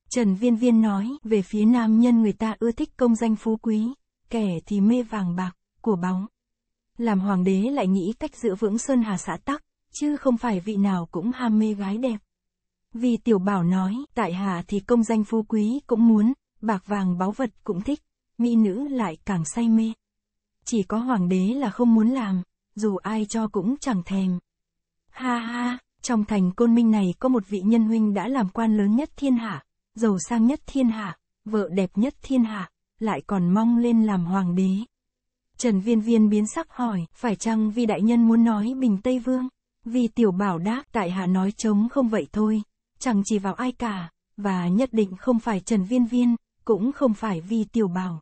Trần Viên Viên nói, về phía nam nhân người ta ưa thích công danh phú quý, kẻ thì mê vàng bạc, của bóng. Làm hoàng đế lại nghĩ cách giữ vững Sơn Hà xã tắc, chứ không phải vị nào cũng ham mê gái đẹp. Vì tiểu bảo nói, tại hạ thì công danh phú quý cũng muốn, bạc vàng báu vật cũng thích, mỹ nữ lại càng say mê. Chỉ có hoàng đế là không muốn làm, dù ai cho cũng chẳng thèm. Ha ha, trong thành côn minh này có một vị nhân huynh đã làm quan lớn nhất thiên hạ, giàu sang nhất thiên hạ, vợ đẹp nhất thiên hạ, lại còn mong lên làm hoàng đế. Trần Viên Viên biến sắc hỏi, phải chăng vì đại nhân muốn nói Bình Tây Vương? Vì tiểu bảo đáp, tại hạ nói trống không vậy thôi, chẳng chỉ vào ai cả, và nhất định không phải Trần Viên Viên, cũng không phải vì tiểu bảo.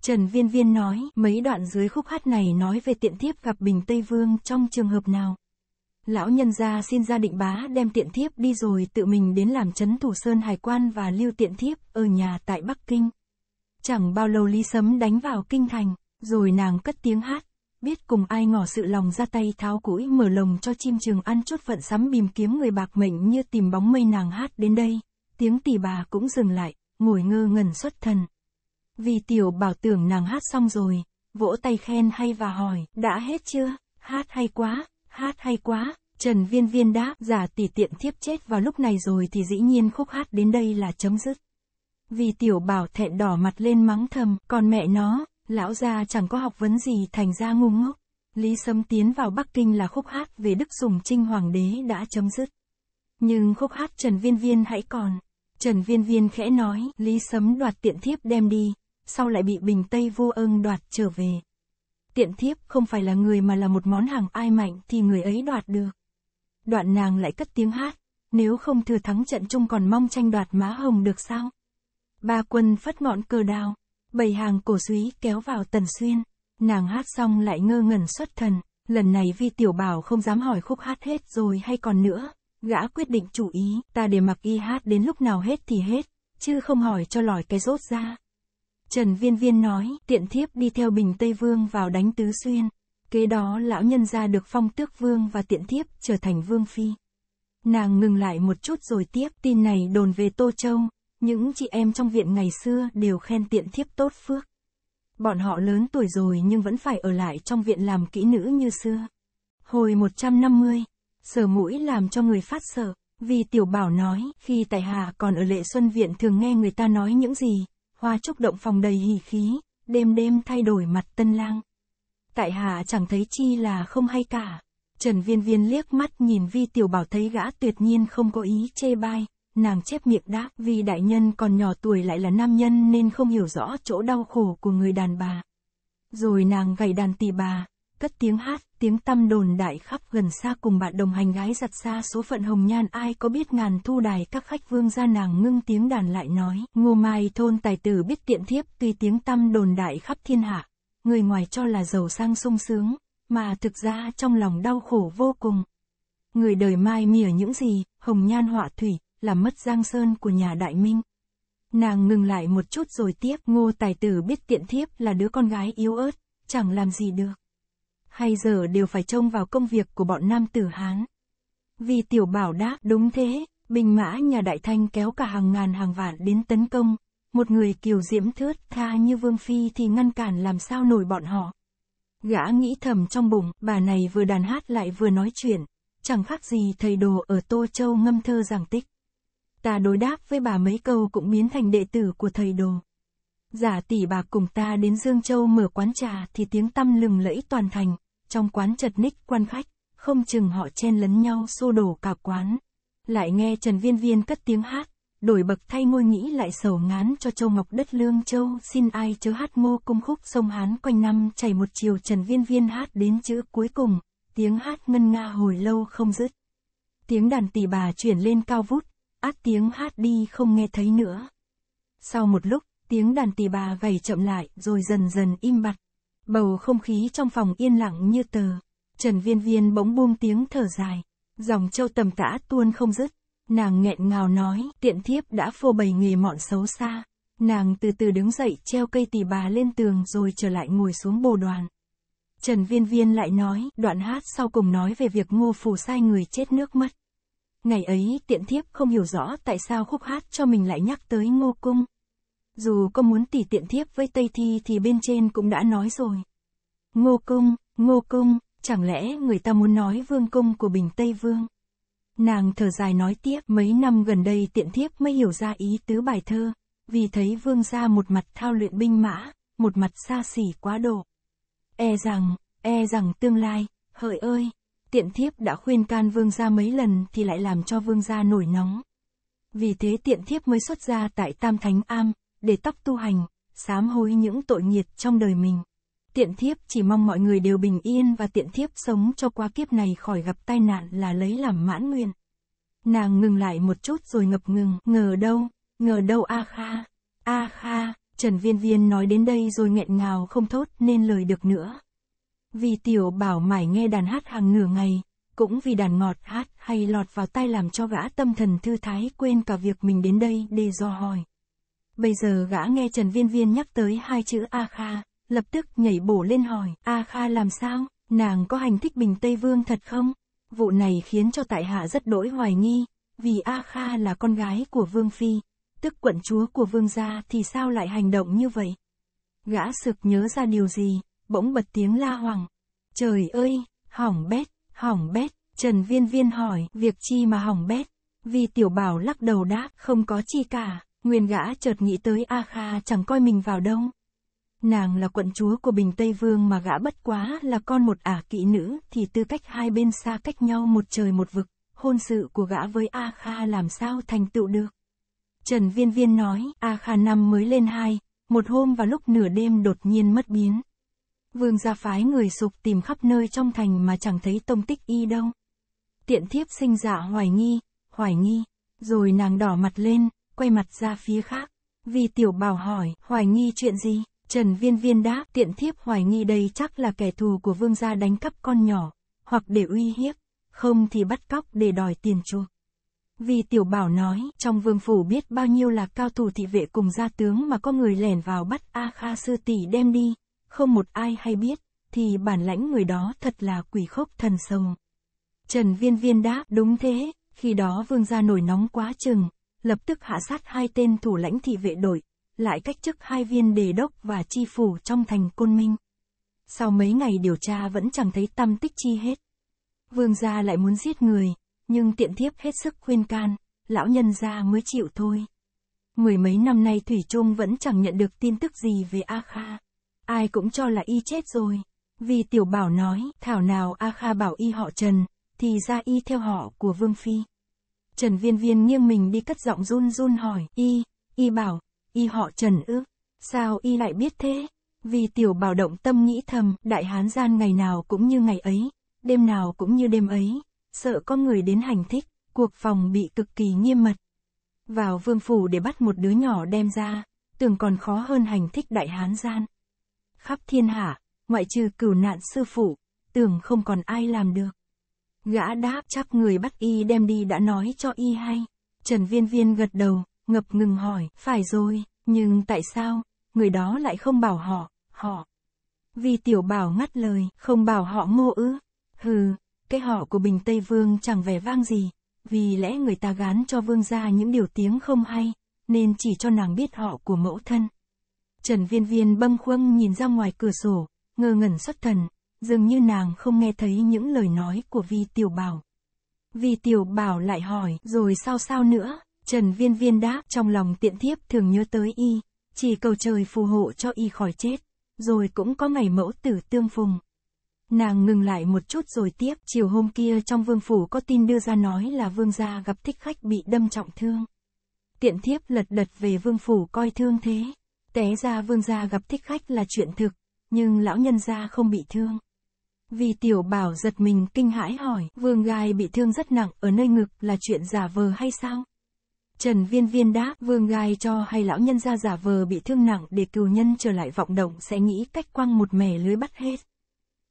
Trần Viên Viên nói, mấy đoạn dưới khúc hát này nói về tiện thiếp gặp Bình Tây Vương trong trường hợp nào. Lão nhân gia xin gia định bá đem tiện thiếp đi rồi tự mình đến làm chấn thủ sơn hải quan và lưu tiện thiếp ở nhà tại Bắc Kinh. Chẳng bao lâu Lý Sấm đánh vào kinh thành, rồi nàng cất tiếng hát biết cùng ai ngỏ sự lòng ra tay tháo củi mở lồng cho chim trường ăn chốt phận sắm bìm kiếm người bạc mệnh như tìm bóng mây nàng hát đến đây, tiếng tỷ bà cũng dừng lại, ngồi ngơ ngẩn xuất thần. Vì tiểu bảo tưởng nàng hát xong rồi, vỗ tay khen hay và hỏi, đã hết chưa, hát hay quá, hát hay quá, Trần Viên Viên đáp giả tỷ tiện thiếp chết vào lúc này rồi thì dĩ nhiên khúc hát đến đây là chấm dứt. Vì tiểu bảo thẹn đỏ mặt lên mắng thầm, còn mẹ nó, Lão gia chẳng có học vấn gì thành ra ngu ngốc. Lý Sâm tiến vào Bắc Kinh là khúc hát về Đức Sùng Trinh Hoàng đế đã chấm dứt. Nhưng khúc hát Trần Viên Viên hãy còn. Trần Viên Viên khẽ nói, Lý Sấm đoạt tiện thiếp đem đi, sau lại bị Bình Tây vô ơn đoạt trở về. Tiện thiếp không phải là người mà là một món hàng ai mạnh thì người ấy đoạt được. Đoạn nàng lại cất tiếng hát, nếu không thừa thắng trận chung còn mong tranh đoạt má hồng được sao? Ba quân phất ngọn cờ đào, bầy hàng cổ suý kéo vào Tần Xuyên. Nàng hát xong lại ngơ ngẩn xuất thần, lần này vi tiểu bảo không dám hỏi khúc hát hết rồi hay còn nữa. Gã quyết định chủ ý, ta để mặc y hát đến lúc nào hết thì hết, chứ không hỏi cho lòi cái rốt ra. Trần Viên Viên nói, tiện thiếp đi theo Bình Tây Vương vào đánh Tứ Xuyên. Kế đó lão nhân gia được phong tước vương và tiện thiếp trở thành vương phi. Nàng ngừng lại một chút rồi tiếp tin này đồn về Tô Châu, những chị em trong viện ngày xưa đều khen tiện thiếp tốt phước. Bọn họ lớn tuổi rồi nhưng vẫn phải ở lại trong viện làm kỹ nữ như xưa. Hồi 150, sờ mũi làm cho người phát sợ. Vì tiểu bảo nói, khi tại hà còn ở lệ xuân viện thường nghe người ta nói những gì, hoa trúc động phòng đầy hỉ khí, đêm đêm thay đổi mặt tân lang. Tại hà chẳng thấy chi là không hay cả. Trần Viên Viên liếc mắt nhìn Vi Tiểu Bảo thấy gã tuyệt nhiên không có ý chê bai, nàng chép miệng đáp vì đại nhân còn nhỏ tuổi lại là nam nhân nên không hiểu rõ chỗ đau khổ của người đàn bà. Rồi nàng gảy đàn tỳ bà, cất tiếng hát, tiếng tăm đồn đại khắp gần xa cùng bạn đồng hành gái giặt xa số phận hồng nhan ai có biết ngàn thu đài các khách vương gia nàng ngưng tiếng đàn lại nói, ngô mai thôn tài tử biết tiện thiếp tuy tiếng tăm đồn đại khắp thiên hạ, người ngoài cho là giàu sang sung sướng, mà thực ra trong lòng đau khổ vô cùng. Người đời mai mỉa những gì, hồng nhan họa thủy, làm mất giang sơn của nhà Đại Minh. Nàng ngừng lại một chút rồi tiếp, ngô tài tử biết tiện thiếp là đứa con gái yếu ớt, chẳng làm gì được. Hay giờ đều phải trông vào công việc của bọn nam tử Hán. Vì tiểu bảo đáp, đúng thế, binh mã nhà Đại Thanh kéo cả hàng ngàn hàng vạn đến tấn công, một người kiều diễm thướt tha như Vương Phi thì ngăn cản làm sao nổi bọn họ. Gã nghĩ thầm trong bụng, bà này vừa đàn hát lại vừa nói chuyện, chẳng khác gì thầy đồ ở Tô Châu ngâm thơ giảng tích. Ta đối đáp với bà mấy câu cũng biến thành đệ tử của thầy đồ. Giả tỷ bà cùng ta đến Dương Châu mở quán trà thì tiếng tăm lừng lẫy toàn thành, trong quán chật ních quan khách, không chừng họ chen lấn nhau xô đổ cả quán. Lại nghe Trần Viên Viên cất tiếng hát, đổi bậc thay ngôi nghĩ lại sầu ngán cho châu ngọc đất lương châu xin ai chớ hát mô cung khúc sông hán quanh năm chảy một chiều trần viên viên hát đến chữ cuối cùng tiếng hát ngân nga hồi lâu không dứt tiếng đàn tỷ bà chuyển lên cao vút át tiếng hát đi không nghe thấy nữa. Sau một lúc, tiếng đàn tỳ bà vầy chậm lại rồi dần dần im bặt. Bầu không khí trong phòng yên lặng như tờ. Trần Viên Viên bỗng buông tiếng thở dài. Dòng châu tầm tã tuôn không dứt. Nàng nghẹn ngào nói, tiện thiếp đã phô bày nghề mọn xấu xa. Nàng từ từ đứng dậy treo cây tỳ bà lên tường rồi trở lại ngồi xuống bồ đoàn. Trần Viên Viên lại nói, đoạn hát sau cùng nói về việc ngô phù sai người chết nước mất. Ngày ấy tiện thiếp không hiểu rõ tại sao khúc hát cho mình lại nhắc tới ngô cung. Dù có muốn tỉ tiện thiếp với Tây Thi thì bên trên cũng đã nói rồi. Ngô cung, ngô cung, chẳng lẽ người ta muốn nói vương cung của Bình Tây Vương? Nàng thở dài nói tiếp mấy năm gần đây tiện thiếp mới hiểu ra ý tứ bài thơ, vì thấy vương gia một mặt thao luyện binh mã, một mặt xa xỉ quá độ. E rằng, e rằng tương lai, hỡi ơi, tiện thiếp đã khuyên can vương gia mấy lần thì lại làm cho vương gia nổi nóng. Vì thế tiện thiếp mới xuất gia tại Tam Thánh Am, để tóc tu hành, sám hối những tội nghiệt trong đời mình. Tiện thiếp chỉ mong mọi người đều bình yên và tiện thiếp sống cho qua kiếp này khỏi gặp tai nạn là lấy làm mãn nguyện. Nàng ngừng lại một chút rồi ngập ngừng, ngờ đâu, ngờ đâu A Kha, A Kha, Trần Viên Viên nói đến đây rồi nghẹn ngào không thốt nên lời được nữa. Vì tiểu bảo mải nghe đàn hát hàng nửa ngày, cũng vì đàn ngọt hát hay lọt vào tai làm cho gã tâm thần thư thái quên cả việc mình đến đây để do hỏi. Bây giờ gã nghe Trần Viên Viên nhắc tới hai chữ A Kha, lập tức nhảy bổ lên hỏi, A Kha làm sao, nàng có hành thích Bình Tây Vương thật không? Vụ này khiến cho tại hạ rất đỗi hoài nghi, vì A Kha là con gái của Vương Phi, tức quận chúa của Vương gia thì sao lại hành động như vậy? Gã sực nhớ ra điều gì, bỗng bật tiếng la hoảng. Trời ơi, hỏng bét, hỏng bét, Trần Viên Viên hỏi, việc chi mà hỏng bét? Vì tiểu bảo lắc đầu đáp, không có chi cả, nguyên gã chợt nghĩ tới A Kha chẳng coi mình vào đâu. Nàng là quận chúa của Bình Tây Vương mà gã bất quá là con một ả kỵ nữ thì tư cách hai bên xa cách nhau một trời một vực, hôn sự của gã với A Kha làm sao thành tựu được. Trần Viên Viên nói, A Kha năm mới lên hai, một hôm vào lúc nửa đêm đột nhiên mất biến. Vương gia phái người sục tìm khắp nơi trong thành mà chẳng thấy tông tích y đâu. Tiện thiếp sinh dạ hoài nghi, hoài nghi, rồi nàng đỏ mặt lên, quay mặt ra phía khác. Vì tiểu bảo hỏi, hoài nghi chuyện gì? Trần Viên Viên đáp, tiện thiếp hoài nghi đây chắc là kẻ thù của vương gia đánh cắp con nhỏ, hoặc để uy hiếp, không thì bắt cóc để đòi tiền chuộc. Vì tiểu bảo nói, trong vương phủ biết bao nhiêu là cao thủ thị vệ cùng gia tướng mà có người lẻn vào bắt A Kha sư tỷ đem đi, không một ai hay biết, thì bản lãnh người đó thật là quỷ khốc thần sầu. Trần Viên Viên đáp đúng thế, khi đó vương gia nổi nóng quá chừng, lập tức hạ sát hai tên thủ lãnh thị vệ đội, lại cách chức hai viên đề đốc và chi phủ trong thành côn minh. Sau mấy ngày điều tra vẫn chẳng thấy tâm tích chi hết. Vương gia lại muốn giết người, nhưng tiện thiếp hết sức khuyên can, lão nhân gia mới chịu thôi. Mười mấy năm nay Thủy Trung vẫn chẳng nhận được tin tức gì về A Kha. Ai cũng cho là y chết rồi. Vì tiểu bảo nói, thảo nào A Kha bảo y họ Trần, thì ra y theo họ của Vương Phi. Trần Viên Viên nghiêng mình đi cất giọng run run hỏi, y, y bảo, y họ Trần ư, sao y lại biết thế? Vì tiểu bảo động tâm nghĩ thầm, đại hán gian ngày nào cũng như ngày ấy, đêm nào cũng như đêm ấy, sợ có người đến hành thích, cuộc phòng bị cực kỳ nghiêm mật. Vào vương phủ để bắt một đứa nhỏ đem ra, tưởng còn khó hơn hành thích đại hán gian khắp thiên hạ, ngoại trừ cửu nạn sư phụ, tưởng không còn ai làm được. Gã đáp chắc người bắt y đem đi đã nói cho y hay. Trần Viên Viên gật đầu, ngập ngừng hỏi, phải rồi, nhưng tại sao, người đó lại không bảo họ, họ. Vì tiểu bảo ngắt lời, không bảo họ ngô ư. Hừ, cái họ của Bình Tây Vương chẳng vẻ vang gì, vì lẽ người ta gán cho vương gia những điều tiếng không hay, nên chỉ cho nàng biết họ của mẫu thân. Trần Viên Viên bâng khuâng nhìn ra ngoài cửa sổ, ngơ ngẩn xuất thần, dường như nàng không nghe thấy những lời nói của Vi Tiểu Bảo. Vi Tiểu Bảo lại hỏi, rồi sao sao nữa? Trần Viên Viên đáp, trong lòng tiện thiếp thường nhớ tới y, chỉ cầu trời phù hộ cho y khỏi chết, rồi cũng có ngày mẫu tử tương phùng. Nàng ngừng lại một chút rồi tiếp, chiều hôm kia trong vương phủ có tin đưa ra nói là vương gia gặp thích khách bị đâm trọng thương. Tiện thiếp lật đật về vương phủ coi thương thế. Té ra vương gia gặp thích khách là chuyện thực, nhưng lão nhân gia không bị thương. Vì tiểu bảo giật mình kinh hãi hỏi, vương gai bị thương rất nặng ở nơi ngực là chuyện giả vờ hay sao? Trần Viên Viên đáp, vương gai cho hay lão nhân gia giả vờ bị thương nặng để cừu nhân trở lại vọng động sẽ nghĩ cách quăng một mẻ lưới bắt hết.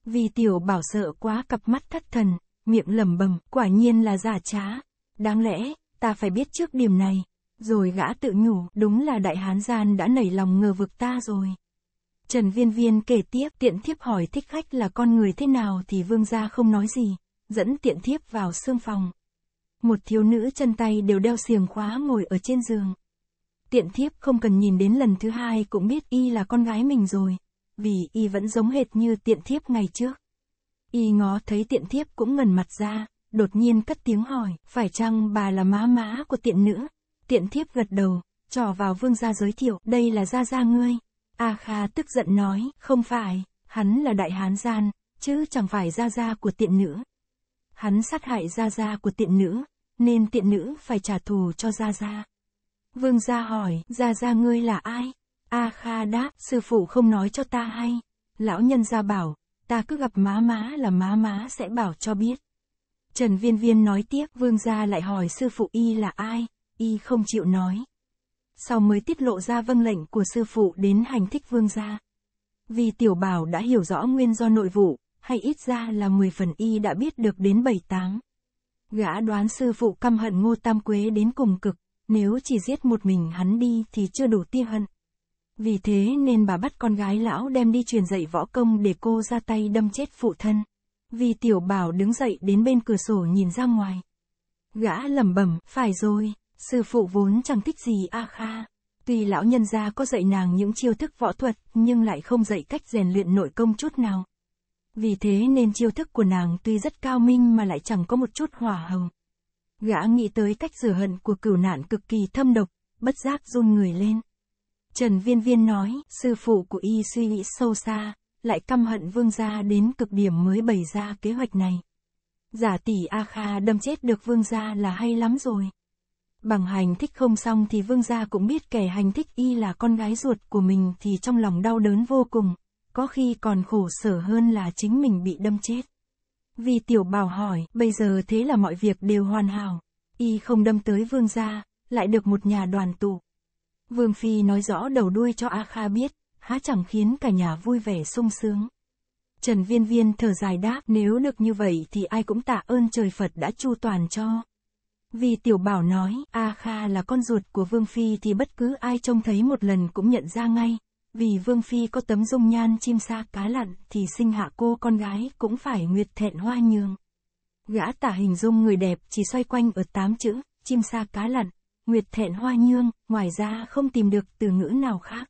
Vì tiểu bảo sợ quá cặp mắt thất thần, miệng lẩm bẩm, quả nhiên là giả trá. Đáng lẽ, ta phải biết trước điểm này. Rồi gã tự nhủ, đúng là đại hán gian đã nảy lòng ngờ vực ta rồi. Trần Viên Viên kể tiếp, tiện thiếp hỏi thích khách là con người thế nào thì vương gia không nói gì, dẫn tiện thiếp vào xương phòng. Một thiếu nữ chân tay đều đeo xiềng khóa ngồi ở trên giường. Tiện thiếp không cần nhìn đến lần thứ hai cũng biết y là con gái mình rồi, vì y vẫn giống hệt như tiện thiếp ngày trước. Y ngó thấy tiện thiếp cũng ngẩn mặt ra, đột nhiên cất tiếng hỏi, phải chăng bà là má má của tiện nữa Tiện thiếp gật đầu, trò vào vương gia giới thiệu, đây là gia gia ngươi. A Kha tức giận nói, không phải, hắn là đại hán gian, chứ chẳng phải gia gia của tiện nữ. Hắn sát hại gia gia của tiện nữ, nên tiện nữ phải trả thù cho gia gia. Vương gia hỏi, gia gia ngươi là ai? A Kha đáp, sư phụ không nói cho ta hay. Lão nhân gia bảo, ta cứ gặp má má là má má sẽ bảo cho biết. Trần Viên Viên nói tiếp, vương gia lại hỏi sư phụ y là ai, y không chịu nói. Sau mới tiết lộ ra vâng lệnh của sư phụ đến hành thích vương gia. Vì tiểu bảo đã hiểu rõ nguyên do nội vụ, hay ít ra là 10 phần y đã biết được đến bảy tám. Gã đoán sư phụ căm hận ngô tam quế đến cùng cực, nếu chỉ giết một mình hắn đi thì chưa đủ tia hận. Vì thế nên bà bắt con gái lão đem đi truyền dạy võ công để cô ra tay đâm chết phụ thân. Vì tiểu bảo đứng dậy đến bên cửa sổ nhìn ra ngoài. Gã lẩm bẩm, phải rồi, Sư phụ vốn chẳng thích gì A Kha. Tuy lão nhân gia có dạy nàng những chiêu thức võ thuật, nhưng lại không dạy cách rèn luyện nội công chút nào. Vì thế nên chiêu thức của nàng tuy rất cao minh mà lại chẳng có một chút hỏa hồng. Gã nghĩ tới cách rửa hận của cửu nạn cực kỳ thâm độc, bất giác run người lên. Trần Viên Viên nói, sư phụ của y suy nghĩ sâu xa, lại căm hận vương gia đến cực điểm mới bày ra kế hoạch này. Giả tỷ A Kha đâm chết được vương gia là hay lắm rồi bằng hành thích không xong thì vương gia cũng biết kẻ hành thích y là con gái ruột của mình thì trong lòng đau đớn vô cùng, có khi còn khổ sở hơn là chính mình bị đâm chết. Vì tiểu bảo hỏi, bây giờ thế là mọi việc đều hoàn hảo, y không đâm tới vương gia, lại được một nhà đoàn tụ. Vương Phi nói rõ đầu đuôi cho A Kha biết, há chẳng khiến cả nhà vui vẻ sung sướng. Trần Viên Viên thở dài đáp nếu được như vậy thì ai cũng tạ ơn trời Phật đã chu toàn cho. Vì tiểu bảo nói, A Kha là con ruột của Vương Phi thì bất cứ ai trông thấy một lần cũng nhận ra ngay. Vì Vương Phi có tấm dung nhan chim sa cá lặn thì sinh hạ cô con gái cũng phải nguyệt thẹn hoa nhường. Gã tả hình dung người đẹp chỉ xoay quanh ở tám chữ, chim sa cá lặn, nguyệt thẹn hoa nhương, ngoài ra không tìm được từ ngữ nào khác.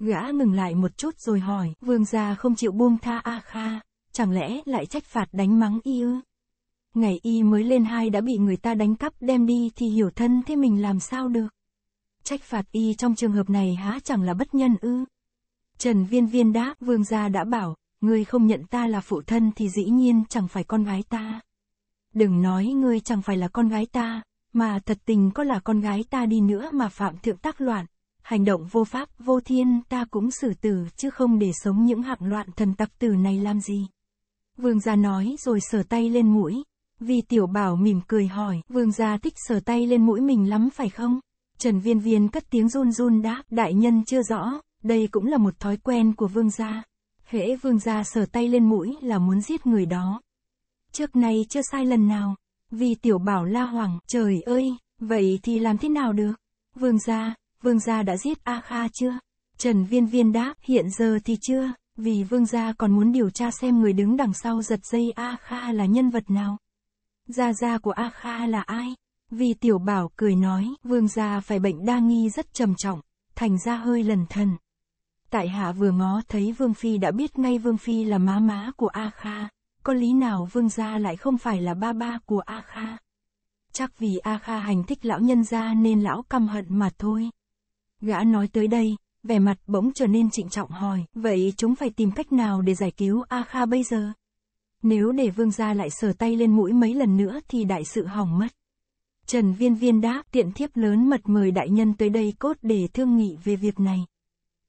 Gã ngừng lại một chút rồi hỏi, vương gia không chịu buông tha A Kha, chẳng lẽ lại trách phạt đánh mắng y ư? ngày y mới lên hai đã bị người ta đánh cắp đem đi thì hiểu thân thế mình làm sao được. Trách phạt y trong trường hợp này há chẳng là bất nhân ư. Trần Viên Viên đáp vương gia đã bảo, ngươi không nhận ta là phụ thân thì dĩ nhiên chẳng phải con gái ta. Đừng nói ngươi chẳng phải là con gái ta, mà thật tình có là con gái ta đi nữa mà phạm thượng tác loạn, hành động vô pháp vô thiên ta cũng xử tử chứ không để sống những hạng loạn thần tặc tử này làm gì. Vương gia nói rồi sờ tay lên mũi, vì tiểu bảo mỉm cười hỏi, vương gia thích sờ tay lên mũi mình lắm phải không? Trần Viên Viên cất tiếng run run đáp, đại nhân chưa rõ, đây cũng là một thói quen của vương gia. Hễ vương gia sờ tay lên mũi là muốn giết người đó. Trước nay chưa sai lần nào, vì tiểu bảo la hoảng, trời ơi, vậy thì làm thế nào được? Vương gia, vương gia đã giết A Kha chưa? Trần Viên Viên đáp, hiện giờ thì chưa, vì vương gia còn muốn điều tra xem người đứng đằng sau giật dây A Kha là nhân vật nào gia gia của A Kha là ai? Vì tiểu bảo cười nói, vương gia phải bệnh đa nghi rất trầm trọng, thành ra hơi lần thần. Tại hạ vừa ngó thấy vương phi đã biết ngay vương phi là má má của A Kha, có lý nào vương gia lại không phải là ba ba của A Kha? Chắc vì A Kha hành thích lão nhân gia nên lão căm hận mà thôi. Gã nói tới đây, vẻ mặt bỗng trở nên trịnh trọng hỏi, vậy chúng phải tìm cách nào để giải cứu A Kha bây giờ? Nếu để vương gia lại sờ tay lên mũi mấy lần nữa thì đại sự hỏng mất. Trần Viên Viên đáp tiện thiếp lớn mật mời đại nhân tới đây cốt để thương nghị về việc này.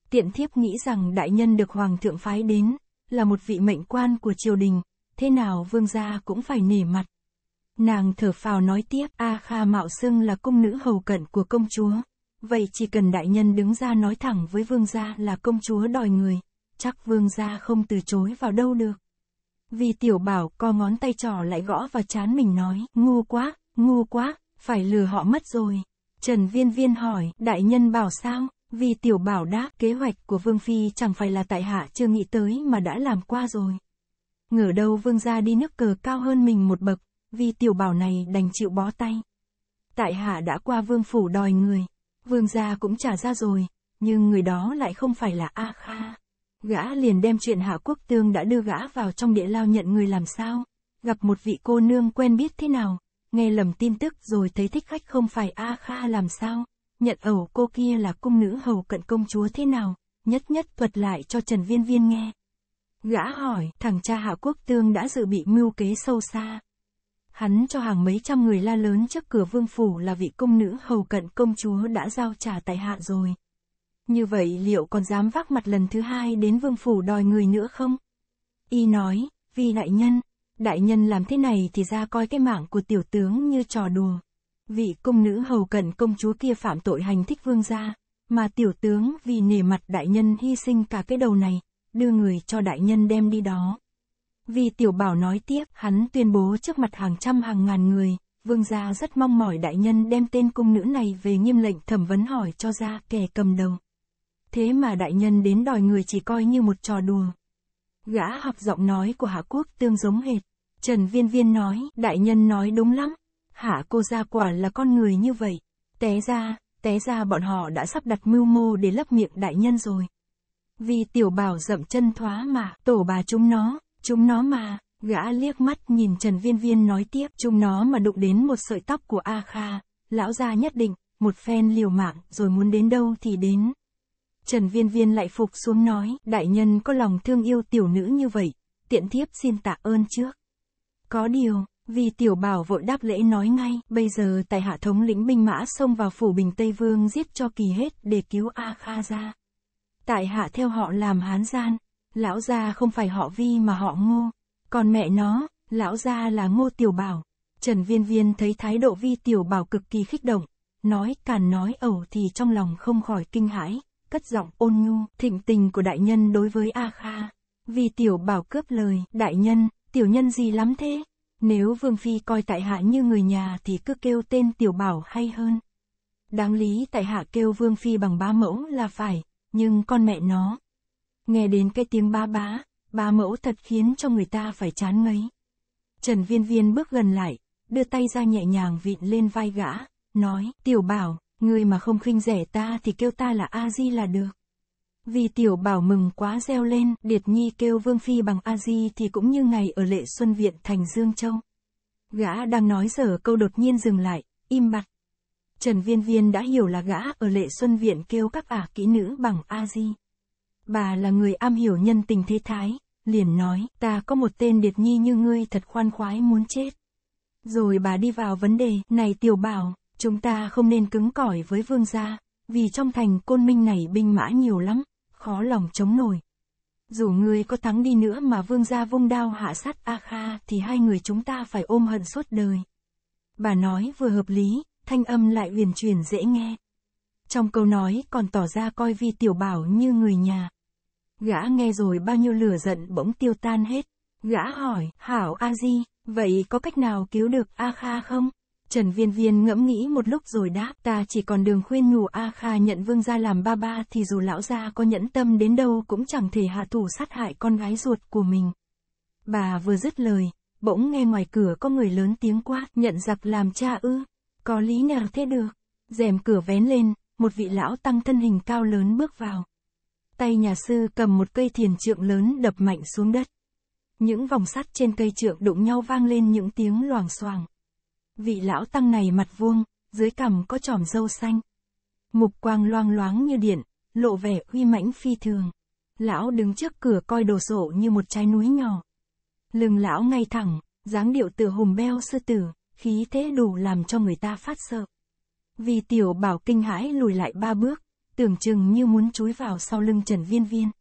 Tiện thiếp nghĩ rằng đại nhân được hoàng thượng phái đến, là một vị mệnh quan của triều đình, thế nào vương gia cũng phải nể mặt. Nàng thở phào nói tiếp, A Kha Mạo sưng là cung nữ hầu cận của công chúa, vậy chỉ cần đại nhân đứng ra nói thẳng với vương gia là công chúa đòi người, chắc vương gia không từ chối vào đâu được. Vì tiểu bảo co ngón tay trỏ lại gõ vào chán mình nói, ngu quá, ngu quá, phải lừa họ mất rồi. Trần Viên Viên hỏi, đại nhân bảo sao? Vì tiểu bảo đáp, kế hoạch của Vương Phi chẳng phải là tại hạ chưa nghĩ tới mà đã làm qua rồi. Ngờ đâu Vương ra đi nước cờ cao hơn mình một bậc, vì tiểu bảo này đành chịu bó tay. Tại hạ đã qua Vương Phủ đòi người, Vương gia cũng trả ra rồi, nhưng người đó lại không phải là A Kha. Gã liền đem chuyện Hạ Quốc Tương đã đưa gã vào trong địa lao nhận người làm sao, gặp một vị cô nương quen biết thế nào, nghe lầm tin tức rồi thấy thích khách không phải A Kha làm sao, nhận ẩu cô kia là cung nữ hầu cận công chúa thế nào, nhất nhất thuật lại cho Trần Viên Viên nghe. Gã hỏi, thằng cha Hạ Quốc Tương đã dự bị mưu kế sâu xa. Hắn cho hàng mấy trăm người la lớn trước cửa vương phủ là vị cung nữ hầu cận công chúa đã giao trả tại hạ rồi, như vậy liệu còn dám vác mặt lần thứ hai đến vương phủ đòi người nữa không? Y nói, vì đại nhân, đại nhân làm thế này thì ra coi cái mạng của tiểu tướng như trò đùa. Vị công nữ hầu cận công chúa kia phạm tội hành thích vương gia, mà tiểu tướng vì nể mặt đại nhân hy sinh cả cái đầu này, đưa người cho đại nhân đem đi đó. Vì tiểu bảo nói tiếp, hắn tuyên bố trước mặt hàng trăm hàng ngàn người, vương gia rất mong mỏi đại nhân đem tên cung nữ này về nghiêm lệnh thẩm vấn hỏi cho ra kẻ cầm đầu thế mà đại nhân đến đòi người chỉ coi như một trò đùa. Gã học giọng nói của Hạ Quốc tương giống hệt. Trần Viên Viên nói, đại nhân nói đúng lắm. Hạ cô gia quả là con người như vậy. Té ra, té ra bọn họ đã sắp đặt mưu mô để lấp miệng đại nhân rồi. Vì tiểu bảo dậm chân thoá mà, tổ bà chúng nó, chúng nó mà, gã liếc mắt nhìn Trần Viên Viên nói tiếp, chúng nó mà đụng đến một sợi tóc của A Kha, lão gia nhất định, một phen liều mạng rồi muốn đến đâu thì đến. Trần Viên Viên lại phục xuống nói, đại nhân có lòng thương yêu tiểu nữ như vậy, tiện thiếp xin tạ ơn trước. Có điều, vì tiểu bảo vội đáp lễ nói ngay, bây giờ tại hạ thống lĩnh binh mã xông vào phủ bình Tây Vương giết cho kỳ hết để cứu A Kha ra. Tại hạ theo họ làm hán gian, lão gia không phải họ vi mà họ ngô, còn mẹ nó, lão gia là ngô tiểu bảo. Trần Viên Viên thấy thái độ vi tiểu bảo cực kỳ khích động, nói càn nói ẩu thì trong lòng không khỏi kinh hãi cất giọng ôn nhu, thịnh tình của đại nhân đối với A Kha. Vì tiểu bảo cướp lời, đại nhân, tiểu nhân gì lắm thế? Nếu Vương Phi coi tại hạ như người nhà thì cứ kêu tên tiểu bảo hay hơn. Đáng lý tại hạ kêu Vương Phi bằng ba mẫu là phải, nhưng con mẹ nó. Nghe đến cái tiếng ba bá, ba mẫu thật khiến cho người ta phải chán ngấy. Trần Viên Viên bước gần lại, đưa tay ra nhẹ nhàng vịn lên vai gã, nói, tiểu bảo, Ngươi mà không khinh rẻ ta thì kêu ta là A-di là được. Vì tiểu bảo mừng quá reo lên, Điệt Nhi kêu Vương Phi bằng A-di thì cũng như ngày ở lệ Xuân Viện thành Dương Châu. Gã đang nói dở câu đột nhiên dừng lại, im bặt. Trần Viên Viên đã hiểu là gã ở lệ Xuân Viện kêu các ả kỹ nữ bằng A-di. Bà là người am hiểu nhân tình thế thái, liền nói, ta có một tên Điệt Nhi như ngươi thật khoan khoái muốn chết. Rồi bà đi vào vấn đề, này tiểu bảo, Chúng ta không nên cứng cỏi với vương gia, vì trong thành côn minh này binh mã nhiều lắm, khó lòng chống nổi. Dù ngươi có thắng đi nữa mà vương gia vung đao hạ sát A Kha thì hai người chúng ta phải ôm hận suốt đời. Bà nói vừa hợp lý, thanh âm lại uyển chuyển dễ nghe. Trong câu nói còn tỏ ra coi vi tiểu bảo như người nhà. Gã nghe rồi bao nhiêu lửa giận bỗng tiêu tan hết. Gã hỏi, hảo A Di, vậy có cách nào cứu được A Kha không? Trần Viên Viên ngẫm nghĩ một lúc rồi đáp ta chỉ còn đường khuyên nhủ A Kha nhận vương gia làm ba ba thì dù lão gia có nhẫn tâm đến đâu cũng chẳng thể hạ thủ sát hại con gái ruột của mình. Bà vừa dứt lời, bỗng nghe ngoài cửa có người lớn tiếng quát nhận giặc làm cha ư, có lý nào thế được. rèm cửa vén lên, một vị lão tăng thân hình cao lớn bước vào. Tay nhà sư cầm một cây thiền trượng lớn đập mạnh xuống đất. Những vòng sắt trên cây trượng đụng nhau vang lên những tiếng loảng xoảng. Vị lão tăng này mặt vuông, dưới cằm có tròm râu xanh. Mục quang loang loáng như điện, lộ vẻ uy mãnh phi thường. Lão đứng trước cửa coi đồ sộ như một trái núi nhỏ. Lưng lão ngay thẳng, dáng điệu tựa hùm beo sư tử, khí thế đủ làm cho người ta phát sợ. Vì tiểu bảo kinh hãi lùi lại ba bước, tưởng chừng như muốn chúi vào sau lưng Trần Viên Viên.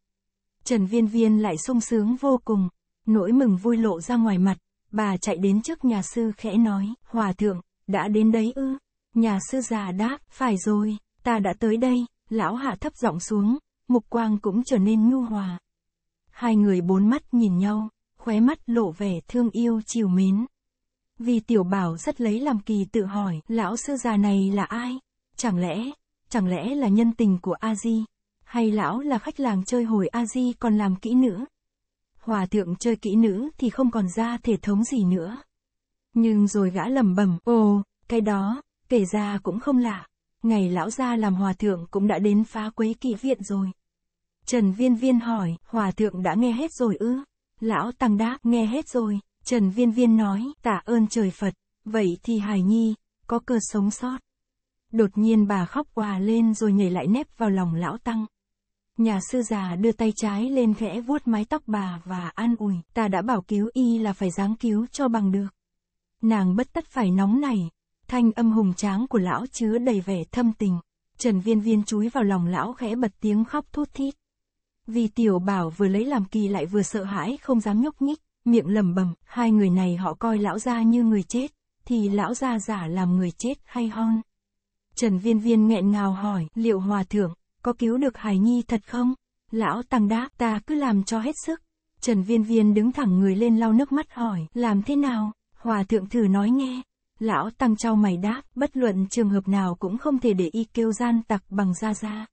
Trần Viên Viên lại sung sướng vô cùng, nỗi mừng vui lộ ra ngoài mặt, Bà chạy đến trước nhà sư khẽ nói, Hòa thượng, đã đến đấy ư? Nhà sư già đáp, phải rồi, ta đã tới đây, lão hạ thấp giọng xuống, mục quang cũng trở nên nhu hòa. Hai người bốn mắt nhìn nhau, khóe mắt lộ vẻ thương yêu chiều mến. Vì tiểu bảo rất lấy làm kỳ tự hỏi, lão sư già này là ai? Chẳng lẽ, chẳng lẽ là nhân tình của A-di? Hay lão là khách làng chơi hồi A-di còn làm kỹ nữa? hòa thượng chơi kỹ nữ thì không còn ra thể thống gì nữa. Nhưng rồi gã lầm bầm, ồ, cái đó, kể ra cũng không lạ. Ngày lão gia làm hòa thượng cũng đã đến phá quấy kỵ viện rồi. Trần Viên Viên hỏi, hòa thượng đã nghe hết rồi ư? Lão Tăng đáp, nghe hết rồi. Trần Viên Viên nói, tạ ơn trời Phật, vậy thì Hải Nhi, có cơ sống sót. Đột nhiên bà khóc quà lên rồi nhảy lại nép vào lòng lão Tăng. Nhà sư già đưa tay trái lên khẽ vuốt mái tóc bà và an ủi, ta đã bảo cứu y là phải dáng cứu cho bằng được. Nàng bất tất phải nóng này, thanh âm hùng tráng của lão chứa đầy vẻ thâm tình. Trần Viên Viên chúi vào lòng lão khẽ bật tiếng khóc thút thít. Vì tiểu bảo vừa lấy làm kỳ lại vừa sợ hãi không dám nhúc nhích, miệng lầm bầm, hai người này họ coi lão gia như người chết, thì lão gia giả làm người chết hay hon. Trần Viên Viên nghẹn ngào hỏi, liệu hòa thượng, có cứu được Hải Nhi thật không? Lão Tăng đáp, ta cứ làm cho hết sức. Trần Viên Viên đứng thẳng người lên lau nước mắt hỏi, làm thế nào? Hòa thượng thử nói nghe. Lão Tăng trao mày đáp, bất luận trường hợp nào cũng không thể để y kêu gian tặc bằng ra ra.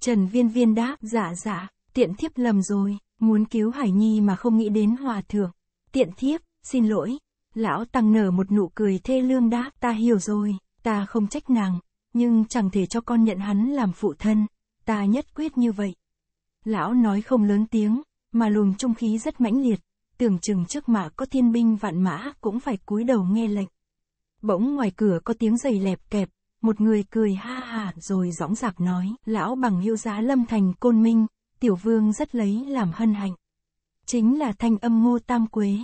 Trần Viên Viên đáp, dạ dạ, tiện thiếp lầm rồi, muốn cứu Hải Nhi mà không nghĩ đến hòa thượng. Tiện thiếp, xin lỗi. Lão Tăng nở một nụ cười thê lương đáp, ta hiểu rồi, ta không trách nàng, nhưng chẳng thể cho con nhận hắn làm phụ thân ta nhất quyết như vậy. Lão nói không lớn tiếng, mà luồng trung khí rất mãnh liệt, tưởng chừng trước mã có thiên binh vạn mã cũng phải cúi đầu nghe lệnh. Bỗng ngoài cửa có tiếng giày lẹp kẹp, một người cười ha hà rồi dõng dạc nói, lão bằng hiệu giá lâm thành côn minh, tiểu vương rất lấy làm hân hạnh. Chính là thanh âm ngô tam quế,